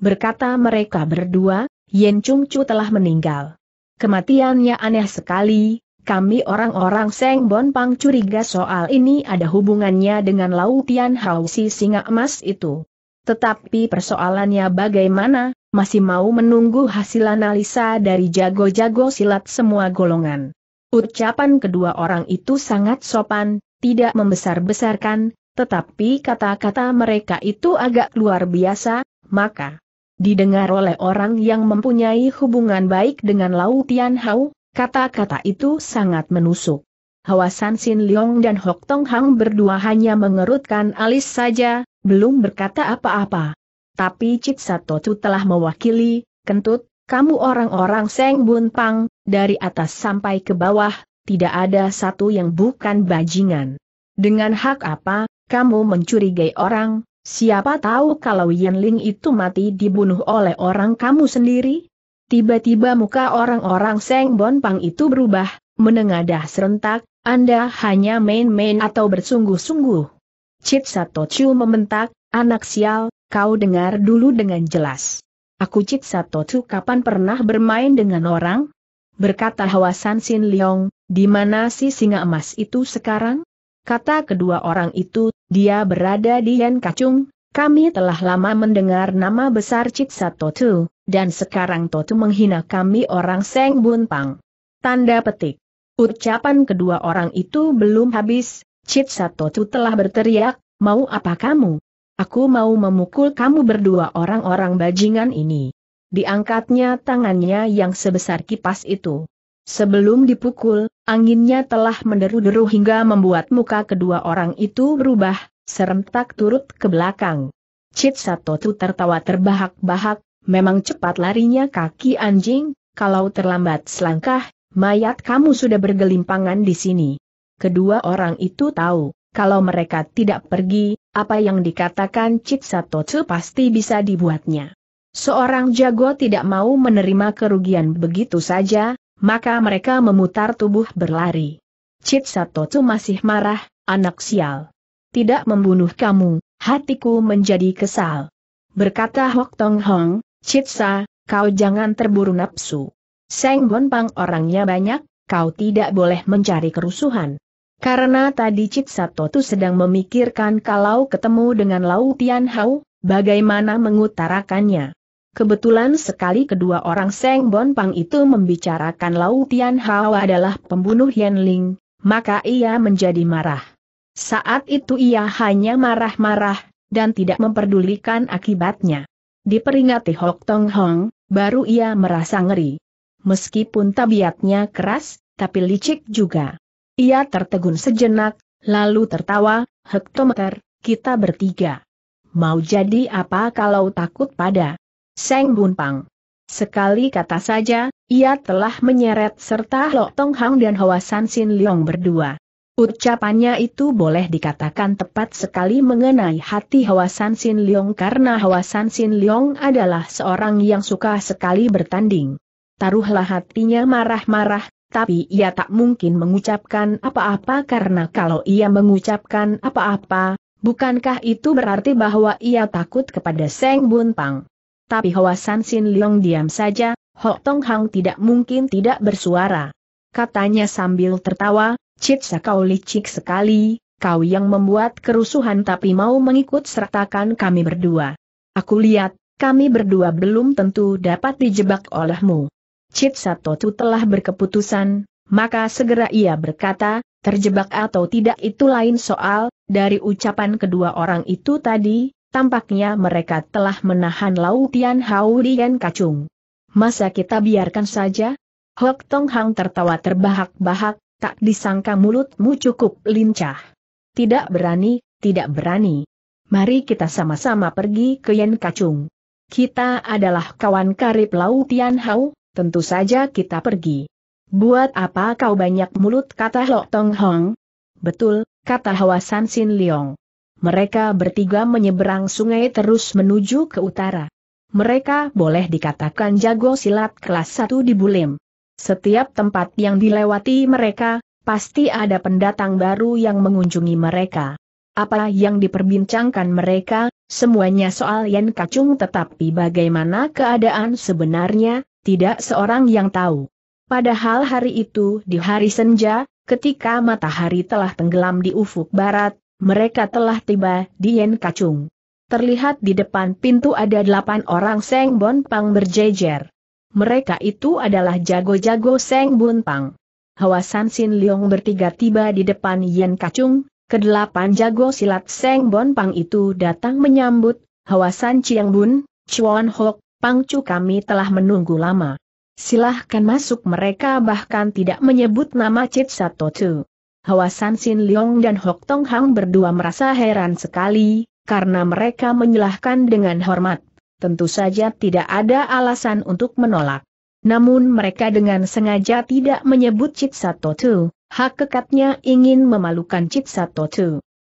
Berkata mereka berdua, Yen Chung Chu telah meninggal. Kematiannya aneh sekali, kami orang-orang Seng Pang curiga soal ini ada hubungannya dengan lautian Tian si singa emas itu. Tetapi persoalannya bagaimana, masih mau menunggu hasil analisa dari jago-jago silat semua golongan. Ucapan kedua orang itu sangat sopan, tidak membesar-besarkan, tetapi kata-kata mereka itu agak luar biasa, maka didengar oleh orang yang mempunyai hubungan baik dengan lautian Tian Kata-kata itu sangat menusuk. Hawa San Sin Leong dan Hok Tong Hang berdua hanya mengerutkan alis saja, belum berkata apa-apa. Tapi Cik Satotu telah mewakili, kentut, kamu orang-orang Seng Bun Pang, dari atas sampai ke bawah, tidak ada satu yang bukan bajingan. Dengan hak apa, kamu mencurigai orang, siapa tahu kalau Yan Ling itu mati dibunuh oleh orang kamu sendiri? Tiba-tiba muka orang-orang Seng Bon Pang itu berubah, menengadah serentak, Anda hanya main-main atau bersungguh-sungguh. Cip Chiu membentak, anak sial, kau dengar dulu dengan jelas. Aku Cip Chiu kapan pernah bermain dengan orang? Berkata Hawasan Sin Leong, di mana si singa emas itu sekarang? Kata kedua orang itu, dia berada di Yan Kacung, kami telah lama mendengar nama besar Citsa Totu, dan sekarang Totu menghina kami orang Seng Buntang. Tanda petik. Ucapan kedua orang itu belum habis, Citsa Totu telah berteriak, mau apa kamu? Aku mau memukul kamu berdua orang-orang bajingan ini. Diangkatnya tangannya yang sebesar kipas itu. Sebelum dipukul, anginnya telah menderu-deru hingga membuat muka kedua orang itu berubah, serentak turut ke belakang. Cit Satotu tertawa terbahak-bahak, memang cepat larinya kaki anjing, kalau terlambat selangkah, mayat kamu sudah bergelimpangan di sini. Kedua orang itu tahu, kalau mereka tidak pergi, apa yang dikatakan Cit Satotu pasti bisa dibuatnya. Seorang jago tidak mau menerima kerugian begitu saja, maka mereka memutar tubuh berlari. Cit Satotu masih marah, anak sial tidak membunuh kamu, hatiku menjadi kesal. Berkata Hok Tong Hong, Citsa, kau jangan terburu nafsu. Seng Bonpang orangnya banyak, kau tidak boleh mencari kerusuhan. Karena tadi Citsa Totu sedang memikirkan kalau ketemu dengan Lau Tian Hao, bagaimana mengutarakannya. Kebetulan sekali kedua orang Seng Bonpang itu membicarakan Lau Tian Hao adalah pembunuh Yan Ling, maka ia menjadi marah. Saat itu ia hanya marah-marah, dan tidak memperdulikan akibatnya. Diperingati Hok Tong Hong, baru ia merasa ngeri. Meskipun tabiatnya keras, tapi licik juga. Ia tertegun sejenak, lalu tertawa, hektometer, kita bertiga. Mau jadi apa kalau takut pada Seng Bunpang? Sekali kata saja, ia telah menyeret serta Lok Tong Hang dan Hoa San Sin Leong berdua. Ucapannya itu boleh dikatakan tepat sekali mengenai hati Hawasan Sin Leong karena Hawasan Sin Leong adalah seorang yang suka sekali bertanding. Taruhlah hatinya marah-marah, tapi ia tak mungkin mengucapkan apa-apa karena kalau ia mengucapkan apa-apa, bukankah itu berarti bahwa ia takut kepada Seng Bun Pang. Tapi Hawasan Sin Leong diam saja, Hok Tong Hang tidak mungkin tidak bersuara. Katanya sambil tertawa, Citsa kau licik sekali, kau yang membuat kerusuhan tapi mau mengikut sertakan kami berdua. Aku lihat, kami berdua belum tentu dapat dijebak olehmu. Citsa Totu telah berkeputusan, maka segera ia berkata, terjebak atau tidak itu lain soal, dari ucapan kedua orang itu tadi, tampaknya mereka telah menahan Lau Tian Hao Dian Kacung. Masa kita biarkan saja? Hok Tong Hang tertawa terbahak-bahak, tak disangka mulutmu cukup lincah. Tidak berani, tidak berani. Mari kita sama-sama pergi ke Yen Kacung. Kita adalah kawan karib Lau Tian Hao, tentu saja kita pergi. Buat apa kau banyak mulut kata Lo Tong Hong? Betul, kata Hawasan Sin Leong. Mereka bertiga menyeberang sungai terus menuju ke utara. Mereka boleh dikatakan jago silat kelas 1 di Bulim. Setiap tempat yang dilewati mereka, pasti ada pendatang baru yang mengunjungi mereka. Apa yang diperbincangkan mereka, semuanya soal Yen Kacung tetapi bagaimana keadaan sebenarnya, tidak seorang yang tahu. Padahal hari itu di hari senja, ketika matahari telah tenggelam di ufuk barat, mereka telah tiba di Yen Kacung. Terlihat di depan pintu ada delapan orang Seng Bon Pang berjejer mereka itu adalah jago-jago Seng Buntang. Hawasan Sin Leong bertiga tiba di depan Yen Kacung, kedelapan jago silat Seng Bonpang itu datang menyambut, Hawasan Chiang Bun, Chuan Hok, Pangcu kami telah menunggu lama. Silahkan masuk mereka bahkan tidak menyebut nama Satu Tu. Hawasan Sin Leong dan Hok Tong Hang berdua merasa heran sekali, karena mereka menyilahkan dengan hormat tentu saja tidak ada alasan untuk menolak. Namun mereka dengan sengaja tidak menyebut Chitsato hak kekatnya ingin memalukan Chitsato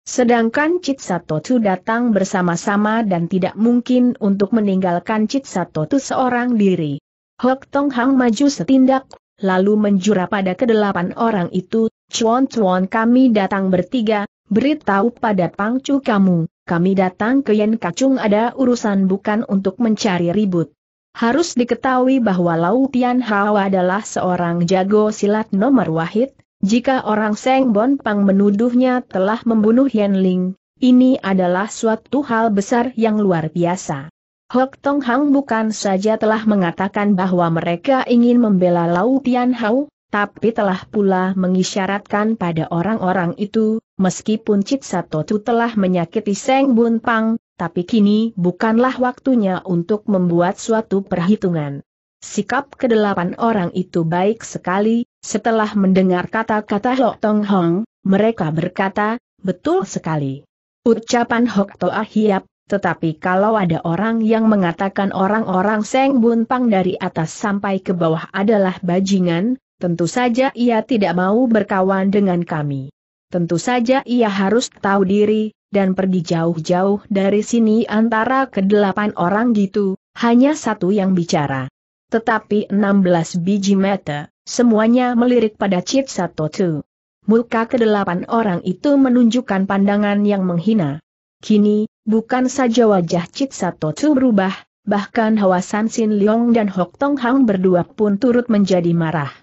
Sedangkan Chitsatotu datang bersama-sama dan tidak mungkin untuk meninggalkan Chitsatotu seorang diri. Hok Tong Hang maju setindak, lalu menjura pada kedelapan orang itu, Cuan-cuan kami datang bertiga, beritahu pada pangcu kamu, kami datang ke Yen Kacung ada urusan bukan untuk mencari ribut. Harus diketahui bahwa Lau Tian Hao adalah seorang jago silat nomor wahid, jika orang Seng Bon Pang menuduhnya telah membunuh Yen Ling, ini adalah suatu hal besar yang luar biasa. Hok Tong Hang bukan saja telah mengatakan bahwa mereka ingin membela Lau Tian Hao, tapi telah pula mengisyaratkan pada orang-orang itu, meskipun Cit Satotu telah menyakiti Seng Bun Pang, tapi kini bukanlah waktunya untuk membuat suatu perhitungan. Sikap kedelapan orang itu baik sekali, setelah mendengar kata-kata Hok Tong Hong, mereka berkata, betul sekali. Ucapan Hok Toa Hiap, tetapi kalau ada orang yang mengatakan orang-orang Seng Bun Pang dari atas sampai ke bawah adalah bajingan, tentu saja ia tidak mau berkawan dengan kami. Tentu saja ia harus tahu diri, dan pergi jauh-jauh dari sini antara kedelapan orang gitu, hanya satu yang bicara. Tetapi 16 biji mata, semuanya melirik pada Cip Satotu. Muka kedelapan orang itu menunjukkan pandangan yang menghina. Kini, bukan saja wajah Cip Satotu berubah, bahkan Hawasan Sin Leong dan Hok Tong Hang berdua pun turut menjadi marah.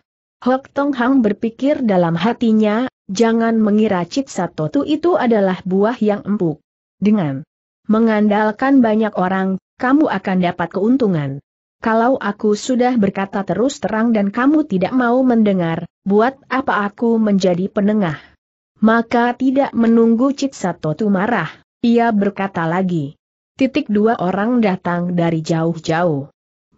Hok Tong Hang berpikir dalam hatinya, jangan mengira cipsa totu itu adalah buah yang empuk. Dengan mengandalkan banyak orang, kamu akan dapat keuntungan. Kalau aku sudah berkata terus terang dan kamu tidak mau mendengar, buat apa aku menjadi penengah? Maka tidak menunggu Citsa marah, ia berkata lagi. Titik dua orang datang dari jauh-jauh.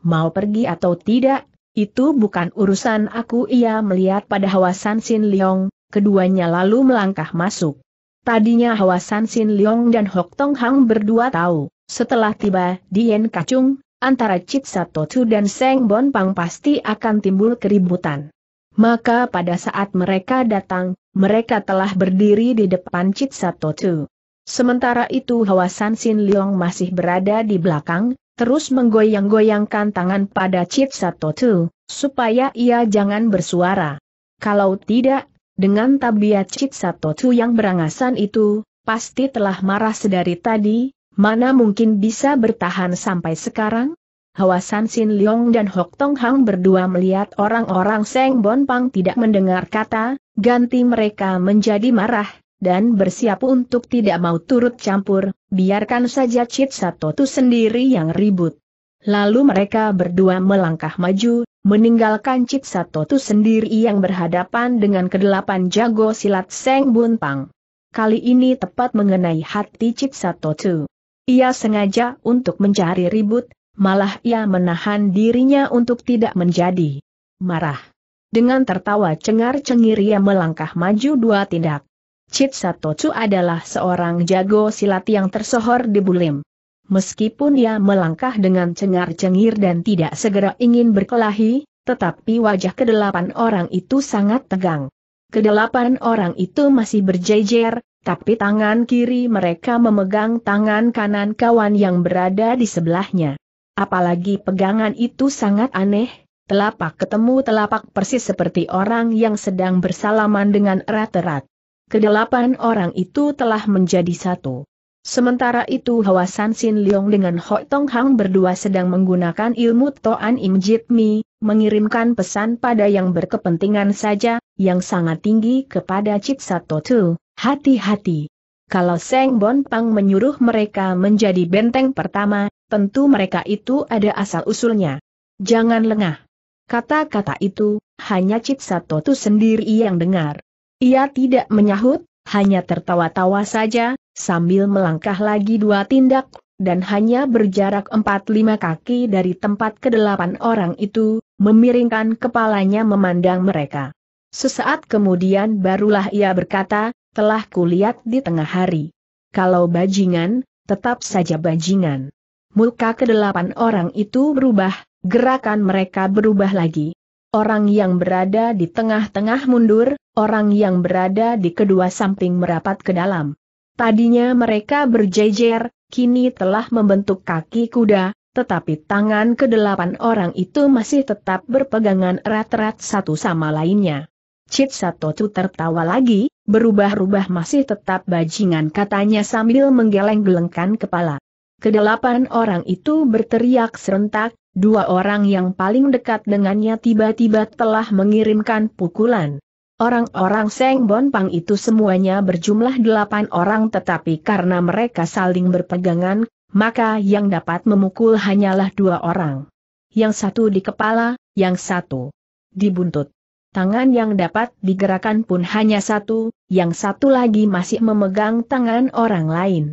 Mau pergi atau tidak, itu bukan urusan aku ia melihat pada Hawasan Sin Leong, keduanya lalu melangkah masuk. Tadinya Hawasan Sin Leong dan Hok Tong Hang berdua tahu, setelah tiba di Yen Kacung, antara Cit Satotu dan Seng Bon Pang pasti akan timbul keributan. Maka pada saat mereka datang, mereka telah berdiri di depan Cit Satotu. Sementara itu Hawasan Sin Leong masih berada di belakang, terus menggoyang-goyangkan tangan pada Cit Satotu, supaya ia jangan bersuara. Kalau tidak, dengan tabiat Chitsatotsu yang berangasan itu, pasti telah marah sedari tadi, mana mungkin bisa bertahan sampai sekarang? Hawasan Sin Leong dan Hok Tong Hang berdua melihat orang-orang Seng Bon Pang tidak mendengar kata, ganti mereka menjadi marah, dan bersiap untuk tidak mau turut campur, biarkan saja Chit Satotu sendiri yang ribut. Lalu mereka berdua melangkah maju, meninggalkan Cip Satotu sendiri yang berhadapan dengan kedelapan jago silat Seng Buntang. Kali ini tepat mengenai hati Cip Satotu. Ia sengaja untuk mencari ribut, malah ia menahan dirinya untuk tidak menjadi marah. Dengan tertawa cengar-cengir ia melangkah maju dua tindak. Cip Satotu adalah seorang jago silat yang tersohor di Bulim. Meskipun ia melangkah dengan cengar-cengir dan tidak segera ingin berkelahi, tetapi wajah kedelapan orang itu sangat tegang. Kedelapan orang itu masih berjejer, tapi tangan kiri mereka memegang tangan kanan kawan yang berada di sebelahnya. Apalagi pegangan itu sangat aneh, telapak ketemu telapak persis seperti orang yang sedang bersalaman dengan erat-erat. Kedelapan orang itu telah menjadi satu. Sementara itu Hwa San Sin Leong dengan Ho Tong Hang berdua sedang menggunakan ilmu Toan Im Jit Mi, mengirimkan pesan pada yang berkepentingan saja, yang sangat tinggi kepada Cik Sato Tu, hati-hati. Kalau Seng Bon Pang menyuruh mereka menjadi benteng pertama, tentu mereka itu ada asal-usulnya. Jangan lengah. Kata-kata itu, hanya Cik Sato Tu sendiri yang dengar. Ia tidak menyahut, hanya tertawa-tawa saja, sambil melangkah lagi dua tindak, dan hanya berjarak empat lima kaki dari tempat kedelapan orang itu, memiringkan kepalanya memandang mereka. Sesaat kemudian barulah ia berkata, telah kulihat di tengah hari. Kalau bajingan, tetap saja bajingan. Muka kedelapan orang itu berubah, gerakan mereka berubah lagi. Orang yang berada di tengah-tengah mundur, orang yang berada di kedua samping merapat ke dalam. Tadinya mereka berjejer, kini telah membentuk kaki kuda, tetapi tangan kedelapan orang itu masih tetap berpegangan erat-erat satu sama lainnya. Cit Satotu tertawa lagi, berubah-ubah masih tetap bajingan katanya sambil menggeleng-gelengkan kepala. Kedelapan orang itu berteriak serentak, dua orang yang paling dekat dengannya tiba-tiba telah mengirimkan pukulan. Orang-orang Seng Bon Pang itu semuanya berjumlah delapan orang tetapi karena mereka saling berpegangan, maka yang dapat memukul hanyalah dua orang. Yang satu di kepala, yang satu di buntut. Tangan yang dapat digerakkan pun hanya satu, yang satu lagi masih memegang tangan orang lain.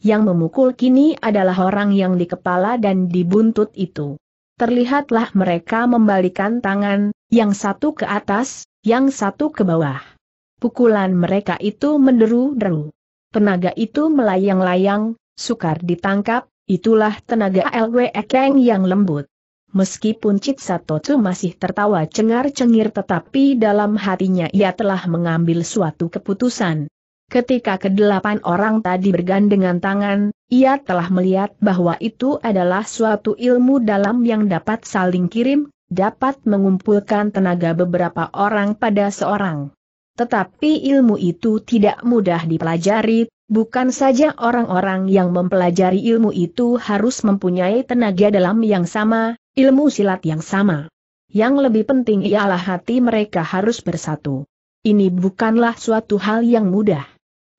Yang memukul kini adalah orang yang di kepala dan di buntut itu. Terlihatlah mereka membalikan tangan, yang satu ke atas, yang satu ke bawah. Pukulan mereka itu menderu-deru. Tenaga itu melayang-layang, sukar ditangkap, itulah tenaga LW Ekeng yang lembut. Meskipun Cik Satotsu masih tertawa cengar-cengir tetapi dalam hatinya ia telah mengambil suatu keputusan. Ketika kedelapan orang tadi bergandengan tangan, ia telah melihat bahwa itu adalah suatu ilmu dalam yang dapat saling kirim, dapat mengumpulkan tenaga beberapa orang pada seorang. Tetapi ilmu itu tidak mudah dipelajari, bukan saja orang-orang yang mempelajari ilmu itu harus mempunyai tenaga dalam yang sama, ilmu silat yang sama. Yang lebih penting ialah hati mereka harus bersatu. Ini bukanlah suatu hal yang mudah.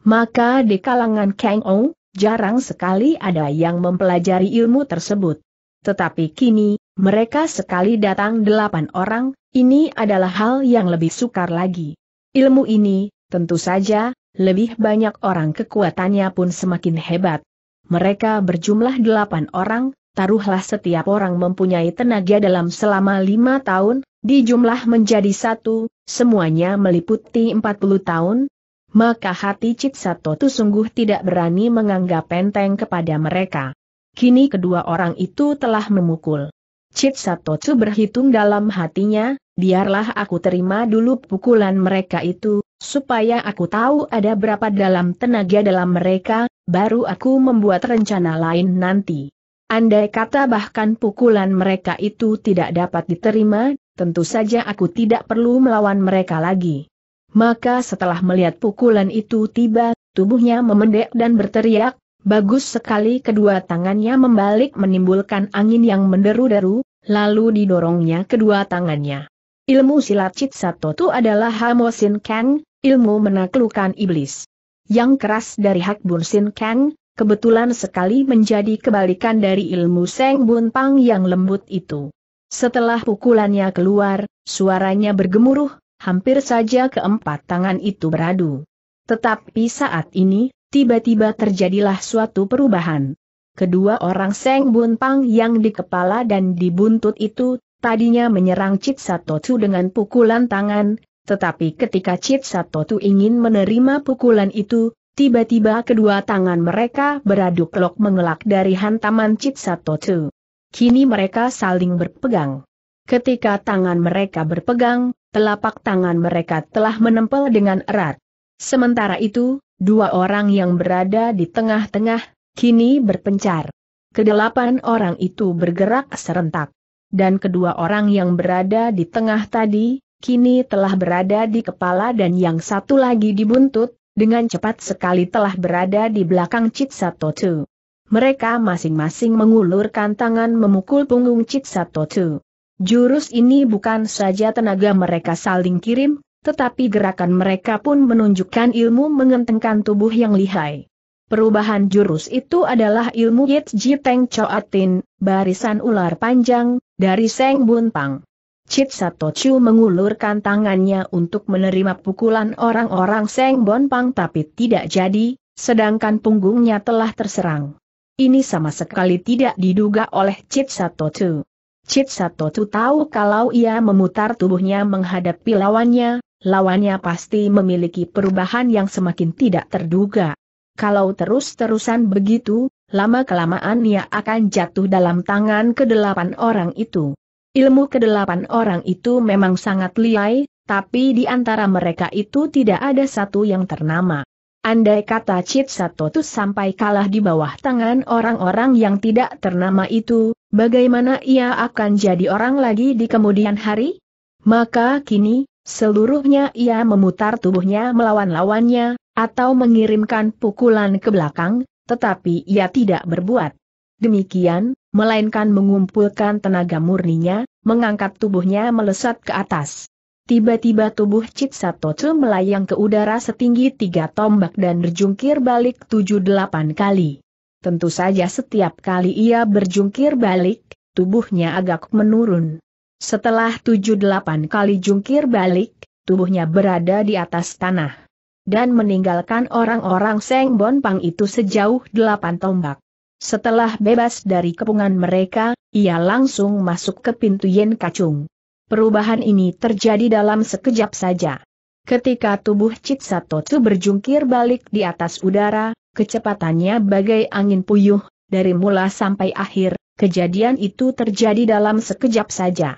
Maka di kalangan Kang Ong, jarang sekali ada yang mempelajari ilmu tersebut. Tetapi kini, mereka sekali datang delapan orang, ini adalah hal yang lebih sukar lagi. Ilmu ini, tentu saja, lebih banyak orang kekuatannya pun semakin hebat. Mereka berjumlah delapan orang, taruhlah setiap orang mempunyai tenaga dalam selama lima tahun, dijumlah menjadi satu, semuanya meliputi empat puluh tahun, maka hati Cik Satu sungguh tidak berani menganggap penteng kepada mereka. Kini kedua orang itu telah memukul Cit Satotsu berhitung dalam hatinya, biarlah aku terima dulu pukulan mereka itu, supaya aku tahu ada berapa dalam tenaga dalam mereka, baru aku membuat rencana lain nanti. Andai kata bahkan pukulan mereka itu tidak dapat diterima, tentu saja aku tidak perlu melawan mereka lagi. Maka setelah melihat pukulan itu tiba, tubuhnya memendek dan berteriak, bagus sekali kedua tangannya membalik menimbulkan angin yang menderu-deru, lalu didorongnya kedua tangannya. Ilmu silat Cit Satotu adalah Hamosin Kang, ilmu menaklukkan iblis. Yang keras dari Hak Bun Sin Kang, kebetulan sekali menjadi kebalikan dari ilmu Seng Bun Pang yang lembut itu. Setelah pukulannya keluar, suaranya bergemuruh, hampir saja keempat tangan itu beradu. Tetapi saat ini, tiba-tiba terjadilah suatu perubahan kedua orang Seng Bun Pang yang di kepala dan di buntut itu, tadinya menyerang Chit Satotu dengan pukulan tangan, tetapi ketika Chit Satotu ingin menerima pukulan itu, tiba-tiba kedua tangan mereka beradu kelok mengelak dari hantaman Chit Satotu. Kini mereka saling berpegang. Ketika tangan mereka berpegang, telapak tangan mereka telah menempel dengan erat. Sementara itu, dua orang yang berada di tengah-tengah kini berpencar. Kedelapan orang itu bergerak serentak. Dan kedua orang yang berada di tengah tadi, kini telah berada di kepala dan yang satu lagi dibuntut, dengan cepat sekali telah berada di belakang Chitsatotu. Mereka masing-masing mengulurkan tangan memukul punggung Chitsatotu. Jurus ini bukan saja tenaga mereka saling kirim, tetapi gerakan mereka pun menunjukkan ilmu mengentengkan tubuh yang lihai. Perubahan jurus itu adalah ilmu Yit Ji Teng Choatin, barisan ular panjang, dari Seng Bun Pang. Sato Chu mengulurkan tangannya untuk menerima pukulan orang-orang Seng Bun Pang tapi tidak jadi, sedangkan punggungnya telah terserang. Ini sama sekali tidak diduga oleh Sato Chu. Chit Sato Chu tahu kalau ia memutar tubuhnya menghadapi lawannya, lawannya pasti memiliki perubahan yang semakin tidak terduga. Kalau terus-terusan begitu, lama-kelamaan ia akan jatuh dalam tangan kedelapan orang itu. Ilmu kedelapan orang itu memang sangat liai, tapi di antara mereka itu tidak ada satu yang ternama. Andai kata Cit Satotus sampai kalah di bawah tangan orang-orang yang tidak ternama itu, bagaimana ia akan jadi orang lagi di kemudian hari? Maka kini, seluruhnya ia memutar tubuhnya melawan lawannya, atau mengirimkan pukulan ke belakang, tetapi ia tidak berbuat. Demikian, melainkan mengumpulkan tenaga murninya, mengangkat tubuhnya melesat ke atas. Tiba-tiba tubuh Cip melayang ke udara setinggi tiga tombak dan berjungkir balik tujuh delapan kali. Tentu saja setiap kali ia berjungkir balik, tubuhnya agak menurun. Setelah tujuh delapan kali jungkir balik, tubuhnya berada di atas tanah dan meninggalkan orang-orang Seng Bonpang itu sejauh delapan tombak. Setelah bebas dari kepungan mereka, ia langsung masuk ke pintu Yen Kacung. Perubahan ini terjadi dalam sekejap saja. Ketika tubuh Chitsatotsu berjungkir balik di atas udara, kecepatannya bagai angin puyuh, dari mula sampai akhir, kejadian itu terjadi dalam sekejap saja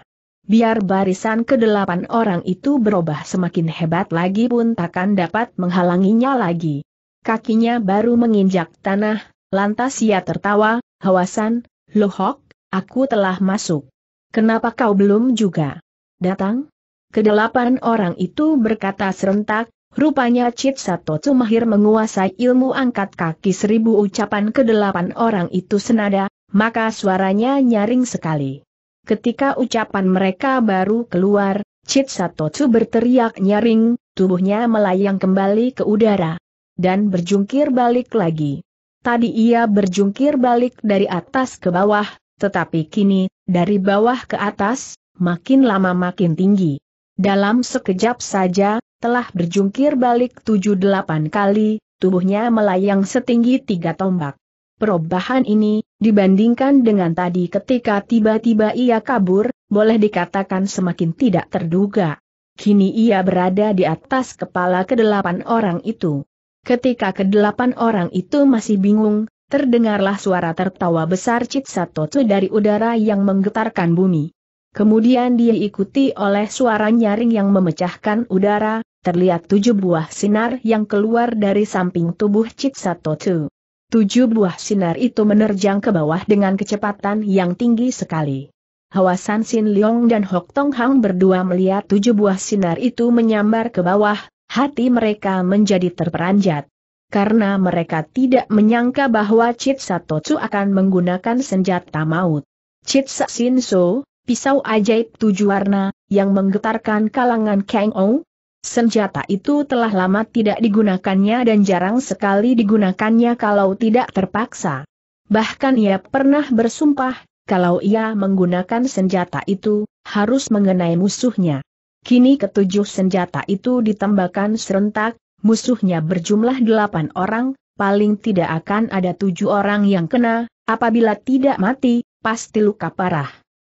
biar barisan kedelapan orang itu berubah semakin hebat lagi pun takkan dapat menghalanginya lagi. Kakinya baru menginjak tanah, lantas ia tertawa, Hawasan, Lohok, aku telah masuk. Kenapa kau belum juga datang? Kedelapan orang itu berkata serentak, Rupanya Cip Sato Cumahir menguasai ilmu angkat kaki seribu ucapan kedelapan orang itu senada, maka suaranya nyaring sekali. Ketika ucapan mereka baru keluar, Chit Satotsu berteriak nyaring, tubuhnya melayang kembali ke udara. Dan berjungkir balik lagi. Tadi ia berjungkir balik dari atas ke bawah, tetapi kini, dari bawah ke atas, makin lama makin tinggi. Dalam sekejap saja, telah berjungkir balik tujuh delapan kali, tubuhnya melayang setinggi tiga tombak. Perubahan ini, dibandingkan dengan tadi ketika tiba-tiba ia kabur, boleh dikatakan semakin tidak terduga. Kini ia berada di atas kepala kedelapan orang itu. Ketika kedelapan orang itu masih bingung, terdengarlah suara tertawa besar Citsatotu dari udara yang menggetarkan bumi. Kemudian dia ikuti oleh suara nyaring yang memecahkan udara, terlihat tujuh buah sinar yang keluar dari samping tubuh Citsatotu. Tujuh buah sinar itu menerjang ke bawah dengan kecepatan yang tinggi sekali. Hawasan Sin Leong dan Hok Tong Hang berdua melihat tujuh buah sinar itu menyambar ke bawah, hati mereka menjadi terperanjat. Karena mereka tidak menyangka bahwa Chit Chu akan menggunakan senjata maut. Chit Sin So, pisau ajaib tujuh warna, yang menggetarkan kalangan Kang Ou, Senjata itu telah lama tidak digunakannya dan jarang sekali digunakannya kalau tidak terpaksa. Bahkan ia pernah bersumpah, kalau ia menggunakan senjata itu, harus mengenai musuhnya. Kini ketujuh senjata itu ditembakkan serentak, musuhnya berjumlah delapan orang, paling tidak akan ada tujuh orang yang kena, apabila tidak mati, pasti luka parah.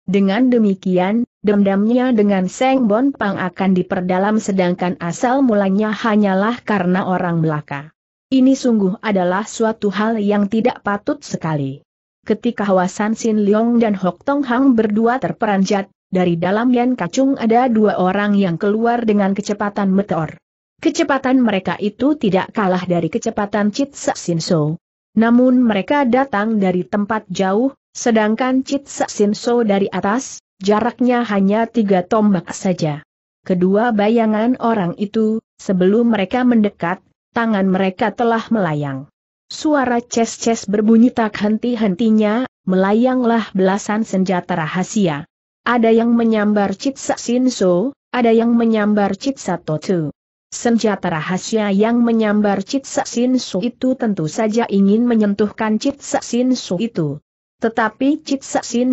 Dengan demikian, dendamnya dengan Seng Bon Pang akan diperdalam sedangkan asal mulanya hanyalah karena orang belaka. Ini sungguh adalah suatu hal yang tidak patut sekali. Ketika Hwasan Sin Leong dan Hok Tong Hang berdua terperanjat, dari dalam Yan Kacung ada dua orang yang keluar dengan kecepatan meteor. Kecepatan mereka itu tidak kalah dari kecepatan Chit Sin So. Namun mereka datang dari tempat jauh, sedangkan Chit Sin So dari atas, Jaraknya hanya tiga tombak saja. Kedua bayangan orang itu, sebelum mereka mendekat, tangan mereka telah melayang. Suara ces-ces berbunyi tak henti-hentinya, melayanglah belasan senjata rahasia. Ada yang menyambar Citsa Sinso, ada yang menyambar Citsa Totu. Senjata rahasia yang menyambar Citsa sinso itu tentu saja ingin menyentuhkan Citsa sinso itu. Tetapi sin Chitsasin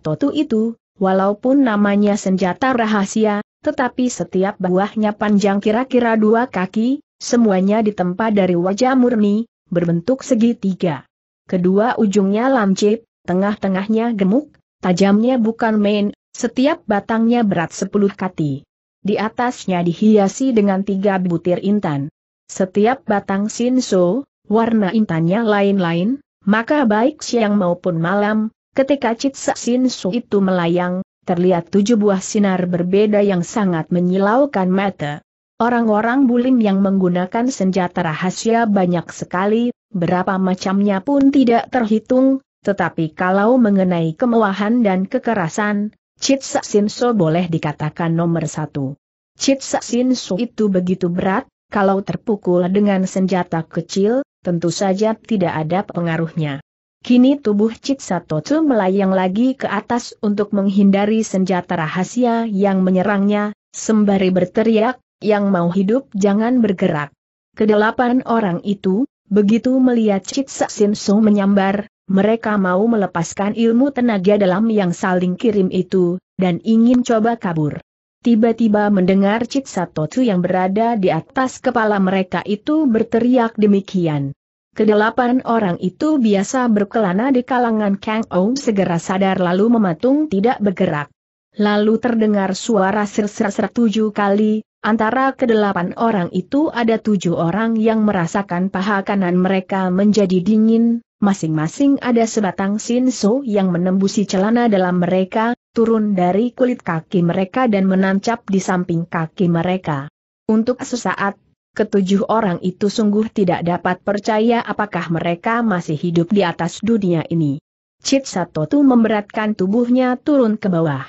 Totu itu, walaupun namanya senjata rahasia, tetapi setiap buahnya panjang kira-kira dua kaki, semuanya ditempa dari wajah murni, berbentuk segitiga. Kedua ujungnya lancip, tengah-tengahnya gemuk, tajamnya bukan main, setiap batangnya berat sepuluh kati. Di atasnya dihiasi dengan tiga butir intan. Setiap batang sinso, warna intannya lain-lain, maka baik siang maupun malam, ketika Cit Sin Su itu melayang, terlihat tujuh buah sinar berbeda yang sangat menyilaukan mata. Orang-orang bulim yang menggunakan senjata rahasia banyak sekali, berapa macamnya pun tidak terhitung, tetapi kalau mengenai kemewahan dan kekerasan, Cit Sin Su boleh dikatakan nomor satu. Cit Sin Su itu begitu berat, kalau terpukul dengan senjata kecil, tentu saja tidak ada pengaruhnya. Kini tubuh Cik Satotu melayang lagi ke atas untuk menghindari senjata rahasia yang menyerangnya, sembari berteriak, yang mau hidup jangan bergerak. Kedelapan orang itu, begitu melihat Cik Saksin So menyambar, mereka mau melepaskan ilmu tenaga dalam yang saling kirim itu, dan ingin coba kabur tiba-tiba mendengar Citsatotsu yang berada di atas kepala mereka itu berteriak demikian. Kedelapan orang itu biasa berkelana di kalangan Kang Ou segera sadar lalu mematung tidak bergerak. Lalu terdengar suara ser ser-ser tujuh kali, antara kedelapan orang itu ada tujuh orang yang merasakan paha kanan mereka menjadi dingin, masing-masing ada sebatang sinso yang menembusi celana dalam mereka, turun dari kulit kaki mereka dan menancap di samping kaki mereka. Untuk sesaat, ketujuh orang itu sungguh tidak dapat percaya apakah mereka masih hidup di atas dunia ini. Cit Satotu memberatkan tubuhnya turun ke bawah.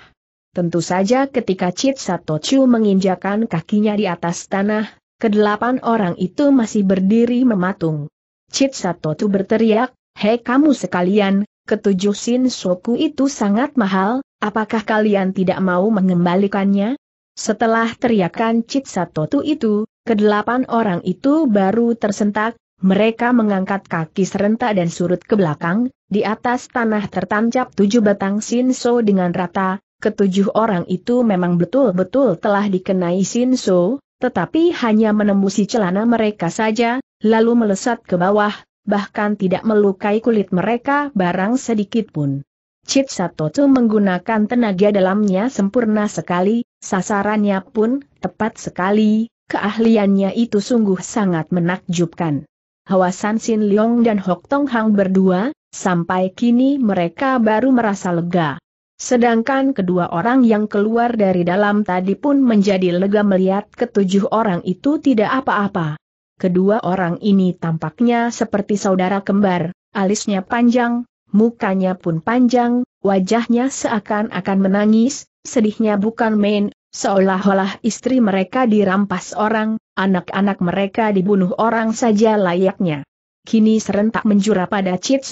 Tentu saja ketika Cit Satotu menginjakan kakinya di atas tanah, kedelapan orang itu masih berdiri mematung. Cit Satotu berteriak, Hei kamu sekalian, ketujuh sin soku itu sangat mahal, apakah kalian tidak mau mengembalikannya? Setelah teriakan Cit Satotu itu, kedelapan orang itu baru tersentak, mereka mengangkat kaki serentak dan surut ke belakang, di atas tanah tertancap tujuh batang sinso dengan rata, ketujuh orang itu memang betul-betul telah dikenai sinso, tetapi hanya menembusi celana mereka saja, lalu melesat ke bawah, bahkan tidak melukai kulit mereka barang sedikit pun. Chit Satotu menggunakan tenaga dalamnya sempurna sekali, sasarannya pun tepat sekali, keahliannya itu sungguh sangat menakjubkan. Hawasan Sin Leong dan Hok Tong Hang berdua, sampai kini mereka baru merasa lega. Sedangkan kedua orang yang keluar dari dalam tadi pun menjadi lega melihat ketujuh orang itu tidak apa-apa kedua orang ini tampaknya seperti saudara kembar, alisnya panjang, mukanya pun panjang, wajahnya seakan-akan menangis, sedihnya bukan main, seolah-olah istri mereka dirampas orang, anak-anak mereka dibunuh orang saja layaknya. Kini serentak menjura pada Cit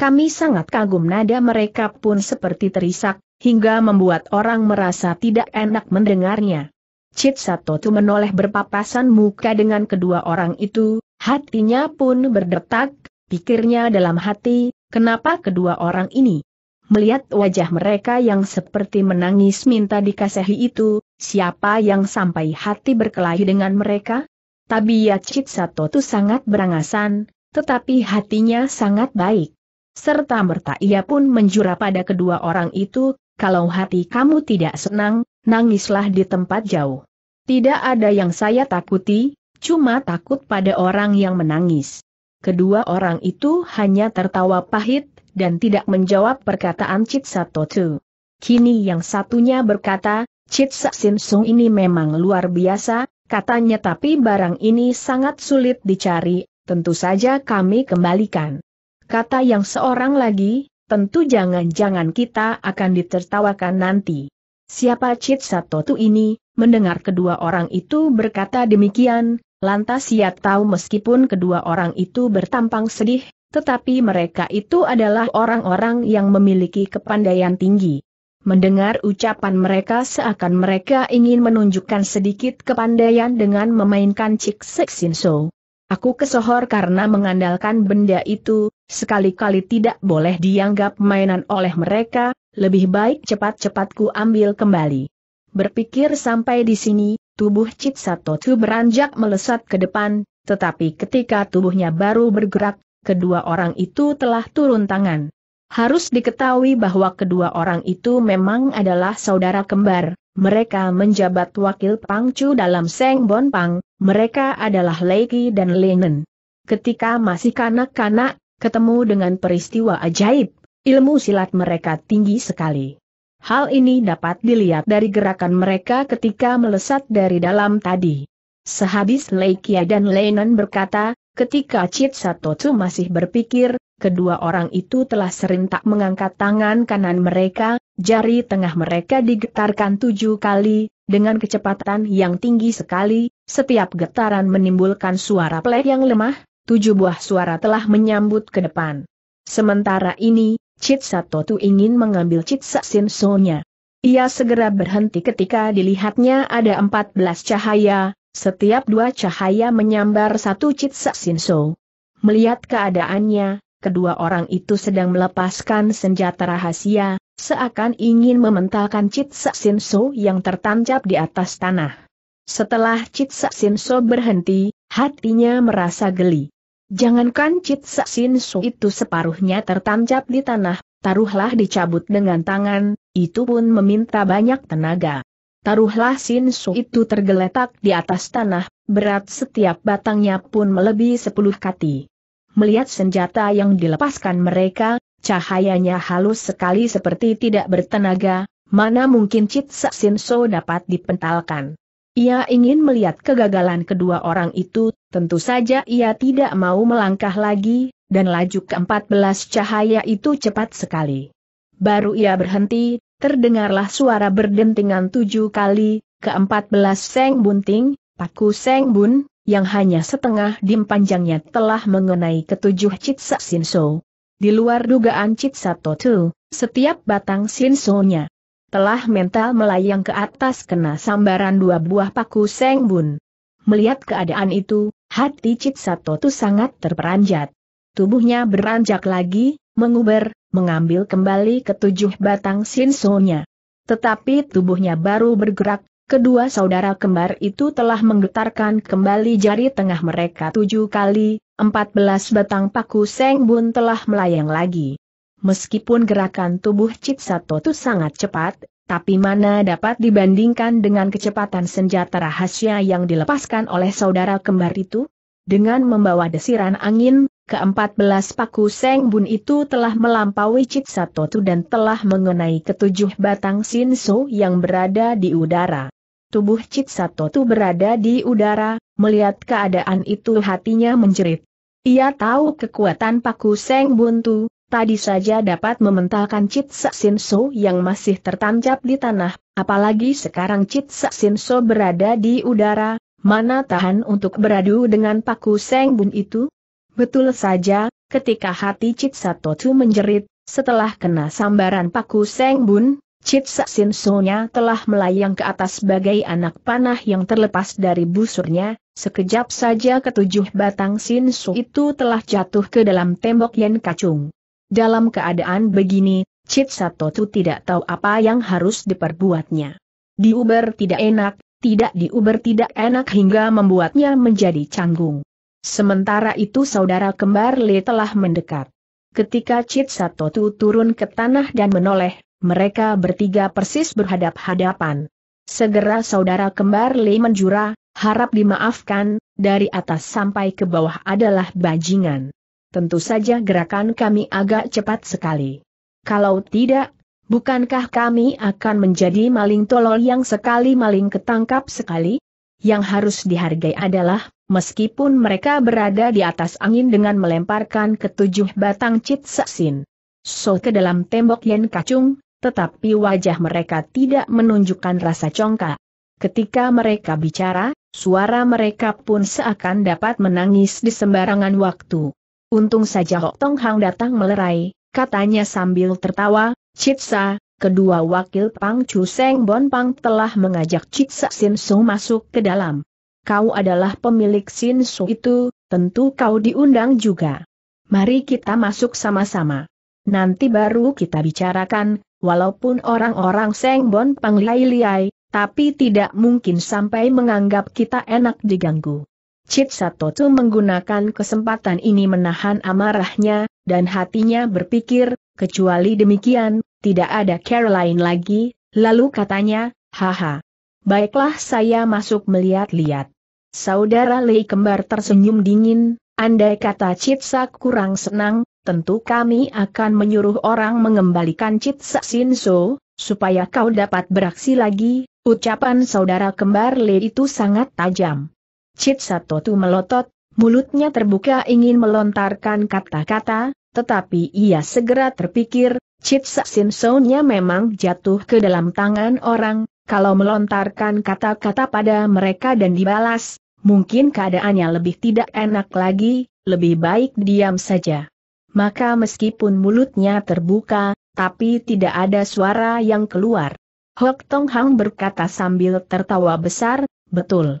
kami sangat kagum nada mereka pun seperti terisak, hingga membuat orang merasa tidak enak mendengarnya. Cit Satotu menoleh berpapasan muka dengan kedua orang itu, hatinya pun berdetak, pikirnya dalam hati, kenapa kedua orang ini? Melihat wajah mereka yang seperti menangis minta dikasihi itu, siapa yang sampai hati berkelahi dengan mereka? Tapi Tabiat ya Cit Satotu sangat berangasan, tetapi hatinya sangat baik. Serta merta ia pun menjura pada kedua orang itu, kalau hati kamu tidak senang, nangislah di tempat jauh. Tidak ada yang saya takuti, cuma takut pada orang yang menangis. Kedua orang itu hanya tertawa pahit, dan tidak menjawab perkataan Cit Satotu. Kini yang satunya berkata, Cit Sung ini memang luar biasa, katanya tapi barang ini sangat sulit dicari, tentu saja kami kembalikan. Kata yang seorang lagi, tentu jangan-jangan kita akan ditertawakan nanti. Siapa Cit Satotu ini? Mendengar kedua orang itu berkata demikian, lantas ia tahu meskipun kedua orang itu bertampang sedih, tetapi mereka itu adalah orang-orang yang memiliki kepandaian tinggi. Mendengar ucapan mereka seakan mereka ingin menunjukkan sedikit kepandaian dengan memainkan Cik Seksin So. Aku kesohor karena mengandalkan benda itu, sekali-kali tidak boleh dianggap mainan oleh mereka, lebih baik cepat-cepat ku ambil kembali. Berpikir sampai di sini, tubuh Sato Satotu beranjak melesat ke depan, tetapi ketika tubuhnya baru bergerak, kedua orang itu telah turun tangan. Harus diketahui bahwa kedua orang itu memang adalah saudara kembar, mereka menjabat wakil Pangcu dalam Seng Bon Pang, mereka adalah Leiki dan Lenen. Ketika masih kanak-kanak, ketemu dengan peristiwa ajaib, Ilmu silat mereka tinggi sekali. Hal ini dapat dilihat dari gerakan mereka ketika melesat dari dalam tadi. Sehabis Leikia dan Lenon berkata, ketika Chit Satotu masih berpikir, kedua orang itu telah serentak mengangkat tangan kanan mereka, jari tengah mereka digetarkan tujuh kali, dengan kecepatan yang tinggi sekali, setiap getaran menimbulkan suara plek yang lemah, tujuh buah suara telah menyambut ke depan. Sementara ini, Citsa Totu ingin mengambil Citsa Sinso-nya. Ia segera berhenti ketika dilihatnya ada 14 cahaya, setiap dua cahaya menyambar satu Citsa Sinso. Melihat keadaannya, kedua orang itu sedang melepaskan senjata rahasia, seakan ingin mementalkan Citsa Sinso yang tertancap di atas tanah. Setelah Citsa Sinso berhenti, hatinya merasa geli. Jangankan Cit Saksin Su itu separuhnya tertancap di tanah, taruhlah dicabut dengan tangan, itu pun meminta banyak tenaga. Taruhlah Sin Su itu tergeletak di atas tanah, berat setiap batangnya pun melebihi sepuluh kati. Melihat senjata yang dilepaskan mereka, cahayanya halus sekali seperti tidak bertenaga, mana mungkin Cit Saksin Su dapat dipentalkan. Ia ingin melihat kegagalan kedua orang itu, tentu saja ia tidak mau melangkah lagi, dan laju ke-14 cahaya itu cepat sekali. Baru ia berhenti, terdengarlah suara berdentingan tujuh kali, ke-14 Seng Bunting, Paku Seng Bun, yang hanya setengah dim panjangnya telah mengenai ketujuh Citsa Sinso. Di luar dugaan Citsa toto, setiap batang sinsonya telah mental melayang ke atas kena sambaran dua buah paku Seng Bun. Melihat keadaan itu, hati Cit tuh sangat terperanjat. Tubuhnya beranjak lagi, menguber, mengambil kembali ketujuh batang sinsonya. Tetapi tubuhnya baru bergerak, kedua saudara kembar itu telah menggetarkan kembali jari tengah mereka tujuh kali, empat belas batang paku Seng Bun telah melayang lagi. Meskipun gerakan tubuh Cip itu sangat cepat, tapi mana dapat dibandingkan dengan kecepatan senjata rahasia yang dilepaskan oleh saudara kembar itu? Dengan membawa desiran angin, keempat belas paku Seng Bun itu telah melampaui Cip itu dan telah mengenai ketujuh batang Sinso yang berada di udara. Tubuh Cip itu berada di udara, melihat keadaan itu hatinya menjerit. Ia tahu kekuatan paku Seng Buntu, Tadi saja dapat mementalkan Cit So yang masih tertancap di tanah, apalagi sekarang Cit So berada di udara, mana tahan untuk beradu dengan paku seng bun itu? Betul saja, ketika hati Cit Satotu menjerit, setelah kena sambaran paku seng Sengbun, Cit So-nya telah melayang ke atas bagai anak panah yang terlepas dari busurnya, sekejap saja ketujuh batang Sinsu itu telah jatuh ke dalam tembok Yen Kacung. Dalam keadaan begini, Cit Satotu tidak tahu apa yang harus diperbuatnya. Diuber tidak enak, tidak diuber tidak enak hingga membuatnya menjadi canggung. Sementara itu saudara kembar Le telah mendekat. Ketika Cit Satotu turun ke tanah dan menoleh, mereka bertiga persis berhadap-hadapan. Segera saudara kembar Le menjura, harap dimaafkan, dari atas sampai ke bawah adalah bajingan tentu saja gerakan kami agak cepat sekali. Kalau tidak, bukankah kami akan menjadi maling tolol yang sekali maling ketangkap sekali? Yang harus dihargai adalah, meskipun mereka berada di atas angin dengan melemparkan ketujuh batang cit saksin. So ke dalam tembok yen kacung, tetapi wajah mereka tidak menunjukkan rasa congkak. Ketika mereka bicara, suara mereka pun seakan dapat menangis di sembarangan waktu. Untung saja Hok Tong Hang datang melerai, katanya sambil tertawa, Citsa, kedua wakil Pang Chu Seng Bon Pang telah mengajak Citsa Sin Su masuk ke dalam. Kau adalah pemilik Sin Su itu, tentu kau diundang juga. Mari kita masuk sama-sama. Nanti baru kita bicarakan, walaupun orang-orang Seng Bon Pang liai-liai, tapi tidak mungkin sampai menganggap kita enak diganggu. Chit Satotu menggunakan kesempatan ini menahan amarahnya, dan hatinya berpikir, kecuali demikian, tidak ada Caroline lagi, lalu katanya, haha. Baiklah saya masuk melihat-lihat. Saudara Lei kembar tersenyum dingin, andai kata Sak kurang senang, tentu kami akan menyuruh orang mengembalikan Citsa Sinso, supaya kau dapat beraksi lagi, ucapan saudara kembar Lei itu sangat tajam. Cit Satotu melotot, mulutnya terbuka ingin melontarkan kata-kata, tetapi ia segera terpikir, Cit Saksin Sonya memang jatuh ke dalam tangan orang, kalau melontarkan kata-kata pada mereka dan dibalas, mungkin keadaannya lebih tidak enak lagi, lebih baik diam saja. Maka meskipun mulutnya terbuka, tapi tidak ada suara yang keluar. Hok Tong Hang berkata sambil tertawa besar, betul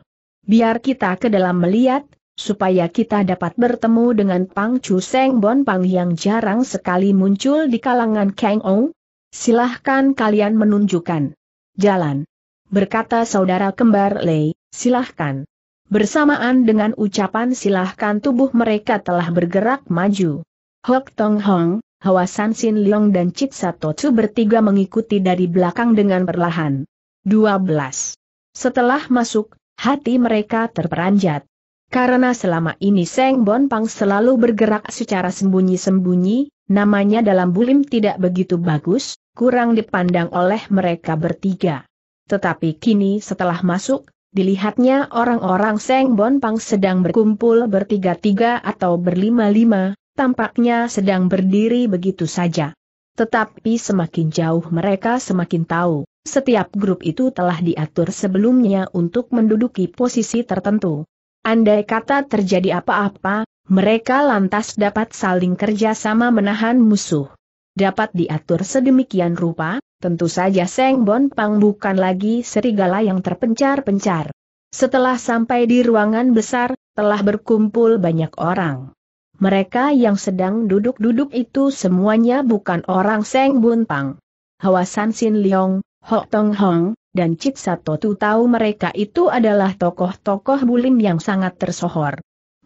biar kita ke dalam melihat, supaya kita dapat bertemu dengan Pang Chu Seng Bon Pang yang jarang sekali muncul di kalangan Kang Ong. Silahkan kalian menunjukkan jalan. Berkata saudara kembar Lei, silahkan. Bersamaan dengan ucapan silahkan tubuh mereka telah bergerak maju. Hok Tong Hong, Hwa San Sin Leong dan Chit Tzu bertiga mengikuti dari belakang dengan perlahan. 12. Setelah masuk, hati mereka terperanjat. Karena selama ini Seng Bon Pang selalu bergerak secara sembunyi-sembunyi, namanya dalam bulim tidak begitu bagus, kurang dipandang oleh mereka bertiga. Tetapi kini setelah masuk, dilihatnya orang-orang Seng Bon Pang sedang berkumpul bertiga-tiga atau berlima-lima, tampaknya sedang berdiri begitu saja. Tetapi semakin jauh mereka semakin tahu setiap grup itu telah diatur sebelumnya untuk menduduki posisi tertentu. Andai kata terjadi apa-apa, mereka lantas dapat saling kerja sama menahan musuh. Dapat diatur sedemikian rupa, tentu saja Seng Bon Pang bukan lagi serigala yang terpencar-pencar. Setelah sampai di ruangan besar, telah berkumpul banyak orang. Mereka yang sedang duduk-duduk itu semuanya bukan orang Seng Bon Pang. Hawasan Sin Leong, Hok Tong Hong, dan Cik Satotu tahu mereka itu adalah tokoh-tokoh bulim yang sangat tersohor.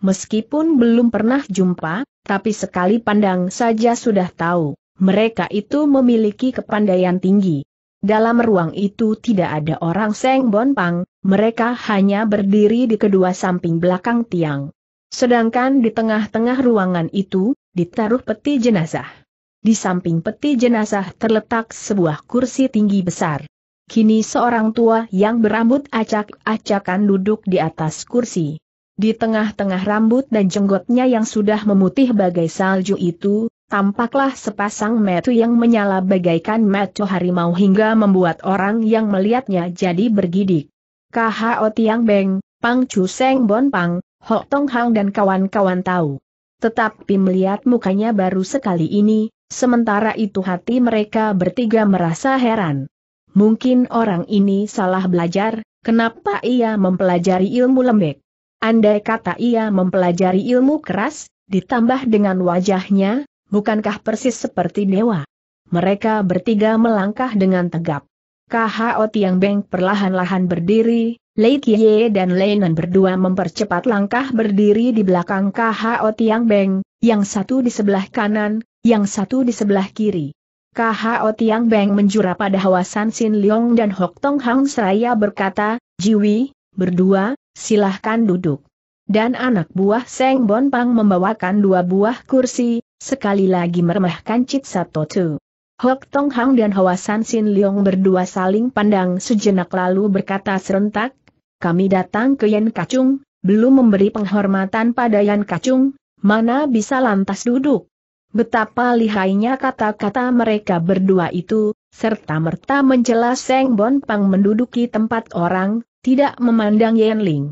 Meskipun belum pernah jumpa, tapi sekali pandang saja sudah tahu, mereka itu memiliki kepandaian tinggi. Dalam ruang itu tidak ada orang Seng Bon Pang, mereka hanya berdiri di kedua samping belakang tiang. Sedangkan di tengah-tengah ruangan itu, ditaruh peti jenazah. Di samping peti jenazah terletak sebuah kursi tinggi besar. Kini seorang tua yang berambut acak-acakan duduk di atas kursi. Di tengah-tengah rambut dan jenggotnya yang sudah memutih bagai salju itu, tampaklah sepasang metu yang menyala bagaikan metu harimau hingga membuat orang yang melihatnya jadi bergidik. KHO Tiang Beng, Pang Chu Seng Bon Pang, Ho Tong Hang dan kawan-kawan tahu. Tetapi melihat mukanya baru sekali ini, Sementara itu hati mereka bertiga merasa heran. Mungkin orang ini salah belajar, kenapa ia mempelajari ilmu lembek? Andai kata ia mempelajari ilmu keras, ditambah dengan wajahnya, bukankah persis seperti dewa? Mereka bertiga melangkah dengan tegap. KHO Tiang Beng perlahan-lahan berdiri, Lei Kie dan Lei Nan berdua mempercepat langkah berdiri di belakang KHO Tiang Beng, yang satu di sebelah kanan, yang satu di sebelah kiri. KHO Tiang Beng menjura pada Hawasan Sin Leong dan Hok Tong Hang Seraya berkata, Jiwi, berdua, silahkan duduk. Dan anak buah Seng Bon Pang membawakan dua buah kursi, sekali lagi meremehkan Cit Sato Tu. Hok Tong Hang dan Hawasan Sin Leong berdua saling pandang sejenak lalu berkata serentak, kami datang ke Yan Kacung, belum memberi penghormatan pada Yan Kacung, mana bisa lantas duduk. Betapa lihainya kata-kata mereka berdua itu, serta merta menjelas Seng Bon Pang menduduki tempat orang, tidak memandang Yen Ling.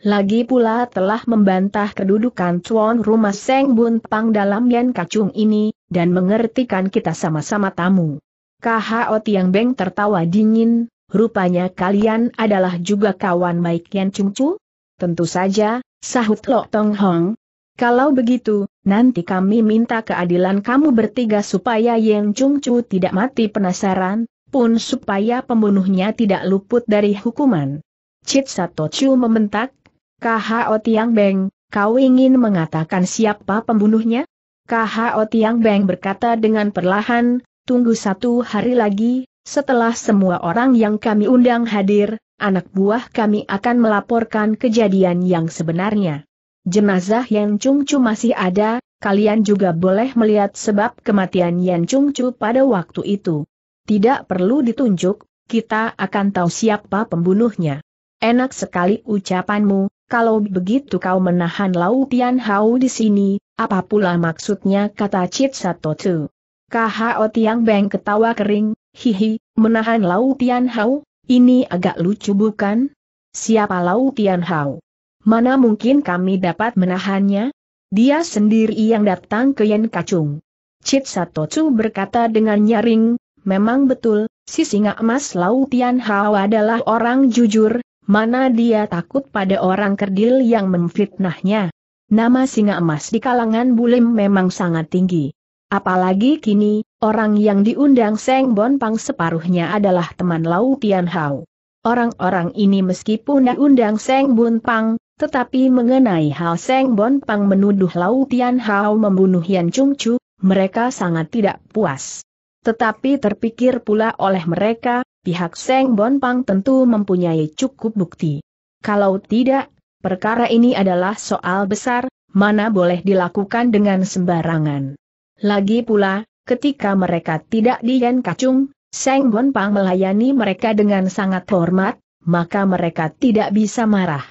Lagi pula telah membantah kedudukan tuan rumah Seng Bon Pang dalam Yan Kacung ini, dan mengertikan kita sama-sama tamu. KHO Tiang Beng tertawa dingin, rupanya kalian adalah juga kawan baik Yen Chung Cu? Tentu saja, sahut Lok Tong Hong. Kalau begitu, Nanti kami minta keadilan kamu bertiga supaya Yang Chu tidak mati penasaran, pun supaya pembunuhnya tidak luput dari hukuman. Chit Sato Chu membentak, KHO Tiang Beng, kau ingin mengatakan siapa pembunuhnya? KHO Tiang Beng berkata dengan perlahan, tunggu satu hari lagi, setelah semua orang yang kami undang hadir, anak buah kami akan melaporkan kejadian yang sebenarnya. Jenazah Yan Chu masih ada, kalian juga boleh melihat sebab kematian Yan Chu pada waktu itu. Tidak perlu ditunjuk, kita akan tahu siapa pembunuhnya. Enak sekali ucapanmu, kalau begitu kau menahan Lau Tian Hao di sini, apa pula maksudnya kata Sato Tu. KHO Tiang Beng ketawa kering, hihi, menahan Lau Tian Hao, ini agak lucu bukan? Siapa Lau Tian Hao? Mana mungkin kami dapat menahannya? Dia sendiri yang datang ke Yen Kacung. Cit Satotsu berkata dengan nyaring, memang betul, si singa emas Lautian Hao adalah orang jujur, mana dia takut pada orang kerdil yang memfitnahnya. Nama singa emas di kalangan bulim memang sangat tinggi. Apalagi kini, orang yang diundang Seng Bon Pang separuhnya adalah teman Lautian Hao. Orang-orang ini meskipun diundang Seng Bon Pang, tetapi mengenai hal Seng Bon Pang menuduh Lau Tian Hao membunuh Yan Chung Chu, mereka sangat tidak puas. Tetapi terpikir pula oleh mereka, pihak Seng Bon Pang tentu mempunyai cukup bukti. Kalau tidak, perkara ini adalah soal besar, mana boleh dilakukan dengan sembarangan. Lagi pula, ketika mereka tidak di Yan Kacung, Seng Bon Pang melayani mereka dengan sangat hormat, maka mereka tidak bisa marah.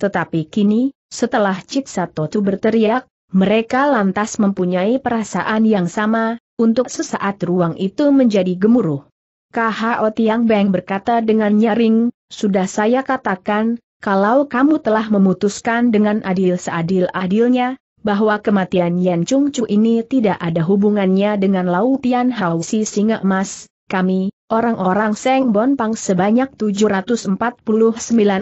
Tetapi kini, setelah Satotu berteriak, mereka lantas mempunyai perasaan yang sama, untuk sesaat ruang itu menjadi gemuruh. KHO Tiang Beng berkata dengan nyaring, sudah saya katakan, kalau kamu telah memutuskan dengan adil seadil-adilnya, bahwa kematian Yan Chung Chu ini tidak ada hubungannya dengan lautian Hau Si Singa Emas, kami, Orang-orang Seng Bon Pang sebanyak 749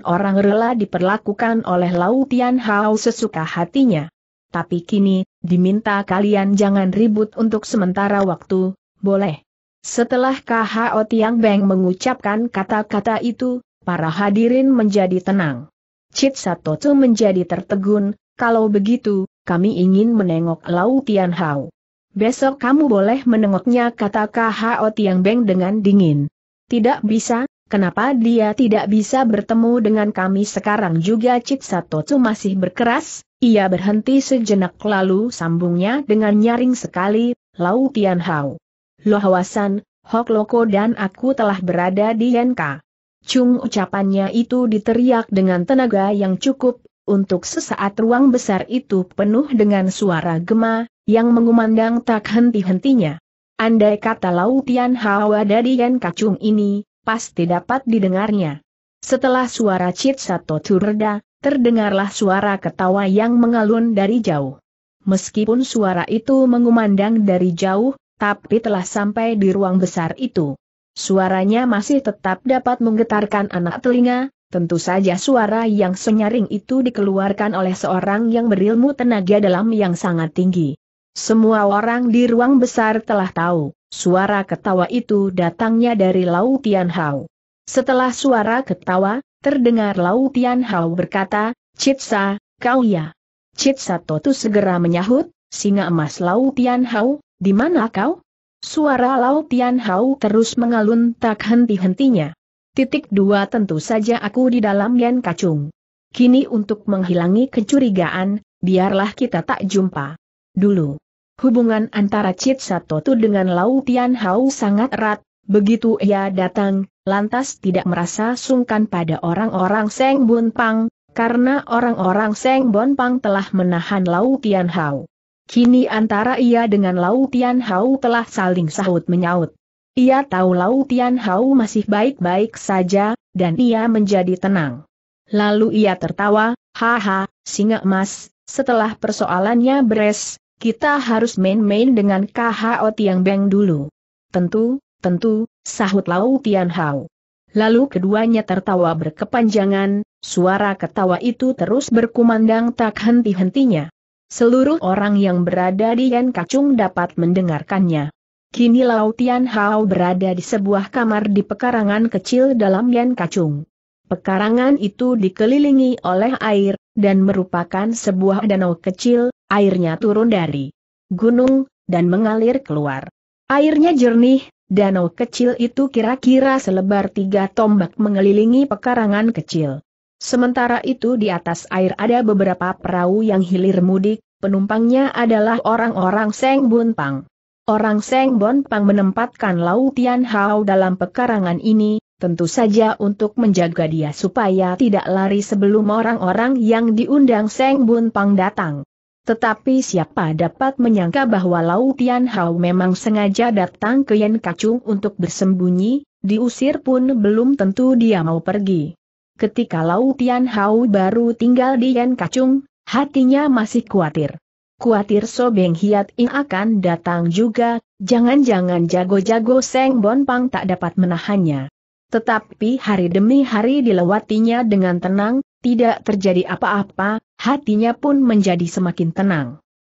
orang rela diperlakukan oleh Lau Tian Hao sesuka hatinya. Tapi kini, diminta kalian jangan ribut untuk sementara waktu, boleh. Setelah KHO Tiang Beng mengucapkan kata-kata itu, para hadirin menjadi tenang. Cit Satotu menjadi tertegun, kalau begitu, kami ingin menengok Lau Tian Hao. Besok kamu boleh menengoknya kata KHO oh, Tiang Beng dengan dingin. Tidak bisa, kenapa dia tidak bisa bertemu dengan kami sekarang juga Cik Satotsu masih berkeras, ia berhenti sejenak lalu sambungnya dengan nyaring sekali, Lau Tian Hao. Lohawasan, Hok Loko dan aku telah berada di Yenka. Cung ucapannya itu diteriak dengan tenaga yang cukup, untuk sesaat ruang besar itu penuh dengan suara gema, yang mengumandang tak henti-hentinya. Andai kata Lau Tian Hawa dari Yan Kacung ini, pasti dapat didengarnya. Setelah suara Cit Sato Turda, terdengarlah suara ketawa yang mengalun dari jauh. Meskipun suara itu mengumandang dari jauh, tapi telah sampai di ruang besar itu. Suaranya masih tetap dapat menggetarkan anak telinga, Tentu saja suara yang senyaring itu dikeluarkan oleh seorang yang berilmu tenaga dalam yang sangat tinggi. Semua orang di ruang besar telah tahu, suara ketawa itu datangnya dari Lau Tian Hao. Setelah suara ketawa, terdengar Lau Tian Hao berkata, Citsa, kau ya. Citsa Toto segera menyahut, singa emas Lau Tian Hao, di mana kau? Suara Lau Tian Hao terus mengalun tak henti-hentinya. Titik dua tentu saja aku di dalam Yan Kacung. Kini untuk menghilangi kecurigaan, biarlah kita tak jumpa. Dulu, hubungan antara Cit Satotu dengan Lau Tian Hao sangat erat, begitu ia datang, lantas tidak merasa sungkan pada orang-orang Seng Bun Pang, karena orang-orang Seng Bun Pang telah menahan Lau Tian Hao. Kini antara ia dengan Lau Tian Hao telah saling sahut menyaut. Ia tahu Lau Tian Hao masih baik-baik saja, dan ia menjadi tenang. Lalu ia tertawa, haha, singa emas, setelah persoalannya beres, kita harus main-main dengan KHO Tiang Beng dulu. Tentu, tentu, sahut Lau Tian Hao. Lalu keduanya tertawa berkepanjangan, suara ketawa itu terus berkumandang tak henti-hentinya. Seluruh orang yang berada di Yan Kacung dapat mendengarkannya. Kini Lau Tian Hao berada di sebuah kamar di pekarangan kecil dalam Yan Kacung. Pekarangan itu dikelilingi oleh air, dan merupakan sebuah danau kecil, airnya turun dari gunung, dan mengalir keluar. Airnya jernih, danau kecil itu kira-kira selebar tiga tombak mengelilingi pekarangan kecil. Sementara itu di atas air ada beberapa perahu yang hilir mudik, penumpangnya adalah orang-orang Seng Bunpang. Orang Seng menempatkan Lautian Hao dalam pekarangan ini, tentu saja untuk menjaga dia supaya tidak lari sebelum orang-orang yang diundang Seng Bun Pang datang. Tetapi siapa dapat menyangka bahwa Lau Tian Hao memang sengaja datang ke Yan Kacung untuk bersembunyi, diusir pun belum tentu dia mau pergi. Ketika Lau Tian Hao baru tinggal di Yan Kacung, hatinya masih khawatir. Kuatir So Beng Hiat In akan datang juga, jangan-jangan jago-jago Seng Bon Pang tak dapat menahannya. Tetapi hari demi hari dilewatinya dengan tenang, tidak terjadi apa-apa, hatinya pun menjadi semakin tenang.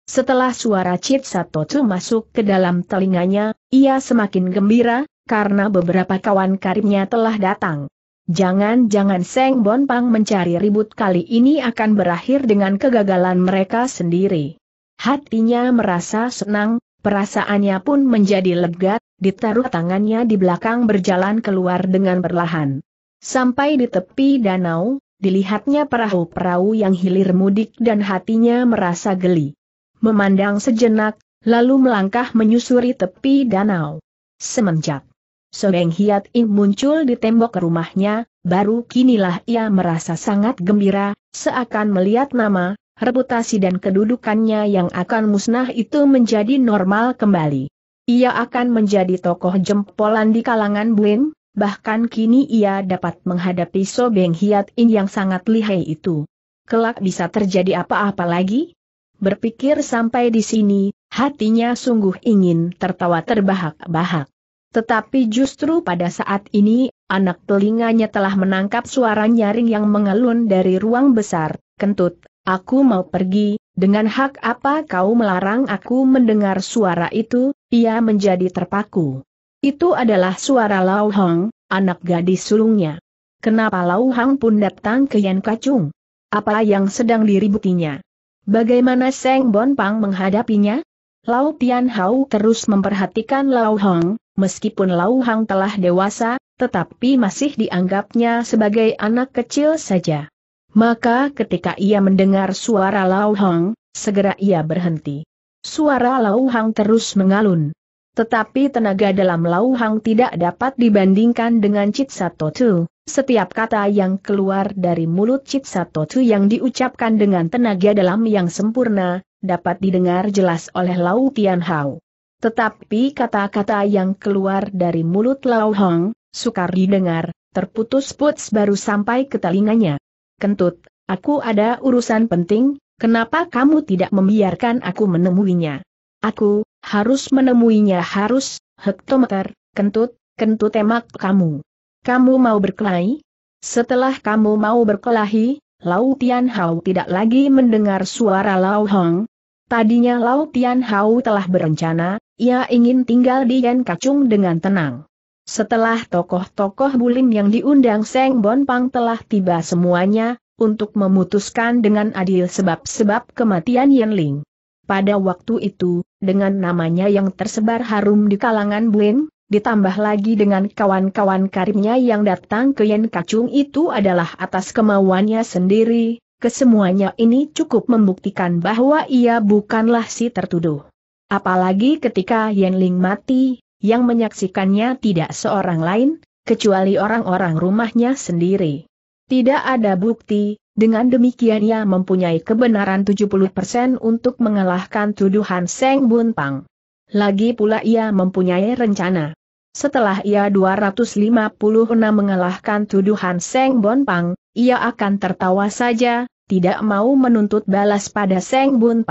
Setelah suara Cip Satotu masuk ke dalam telinganya, ia semakin gembira, karena beberapa kawan karibnya telah datang. Jangan-jangan Seng Bonpang mencari ribut kali ini akan berakhir dengan kegagalan mereka sendiri. Hatinya merasa senang, Perasaannya pun menjadi lega, ditaruh tangannya di belakang berjalan keluar dengan perlahan. Sampai di tepi danau, dilihatnya perahu-perahu yang hilir mudik dan hatinya merasa geli. Memandang sejenak, lalu melangkah menyusuri tepi danau. Semenjak Sobeng Hiat Ing muncul di tembok rumahnya, baru kinilah ia merasa sangat gembira, seakan melihat nama, reputasi dan kedudukannya yang akan musnah itu menjadi normal kembali. Ia akan menjadi tokoh jempolan di kalangan Buin, bahkan kini ia dapat menghadapi Sobeng Hiat In yang sangat lihai itu. Kelak bisa terjadi apa-apa lagi? Berpikir sampai di sini, hatinya sungguh ingin tertawa terbahak-bahak. Tetapi justru pada saat ini, anak telinganya telah menangkap suara nyaring yang mengelun dari ruang besar, kentut, Aku mau pergi, dengan hak apa kau melarang aku mendengar suara itu, ia menjadi terpaku. Itu adalah suara Lau Hong, anak gadis sulungnya. Kenapa Lau Hong pun datang ke Yan Kacung? Apa yang sedang diributinya? Bagaimana Seng Bon Pang menghadapinya? Lau Tian Hao terus memperhatikan Lau Hong, meskipun Lau Hong telah dewasa, tetapi masih dianggapnya sebagai anak kecil saja. Maka ketika ia mendengar suara Lau Hong, segera ia berhenti. Suara Lau Hang terus mengalun. Tetapi tenaga dalam Lau Hang tidak dapat dibandingkan dengan Sato Satotu. Setiap kata yang keluar dari mulut Sato Satotu yang diucapkan dengan tenaga dalam yang sempurna, dapat didengar jelas oleh Lau Tian Hao. Tetapi kata-kata yang keluar dari mulut Lau Hang, sukar didengar, terputus-putus baru sampai ke telinganya. Kentut, aku ada urusan penting, kenapa kamu tidak membiarkan aku menemuinya? Aku, harus menemuinya harus, hektometer, kentut, kentut emak kamu. Kamu mau berkelahi? Setelah kamu mau berkelahi, Lau Tian Hao tidak lagi mendengar suara Lau Hong. Tadinya Lau Tian Hao telah berencana, ia ingin tinggal di Yan Kacung dengan tenang. Setelah tokoh-tokoh Bulim yang diundang Seng Bon Pang telah tiba semuanya, untuk memutuskan dengan adil sebab-sebab kematian Yan Ling. Pada waktu itu, dengan namanya yang tersebar harum di kalangan Bulim, ditambah lagi dengan kawan-kawan karibnya yang datang ke Yan Kacung itu adalah atas kemauannya sendiri, kesemuanya ini cukup membuktikan bahwa ia bukanlah si tertuduh. Apalagi ketika Yan Ling mati, yang menyaksikannya tidak seorang lain, kecuali orang-orang rumahnya sendiri. Tidak ada bukti, dengan demikian ia mempunyai kebenaran 70% untuk mengalahkan tuduhan Seng Bun Lagi pula ia mempunyai rencana. Setelah ia 256 mengalahkan tuduhan Seng Bun ia akan tertawa saja, tidak mau menuntut balas pada Seng Bun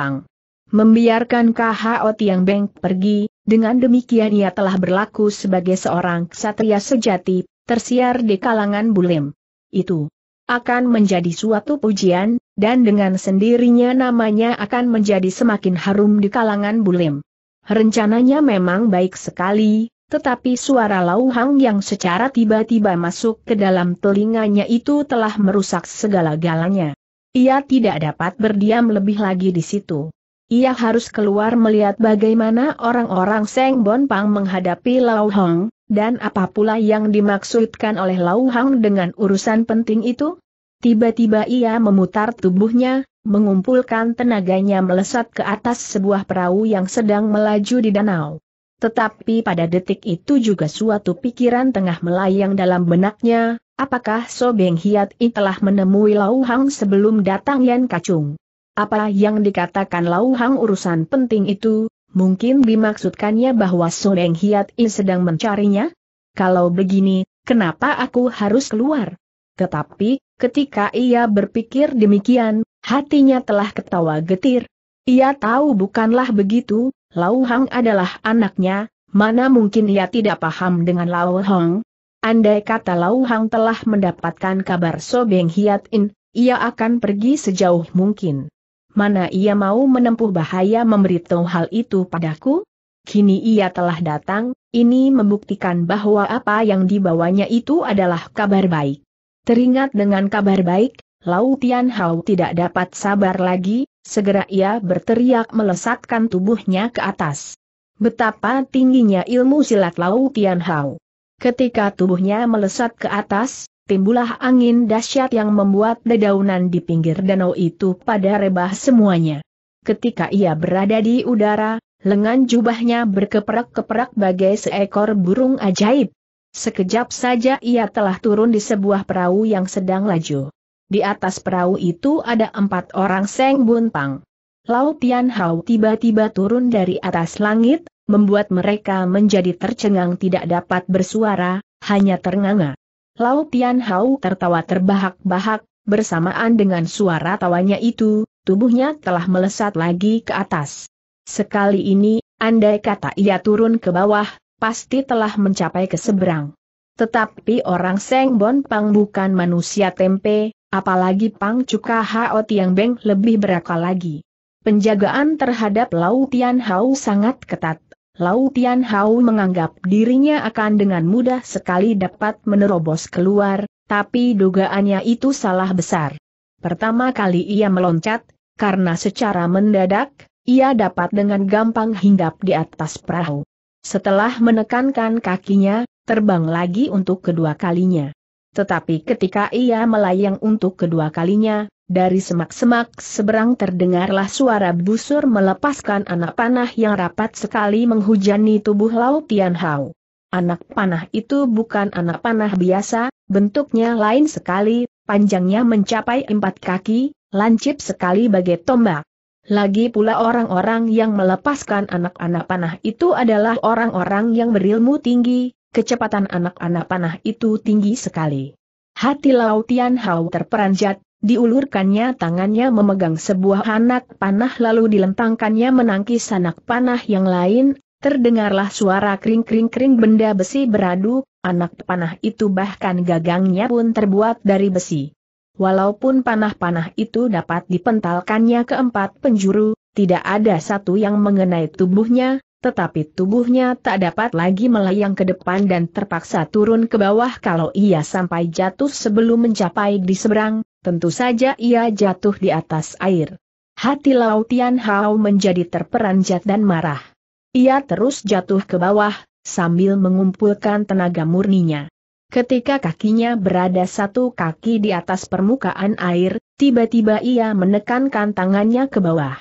Membiarkan KHO Tiang Beng pergi, dengan demikian ia telah berlaku sebagai seorang ksatria sejati, tersiar di kalangan bulim. Itu akan menjadi suatu pujian, dan dengan sendirinya namanya akan menjadi semakin harum di kalangan bulim. Rencananya memang baik sekali, tetapi suara lauhang yang secara tiba-tiba masuk ke dalam telinganya itu telah merusak segala galanya. Ia tidak dapat berdiam lebih lagi di situ. Ia harus keluar melihat bagaimana orang-orang Seng Bon Pang menghadapi Lau Hong, dan apa pula yang dimaksudkan oleh Lau Hong dengan urusan penting itu? Tiba-tiba ia memutar tubuhnya, mengumpulkan tenaganya melesat ke atas sebuah perahu yang sedang melaju di danau. Tetapi pada detik itu juga suatu pikiran tengah melayang dalam benaknya, apakah Sobeng Hiat I telah menemui Lau Hang sebelum datang Yan Kacung? Apa yang dikatakan Lau Hang urusan penting itu, mungkin dimaksudkannya bahwa Soleng Hiat I sedang mencarinya? Kalau begini, kenapa aku harus keluar? Tetapi, ketika ia berpikir demikian, hatinya telah ketawa getir. Ia tahu bukanlah begitu, Lau Hang adalah anaknya, mana mungkin ia tidak paham dengan Lau Hang. Andai kata Lau Hang telah mendapatkan kabar Sobeng Hiat In, ia akan pergi sejauh mungkin mana ia mau menempuh bahaya memberitahu hal itu padaku? Kini ia telah datang, ini membuktikan bahwa apa yang dibawanya itu adalah kabar baik. Teringat dengan kabar baik, Lau Tian Hao tidak dapat sabar lagi, segera ia berteriak melesatkan tubuhnya ke atas. Betapa tingginya ilmu silat Lau Tian Hao. Ketika tubuhnya melesat ke atas, timbulah angin dahsyat yang membuat dedaunan di pinggir danau itu pada rebah semuanya. Ketika ia berada di udara, lengan jubahnya berkeperak-keperak bagai seekor burung ajaib. Sekejap saja ia telah turun di sebuah perahu yang sedang laju. Di atas perahu itu ada empat orang Seng Buntang. Lau Tian tiba-tiba turun dari atas langit, membuat mereka menjadi tercengang tidak dapat bersuara, hanya ternganga. Lautian Tian Hao tertawa terbahak-bahak, bersamaan dengan suara tawanya itu, tubuhnya telah melesat lagi ke atas. Sekali ini, andai kata ia turun ke bawah, pasti telah mencapai ke seberang. Tetapi orang Seng Bon Pang bukan manusia tempe, apalagi Pang Cuka Hao Tiang Beng lebih berakal lagi. Penjagaan terhadap Lautian Tian Hao sangat ketat, Lau Tian Hao menganggap dirinya akan dengan mudah sekali dapat menerobos keluar, tapi dugaannya itu salah besar. Pertama kali ia meloncat, karena secara mendadak, ia dapat dengan gampang hinggap di atas perahu. Setelah menekankan kakinya, terbang lagi untuk kedua kalinya. Tetapi ketika ia melayang untuk kedua kalinya, dari semak-semak seberang terdengarlah suara busur melepaskan anak panah yang rapat sekali menghujani tubuh Lau Tian Hao. Anak panah itu bukan anak panah biasa, bentuknya lain sekali, panjangnya mencapai empat kaki, lancip sekali bagai tombak. Lagi pula orang-orang yang melepaskan anak-anak panah itu adalah orang-orang yang berilmu tinggi, kecepatan anak-anak panah itu tinggi sekali. Hati Lau Tian Hao terperanjat, Diulurkannya tangannya memegang sebuah anak panah lalu dilentangkannya menangkis anak panah yang lain, terdengarlah suara kring-kring-kring benda besi beradu, anak panah itu bahkan gagangnya pun terbuat dari besi. Walaupun panah-panah itu dapat dipentalkannya ke empat penjuru, tidak ada satu yang mengenai tubuhnya, tetapi tubuhnya tak dapat lagi melayang ke depan dan terpaksa turun ke bawah kalau ia sampai jatuh sebelum mencapai di seberang, Tentu saja ia jatuh di atas air. Hati Lao Tian Hao menjadi terperanjat dan marah. Ia terus jatuh ke bawah, sambil mengumpulkan tenaga murninya. Ketika kakinya berada satu kaki di atas permukaan air, tiba-tiba ia menekankan tangannya ke bawah.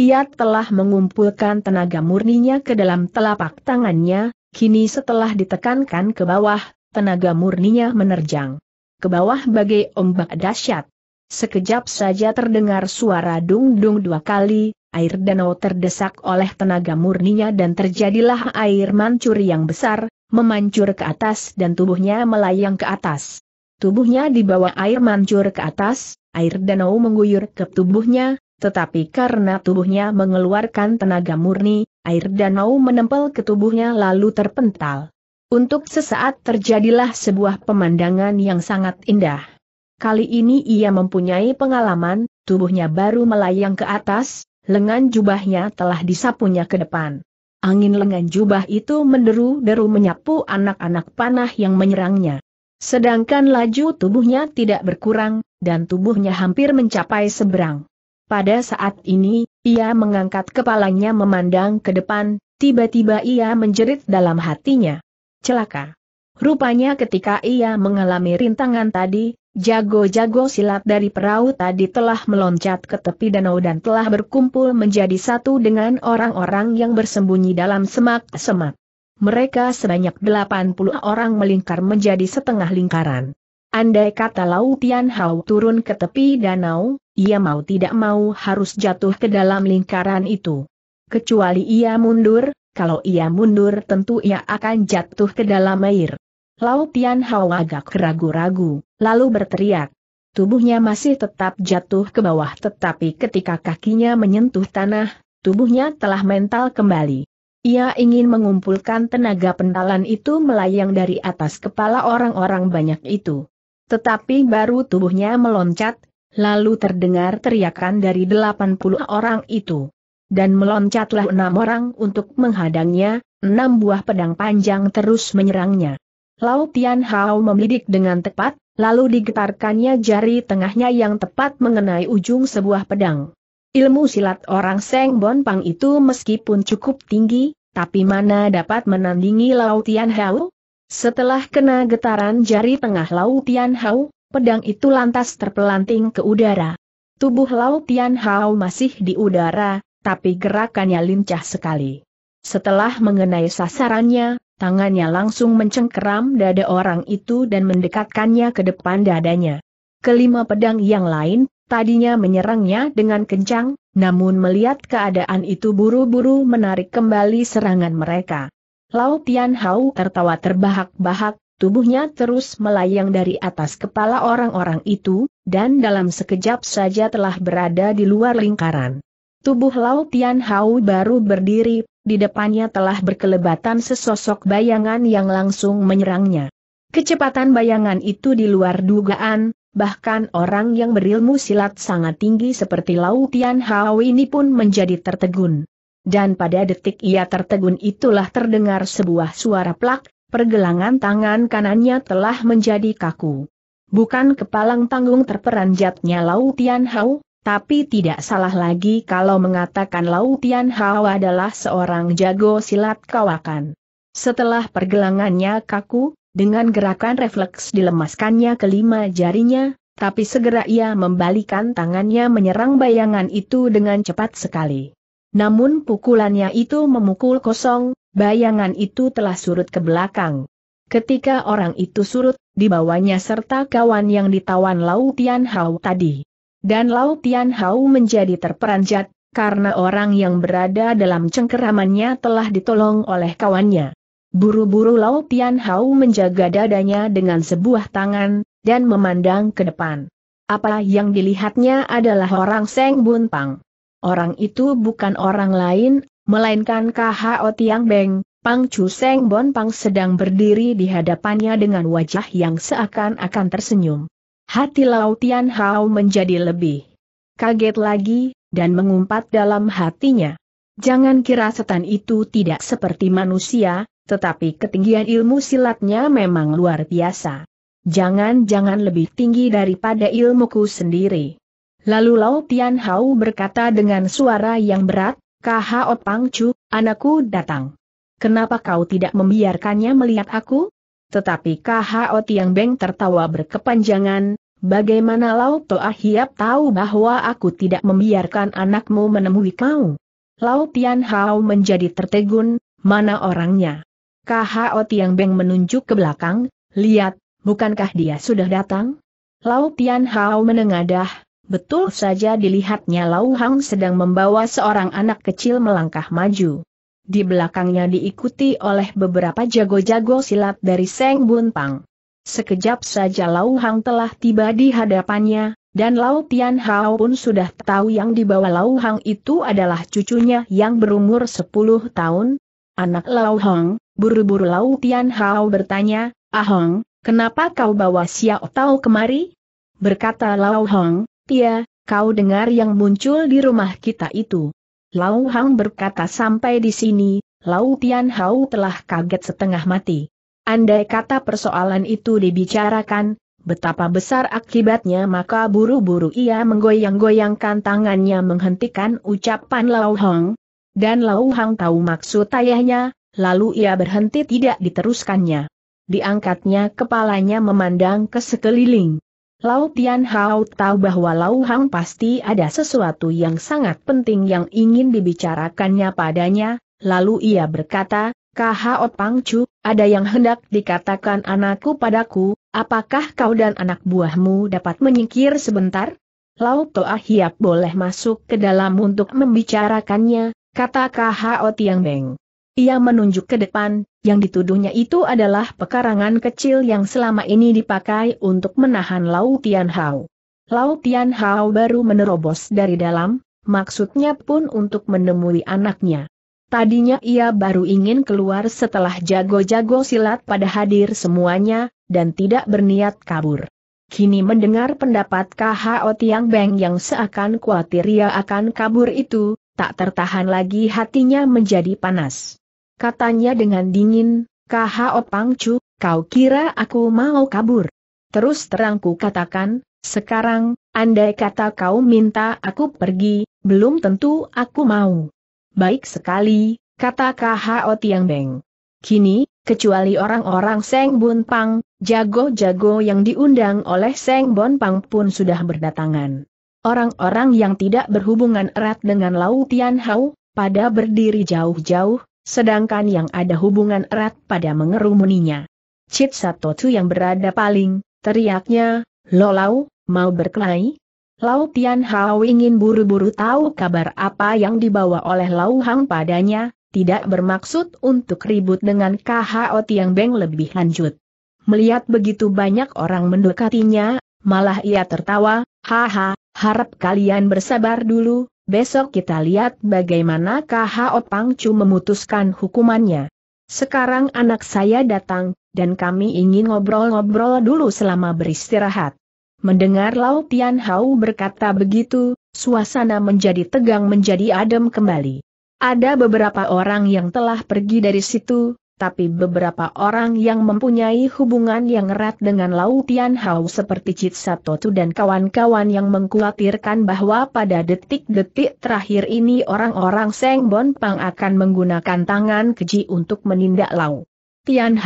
Ia telah mengumpulkan tenaga murninya ke dalam telapak tangannya, kini setelah ditekankan ke bawah, tenaga murninya menerjang ke bawah bagai ombak dahsyat. Sekejap saja terdengar suara dung-dung dua kali, air danau terdesak oleh tenaga murninya dan terjadilah air mancur yang besar, memancur ke atas dan tubuhnya melayang ke atas. Tubuhnya dibawa air mancur ke atas, air danau mengguyur ke tubuhnya, tetapi karena tubuhnya mengeluarkan tenaga murni, air danau menempel ke tubuhnya lalu terpental. Untuk sesaat terjadilah sebuah pemandangan yang sangat indah. Kali ini ia mempunyai pengalaman, tubuhnya baru melayang ke atas, lengan jubahnya telah disapunya ke depan. Angin lengan jubah itu menderu-deru menyapu anak-anak panah yang menyerangnya. Sedangkan laju tubuhnya tidak berkurang, dan tubuhnya hampir mencapai seberang. Pada saat ini, ia mengangkat kepalanya memandang ke depan, tiba-tiba ia menjerit dalam hatinya celaka. Rupanya ketika ia mengalami rintangan tadi, jago-jago silat dari perahu tadi telah meloncat ke tepi danau dan telah berkumpul menjadi satu dengan orang-orang yang bersembunyi dalam semak-semak. Mereka sebanyak 80 orang melingkar menjadi setengah lingkaran. Andai kata Lau Tian Hao turun ke tepi danau, ia mau tidak mau harus jatuh ke dalam lingkaran itu. Kecuali ia mundur, kalau ia mundur tentu ia akan jatuh ke dalam air. Lao Tian Hao agak ragu-ragu, lalu berteriak. Tubuhnya masih tetap jatuh ke bawah tetapi ketika kakinya menyentuh tanah, tubuhnya telah mental kembali. Ia ingin mengumpulkan tenaga pentalan itu melayang dari atas kepala orang-orang banyak itu. Tetapi baru tubuhnya meloncat, lalu terdengar teriakan dari 80 orang itu dan meloncatlah enam orang untuk menghadangnya, enam buah pedang panjang terus menyerangnya. Lau Tian Hao membidik dengan tepat, lalu digetarkannya jari tengahnya yang tepat mengenai ujung sebuah pedang. Ilmu silat orang Seng Bon Pang itu meskipun cukup tinggi, tapi mana dapat menandingi Lau Tian Hao? Setelah kena getaran jari tengah Lau Tian Hao, pedang itu lantas terpelanting ke udara. Tubuh Lau Tian Hao masih di udara, tapi gerakannya lincah sekali. Setelah mengenai sasarannya, tangannya langsung mencengkeram dada orang itu dan mendekatkannya ke depan dadanya. Kelima pedang yang lain, tadinya menyerangnya dengan kencang, namun melihat keadaan itu buru-buru menarik kembali serangan mereka. Lao Tian Hao tertawa terbahak-bahak, tubuhnya terus melayang dari atas kepala orang-orang itu, dan dalam sekejap saja telah berada di luar lingkaran. Tubuh Lau Tian Hao baru berdiri, di depannya telah berkelebatan sesosok bayangan yang langsung menyerangnya. Kecepatan bayangan itu di luar dugaan, bahkan orang yang berilmu silat sangat tinggi seperti Lau Tian Hao ini pun menjadi tertegun. Dan pada detik ia tertegun itulah terdengar sebuah suara plak, pergelangan tangan kanannya telah menjadi kaku. Bukan kepalang tanggung terperanjatnya Lau Tian Hao, tapi tidak salah lagi kalau mengatakan Lau Tian Hao adalah seorang jago silat kawakan. Setelah pergelangannya kaku, dengan gerakan refleks dilemaskannya kelima jarinya, tapi segera ia membalikan tangannya menyerang bayangan itu dengan cepat sekali. Namun pukulannya itu memukul kosong, bayangan itu telah surut ke belakang. Ketika orang itu surut, dibawanya serta kawan yang ditawan Lau Tian Hao tadi. Dan Lao Tian Hao menjadi terperanjat, karena orang yang berada dalam cengkeramannya telah ditolong oleh kawannya. Buru-buru Lao Tian Hao menjaga dadanya dengan sebuah tangan, dan memandang ke depan. Apa yang dilihatnya adalah orang Seng Bun Pang. Orang itu bukan orang lain, melainkan KHO Tiang Beng, Pang Chu Seng Bon Pang sedang berdiri di hadapannya dengan wajah yang seakan-akan tersenyum. Hati Lao Tian Hao menjadi lebih kaget lagi, dan mengumpat dalam hatinya. Jangan kira setan itu tidak seperti manusia, tetapi ketinggian ilmu silatnya memang luar biasa. Jangan-jangan lebih tinggi daripada ilmuku sendiri. Lalu Lao Tian Hao berkata dengan suara yang berat, Kaha Opang Chu, anakku datang. Kenapa kau tidak membiarkannya melihat aku? Tetapi KHO Tiang Beng tertawa berkepanjangan, bagaimana Lau Toa Hiap tahu bahwa aku tidak membiarkan anakmu menemui kau? Lau Tian Hao menjadi tertegun, mana orangnya? KHO Tiang Beng menunjuk ke belakang, lihat, bukankah dia sudah datang? Lau Tian Hao menengadah, betul saja dilihatnya Lau Hang sedang membawa seorang anak kecil melangkah maju di belakangnya diikuti oleh beberapa jago-jago silat dari Seng Bun Pang. Sekejap saja Lau Hang telah tiba di hadapannya, dan Lau Tian Hao pun sudah tahu yang dibawa Lau Hang itu adalah cucunya yang berumur 10 tahun. Anak Lau Hang, buru-buru Lau Tian Hao bertanya, Ahong, kenapa kau bawa Xiao Tao kemari? Berkata Lau Hang, Tia, kau dengar yang muncul di rumah kita itu. Lau Hang berkata sampai di sini, Lau Tian Hao telah kaget setengah mati. Andai kata persoalan itu dibicarakan, betapa besar akibatnya maka buru-buru ia menggoyang-goyangkan tangannya menghentikan ucapan Lau Hang. Dan Lau Hang tahu maksud ayahnya, lalu ia berhenti tidak diteruskannya. Diangkatnya kepalanya memandang ke sekeliling. Lau Tian Hao tahu bahwa Lau Hang pasti ada sesuatu yang sangat penting yang ingin dibicarakannya padanya, lalu ia berkata, Kahao Pang Chu, ada yang hendak dikatakan anakku padaku, apakah kau dan anak buahmu dapat menyingkir sebentar? Lau Toa Hiap boleh masuk ke dalam untuk membicarakannya, kata Kahao Tiang Beng. Ia menunjuk ke depan, yang dituduhnya itu adalah pekarangan kecil yang selama ini dipakai untuk menahan Lau Tian Hao. Lau Tian Hao baru menerobos dari dalam, maksudnya pun untuk menemui anaknya. Tadinya ia baru ingin keluar setelah jago-jago silat pada hadir semuanya, dan tidak berniat kabur. Kini mendengar pendapat KHO Tiang Beng yang seakan khawatir ia akan kabur itu, tak tertahan lagi hatinya menjadi panas katanya dengan dingin, KHO Pangcu, kau kira aku mau kabur. Terus terangku katakan, sekarang, andai kata kau minta aku pergi, belum tentu aku mau. Baik sekali, kata KHO Tiang Beng. Kini, kecuali orang-orang Seng Bun Pang, jago-jago yang diundang oleh Seng Bon Pang pun sudah berdatangan. Orang-orang yang tidak berhubungan erat dengan Lau Tian Hao, pada berdiri jauh-jauh, sedangkan yang ada hubungan erat pada mengerumuninya. Cit Satotu yang berada paling, teriaknya, Lolau, mau berkelahi? Lau Tian Hao ingin buru-buru tahu kabar apa yang dibawa oleh Lau Hang padanya, tidak bermaksud untuk ribut dengan KHO Tiang Beng lebih lanjut. Melihat begitu banyak orang mendekatinya, malah ia tertawa, haha, harap kalian bersabar dulu, besok kita lihat bagaimana KHO Pangcu memutuskan hukumannya. Sekarang anak saya datang, dan kami ingin ngobrol-ngobrol dulu selama beristirahat. Mendengar Lau Tian Hao berkata begitu, suasana menjadi tegang menjadi adem kembali. Ada beberapa orang yang telah pergi dari situ, tapi beberapa orang yang mempunyai hubungan yang erat dengan Lau Tian seperti Cit Satotu dan kawan-kawan yang mengkhawatirkan bahwa pada detik-detik terakhir ini orang-orang Seng Bon Pang akan menggunakan tangan keji untuk menindak Lau Tian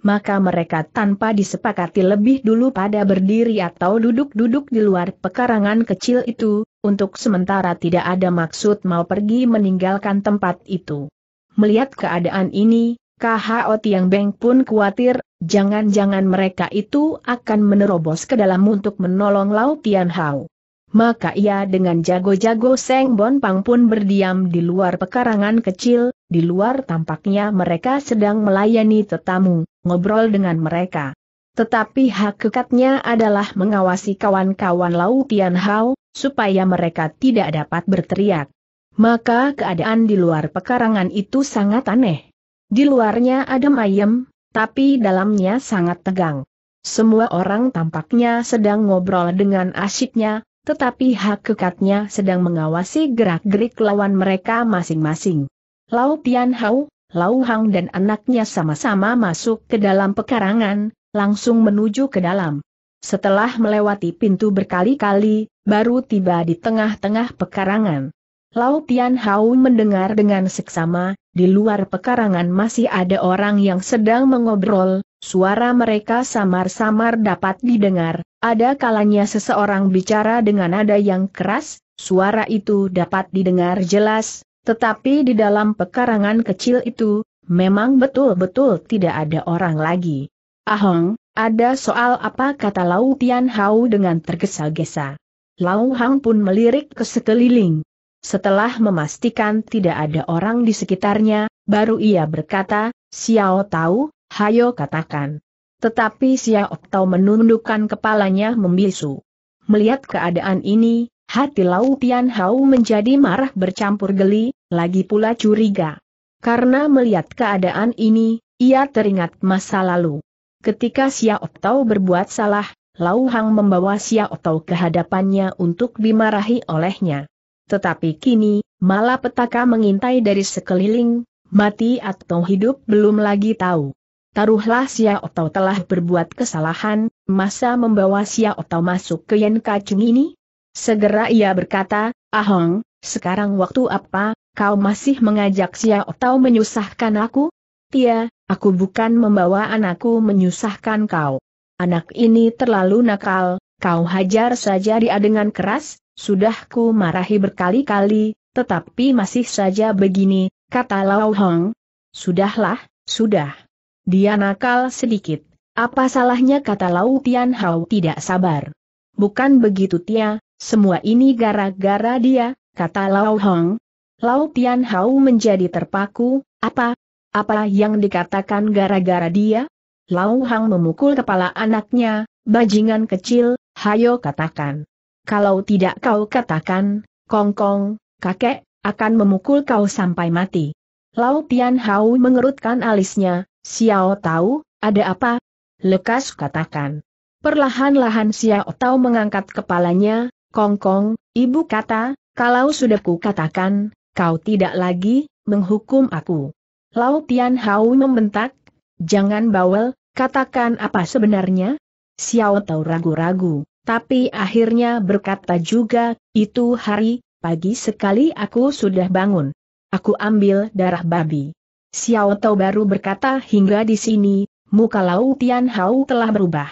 Maka mereka tanpa disepakati lebih dulu pada berdiri atau duduk-duduk di luar pekarangan kecil itu, untuk sementara tidak ada maksud mau pergi meninggalkan tempat itu. Melihat keadaan ini, KHO Tiang Beng pun khawatir, jangan-jangan mereka itu akan menerobos ke dalam untuk menolong Lau Tian Hao. Maka ia dengan jago-jago Seng Bon Pang pun berdiam di luar pekarangan kecil, di luar tampaknya mereka sedang melayani tetamu, ngobrol dengan mereka. Tetapi hakikatnya adalah mengawasi kawan-kawan Lau Tian Hao, supaya mereka tidak dapat berteriak. Maka keadaan di luar pekarangan itu sangat aneh. Di luarnya adem ayem, tapi dalamnya sangat tegang. Semua orang tampaknya sedang ngobrol dengan asyiknya, tetapi hak hakikatnya sedang mengawasi gerak-gerik lawan mereka masing-masing. Lau Tian Hao, Lau Hang dan anaknya sama-sama masuk ke dalam pekarangan, langsung menuju ke dalam. Setelah melewati pintu berkali-kali, baru tiba di tengah-tengah pekarangan. Lau Tian Hao mendengar dengan seksama, di luar pekarangan masih ada orang yang sedang mengobrol, suara mereka samar-samar dapat didengar, ada kalanya seseorang bicara dengan nada yang keras, suara itu dapat didengar jelas, tetapi di dalam pekarangan kecil itu, memang betul-betul tidak ada orang lagi. Ahong, ada soal apa kata Lau Tian Hao dengan tergesa-gesa. Lau Hang pun melirik ke sekeliling. Setelah memastikan tidak ada orang di sekitarnya, baru ia berkata, Xiao tahu, hayo katakan. Tetapi Xiao Tao menundukkan kepalanya membisu. Melihat keadaan ini, hati Lau Tian Hao menjadi marah bercampur geli, lagi pula curiga. Karena melihat keadaan ini, ia teringat masa lalu. Ketika Xiao Tao berbuat salah, Lau Hang membawa Xiao Tao ke hadapannya untuk dimarahi olehnya. Tetapi kini, malah petaka mengintai dari sekeliling, mati atau hidup belum lagi tahu. Taruhlah sia Otau telah berbuat kesalahan, masa membawa sia Otau masuk ke yen Kacung ini? Segera ia berkata, Ahong, sekarang waktu apa, kau masih mengajak sia Otau menyusahkan aku? Tia, aku bukan membawa anakku menyusahkan kau. Anak ini terlalu nakal, kau hajar saja dia dengan keras, sudah ku marahi berkali-kali, tetapi masih saja begini, kata Lao Hong. Sudahlah, sudah. Dia nakal sedikit. Apa salahnya kata Lau Tian Hao tidak sabar. Bukan begitu Tia, semua ini gara-gara dia, kata Lao Hong. Lau Tian Hao menjadi terpaku, apa? Apa yang dikatakan gara-gara dia? Lau Hong memukul kepala anaknya, bajingan kecil, hayo katakan kalau tidak kau katakan, kongkong, kakek, akan memukul kau sampai mati. Lau Tian Hao mengerutkan alisnya, Xiao Tao, ada apa? Lekas katakan. Perlahan-lahan Xiao Tao mengangkat kepalanya, kongkong, ibu kata, kalau sudah ku katakan, kau tidak lagi, menghukum aku. Lau Tian Hao membentak, jangan bawel, katakan apa sebenarnya? Xiao Tao ragu-ragu tapi akhirnya berkata juga, itu hari, pagi sekali aku sudah bangun. Aku ambil darah babi. Xiao Tao baru berkata hingga di sini, muka Lao Tian Hao telah berubah.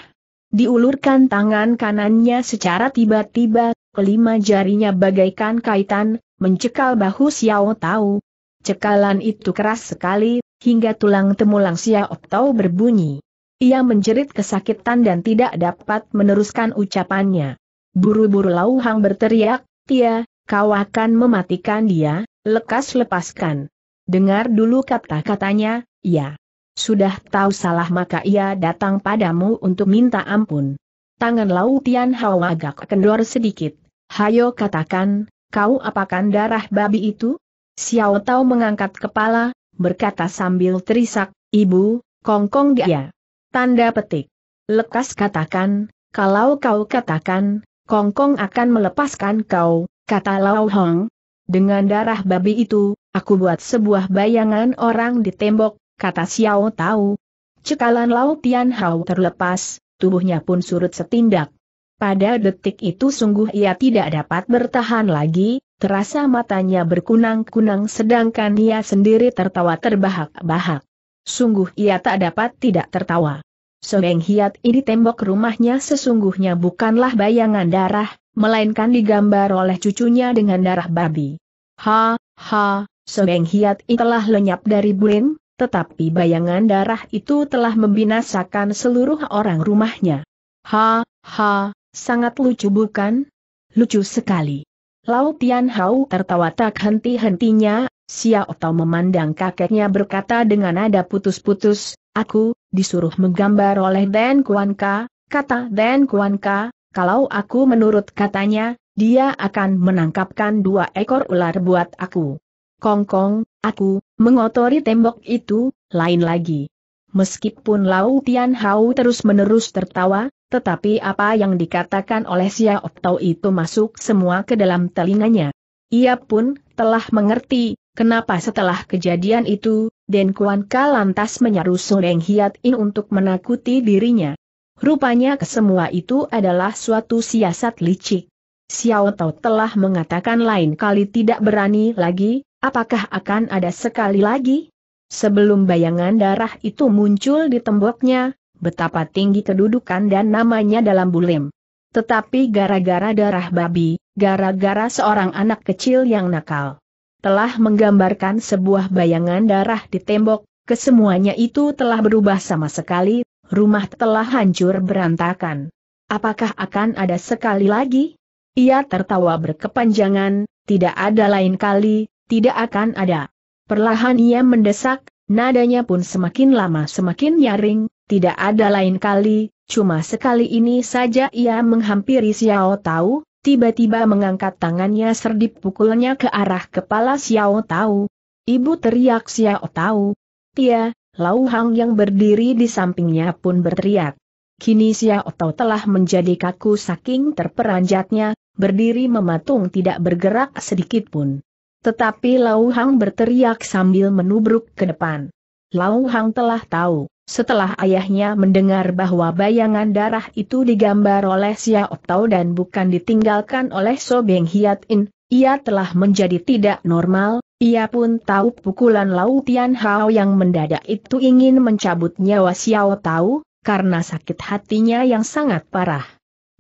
Diulurkan tangan kanannya secara tiba-tiba, kelima jarinya bagaikan kaitan, mencekal bahu Xiao Tao. Cekalan itu keras sekali, hingga tulang temulang Xiao Tao berbunyi. Ia menjerit kesakitan dan tidak dapat meneruskan ucapannya. Buru-buru Lauhang berteriak, Tia, kau akan mematikan dia, lekas lepaskan. Dengar dulu kata-katanya, ya. Sudah tahu salah maka ia datang padamu untuk minta ampun. Tangan Lau Tian Hao agak kendor sedikit. Hayo katakan, kau apakan darah babi itu? Xiao Tao mengangkat kepala, berkata sambil terisak, Ibu, kongkong dia. Tanda petik. Lekas katakan, kalau kau katakan, Kongkong akan melepaskan kau, kata Lao Hong. Dengan darah babi itu, aku buat sebuah bayangan orang di tembok, kata Xiao Tao. Cekalan Lao Tian Hao terlepas, tubuhnya pun surut setindak. Pada detik itu sungguh ia tidak dapat bertahan lagi, terasa matanya berkunang-kunang sedangkan ia sendiri tertawa terbahak-bahak. Sungguh ia tak dapat tidak tertawa. Sobeng Hiat ini tembok rumahnya sesungguhnya bukanlah bayangan darah, melainkan digambar oleh cucunya dengan darah babi. Ha, ha, Sobeng Hiat ini telah lenyap dari Bulin, tetapi bayangan darah itu telah membinasakan seluruh orang rumahnya. Ha, ha, sangat lucu bukan? Lucu sekali. Lau Tian Hao tertawa tak henti-hentinya, Sia Tao memandang kakeknya berkata dengan nada putus-putus, aku, disuruh menggambar oleh Dan Kuan Ka, kata Dan Kuan Ka, kalau aku menurut katanya, dia akan menangkapkan dua ekor ular buat aku. Kongkong, -kong, aku, mengotori tembok itu, lain lagi. Meskipun Lau Tian Hao terus-menerus tertawa, tetapi apa yang dikatakan oleh Sia Tao itu masuk semua ke dalam telinganya. Ia pun telah mengerti, Kenapa setelah kejadian itu, Den Kuan Ka lantas menyeru Sodeng Hiat In untuk menakuti dirinya? Rupanya kesemua itu adalah suatu siasat licik. Xiao Tao telah mengatakan lain kali tidak berani lagi, apakah akan ada sekali lagi? Sebelum bayangan darah itu muncul di temboknya, betapa tinggi kedudukan dan namanya dalam bulim. Tetapi gara-gara darah babi, gara-gara seorang anak kecil yang nakal telah menggambarkan sebuah bayangan darah di tembok, kesemuanya itu telah berubah sama sekali, rumah telah hancur berantakan. Apakah akan ada sekali lagi? Ia tertawa berkepanjangan, tidak ada lain kali, tidak akan ada. Perlahan ia mendesak, nadanya pun semakin lama semakin nyaring, tidak ada lain kali, cuma sekali ini saja ia menghampiri Xiao Tao tiba-tiba mengangkat tangannya serdip pukulnya ke arah kepala Xiao Tao. Ibu teriak Xiao Tao. Tia, Lau Hang yang berdiri di sampingnya pun berteriak. Kini Xiao Tao telah menjadi kaku saking terperanjatnya, berdiri mematung tidak bergerak sedikit pun. Tetapi Lau Hang berteriak sambil menubruk ke depan. Lau Hang telah tahu. Setelah ayahnya mendengar bahwa bayangan darah itu digambar oleh Xiao Tao dan bukan ditinggalkan oleh Sobeng Hiat In, ia telah menjadi tidak normal, ia pun tahu pukulan Lau Tian Hao yang mendadak itu ingin mencabut nyawa Xiao Tao, karena sakit hatinya yang sangat parah.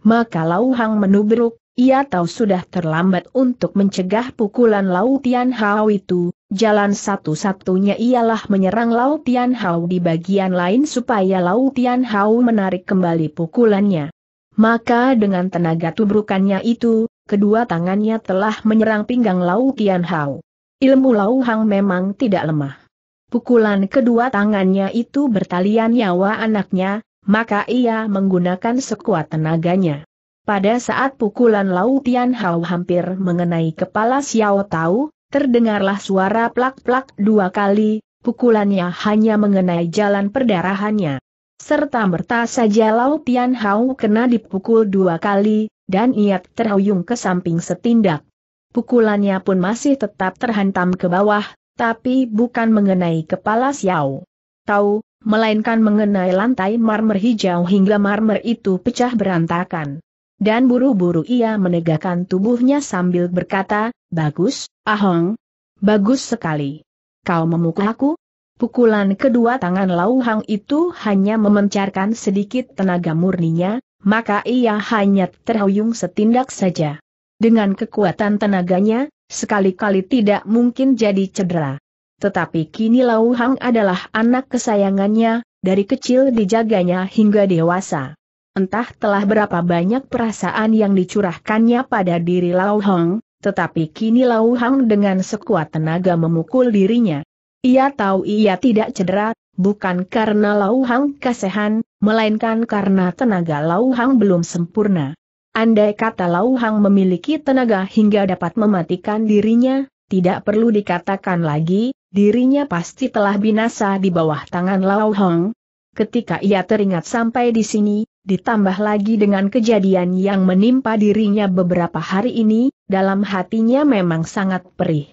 Maka Lau Hang menubruk, ia tahu sudah terlambat untuk mencegah pukulan Lau Tian Hao itu, Jalan satu-satunya ialah menyerang Lau Tian Hao di bagian lain supaya Lau Tian Hao menarik kembali pukulannya. Maka dengan tenaga tubrukannya itu, kedua tangannya telah menyerang pinggang Lau Tian Hao. Ilmu Lau Hang memang tidak lemah. Pukulan kedua tangannya itu bertalian nyawa anaknya, maka ia menggunakan sekuat tenaganya. Pada saat pukulan Lau Tian Hao hampir mengenai kepala Xiao Tao, Terdengarlah suara plak-plak dua kali, pukulannya hanya mengenai jalan perdarahannya. Serta merta saja Lau Tian Hao kena dipukul dua kali, dan ia terhuyung ke samping setindak. Pukulannya pun masih tetap terhantam ke bawah, tapi bukan mengenai kepala Xiao. Tahu, melainkan mengenai lantai marmer hijau hingga marmer itu pecah berantakan. Dan buru-buru ia menegakkan tubuhnya sambil berkata, Bagus, Ahong. Bagus sekali. Kau memukul aku? Pukulan kedua tangan Lau Hang itu hanya memencarkan sedikit tenaga murninya, maka ia hanya terhuyung setindak saja. Dengan kekuatan tenaganya, sekali-kali tidak mungkin jadi cedera. Tetapi kini Lau Hang adalah anak kesayangannya, dari kecil dijaganya hingga dewasa. Entah telah berapa banyak perasaan yang dicurahkannya pada diri Lau Hong, tetapi kini Lau Hong dengan sekuat tenaga memukul dirinya. Ia tahu ia tidak cedera, bukan karena Lau Hang kasehan, melainkan karena tenaga Lau Hang belum sempurna. Andai kata Lau Hang memiliki tenaga hingga dapat mematikan dirinya, tidak perlu dikatakan lagi, dirinya pasti telah binasa di bawah tangan Lau Hong. Ketika ia teringat sampai di sini, Ditambah lagi dengan kejadian yang menimpa dirinya beberapa hari ini, dalam hatinya memang sangat perih.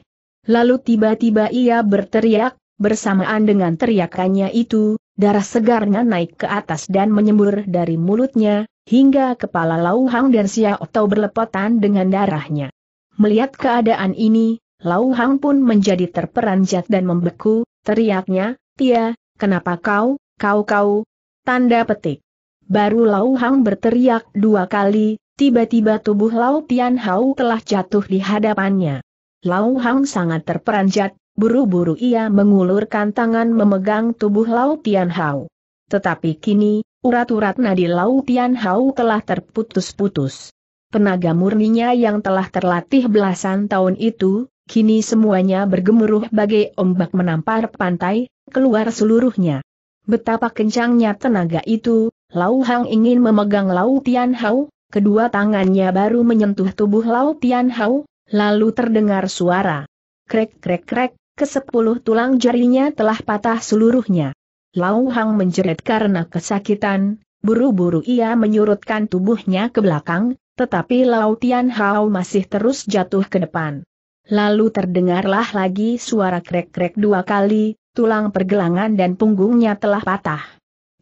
Lalu tiba-tiba ia berteriak, bersamaan dengan teriakannya itu, darah segarnya naik ke atas dan menyembur dari mulutnya, hingga kepala Lauhang dan Xiao Tao berlepotan dengan darahnya. Melihat keadaan ini, Lau Hang pun menjadi terperanjat dan membeku, teriaknya, Tia, kenapa kau, kau-kau, tanda petik. Baru Lau Hang berteriak dua kali, tiba-tiba tubuh Lau Tian Hao telah jatuh di hadapannya. Lau Hang sangat terperanjat, buru-buru ia mengulurkan tangan memegang tubuh Lau Tian Hao. Tetapi kini, urat-urat nadi Lau Tian Hao telah terputus-putus. Penaga murninya yang telah terlatih belasan tahun itu, kini semuanya bergemuruh bagai ombak menampar pantai, keluar seluruhnya. Betapa kencangnya tenaga itu, Lau Hang ingin memegang Lau Tian Hao, kedua tangannya baru menyentuh tubuh Lau Tian Hao, lalu terdengar suara. Krek krek krek, kesepuluh tulang jarinya telah patah seluruhnya. Lau Hang menjerit karena kesakitan, buru-buru ia menyurutkan tubuhnya ke belakang, tetapi Lau Tian Hao masih terus jatuh ke depan. Lalu terdengarlah lagi suara krek-krek dua kali, tulang pergelangan dan punggungnya telah patah.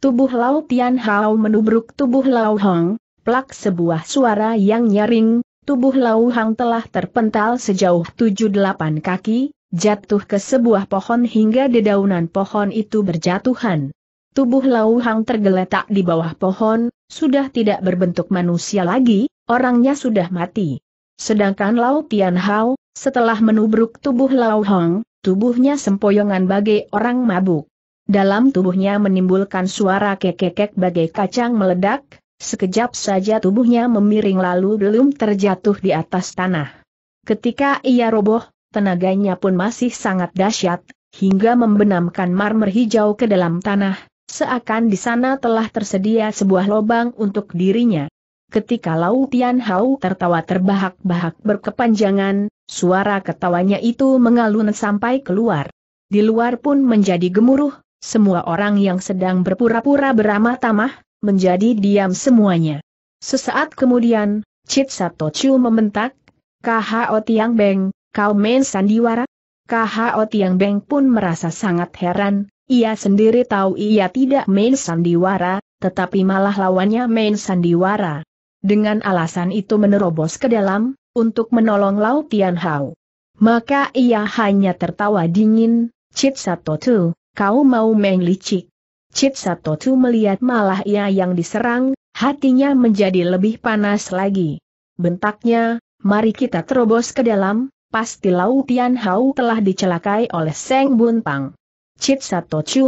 Tubuh Lau Tian Hao menubruk tubuh Lau Hong, plak sebuah suara yang nyaring, tubuh Lau Hong telah terpental sejauh 7-8 kaki, jatuh ke sebuah pohon hingga dedaunan pohon itu berjatuhan. Tubuh Lau Hong tergeletak di bawah pohon, sudah tidak berbentuk manusia lagi, orangnya sudah mati. Sedangkan Lau Tian Hao, setelah menubruk tubuh Lau Hong, tubuhnya sempoyongan bagai orang mabuk. Dalam tubuhnya menimbulkan suara kekekek bagai kacang meledak, sekejap saja tubuhnya memiring lalu belum terjatuh di atas tanah. Ketika ia roboh, tenaganya pun masih sangat dahsyat, hingga membenamkan marmer hijau ke dalam tanah, seakan di sana telah tersedia sebuah lubang untuk dirinya. Ketika Lau Tian Hao tertawa terbahak-bahak berkepanjangan, suara ketawanya itu mengalun sampai keluar. Di luar pun menjadi gemuruh, semua orang yang sedang berpura-pura beramah tamah, menjadi diam semuanya. Sesaat kemudian, Cit Sato Chu membentak, KHO Tiang Beng, kau main sandiwara? KHO Tiang Beng pun merasa sangat heran, ia sendiri tahu ia tidak main sandiwara, tetapi malah lawannya main sandiwara. Dengan alasan itu menerobos ke dalam, untuk menolong Lau Tian Hao. Maka ia hanya tertawa dingin, Cit Sato Chu, kau mau main licik. Cit Satotu melihat malah ia yang diserang, hatinya menjadi lebih panas lagi. Bentaknya, mari kita terobos ke dalam, pasti Lau Tian Hao telah dicelakai oleh Seng Bun Pang. Cit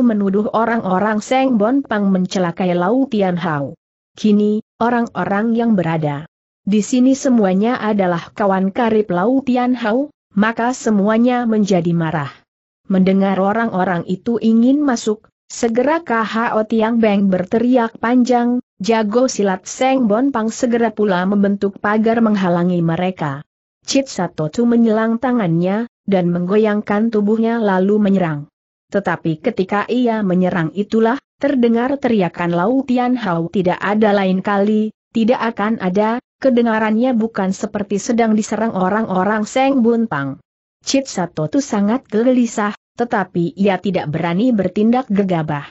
menuduh orang-orang Seng Bun Pang mencelakai Lau Tian Hao. Kini, orang-orang yang berada di sini semuanya adalah kawan karib Lau Tian Hao, maka semuanya menjadi marah. Mendengar orang-orang itu ingin masuk, segera KHO Tiang Beng berteriak panjang, jago silat Seng Bon Pang segera pula membentuk pagar menghalangi mereka. Cit Satotu menyelang tangannya, dan menggoyangkan tubuhnya lalu menyerang. Tetapi ketika ia menyerang itulah, terdengar teriakan Lau Tian Hao tidak ada lain kali, tidak akan ada, kedengarannya bukan seperti sedang diserang orang-orang Seng Bonpang. Pang. Cit Satotu sangat gelisah, tetapi ia tidak berani bertindak gegabah.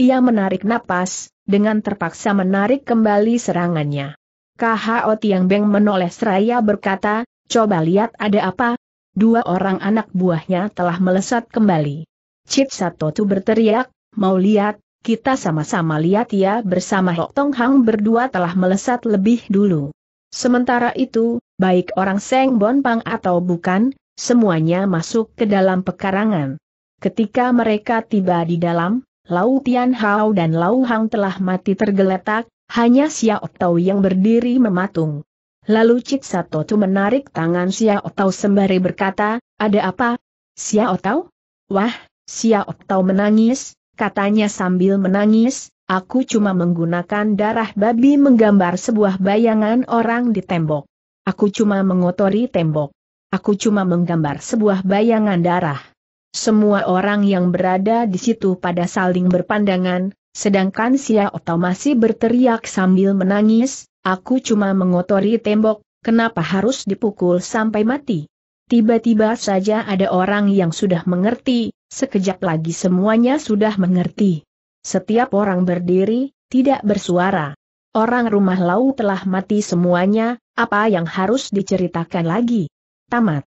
Ia menarik napas, dengan terpaksa menarik kembali serangannya. KHO Tiang Beng menoleh seraya berkata, coba lihat ada apa. Dua orang anak buahnya telah melesat kembali. Cip Satotu berteriak, mau lihat, kita sama-sama lihat ya bersama Hok Tong Hang berdua telah melesat lebih dulu. Sementara itu, baik orang Seng Bon Pang atau bukan, Semuanya masuk ke dalam pekarangan. Ketika mereka tiba di dalam, Lau Tian Hao dan Lau Hang telah mati tergeletak, hanya Xiao Tao yang berdiri mematung. Lalu Cik Sato Tu menarik tangan Xiao Tao sembari berkata, ada apa? Xiao Tao? Wah, Xiao Tao menangis, katanya sambil menangis, Aku cuma menggunakan darah babi menggambar sebuah bayangan orang di tembok. Aku cuma mengotori tembok. Aku cuma menggambar sebuah bayangan darah. Semua orang yang berada di situ pada saling berpandangan, sedangkan Sia Oto masih berteriak sambil menangis, aku cuma mengotori tembok, kenapa harus dipukul sampai mati? Tiba-tiba saja ada orang yang sudah mengerti, sekejap lagi semuanya sudah mengerti. Setiap orang berdiri, tidak bersuara. Orang rumah lau telah mati semuanya, apa yang harus diceritakan lagi? Tamat.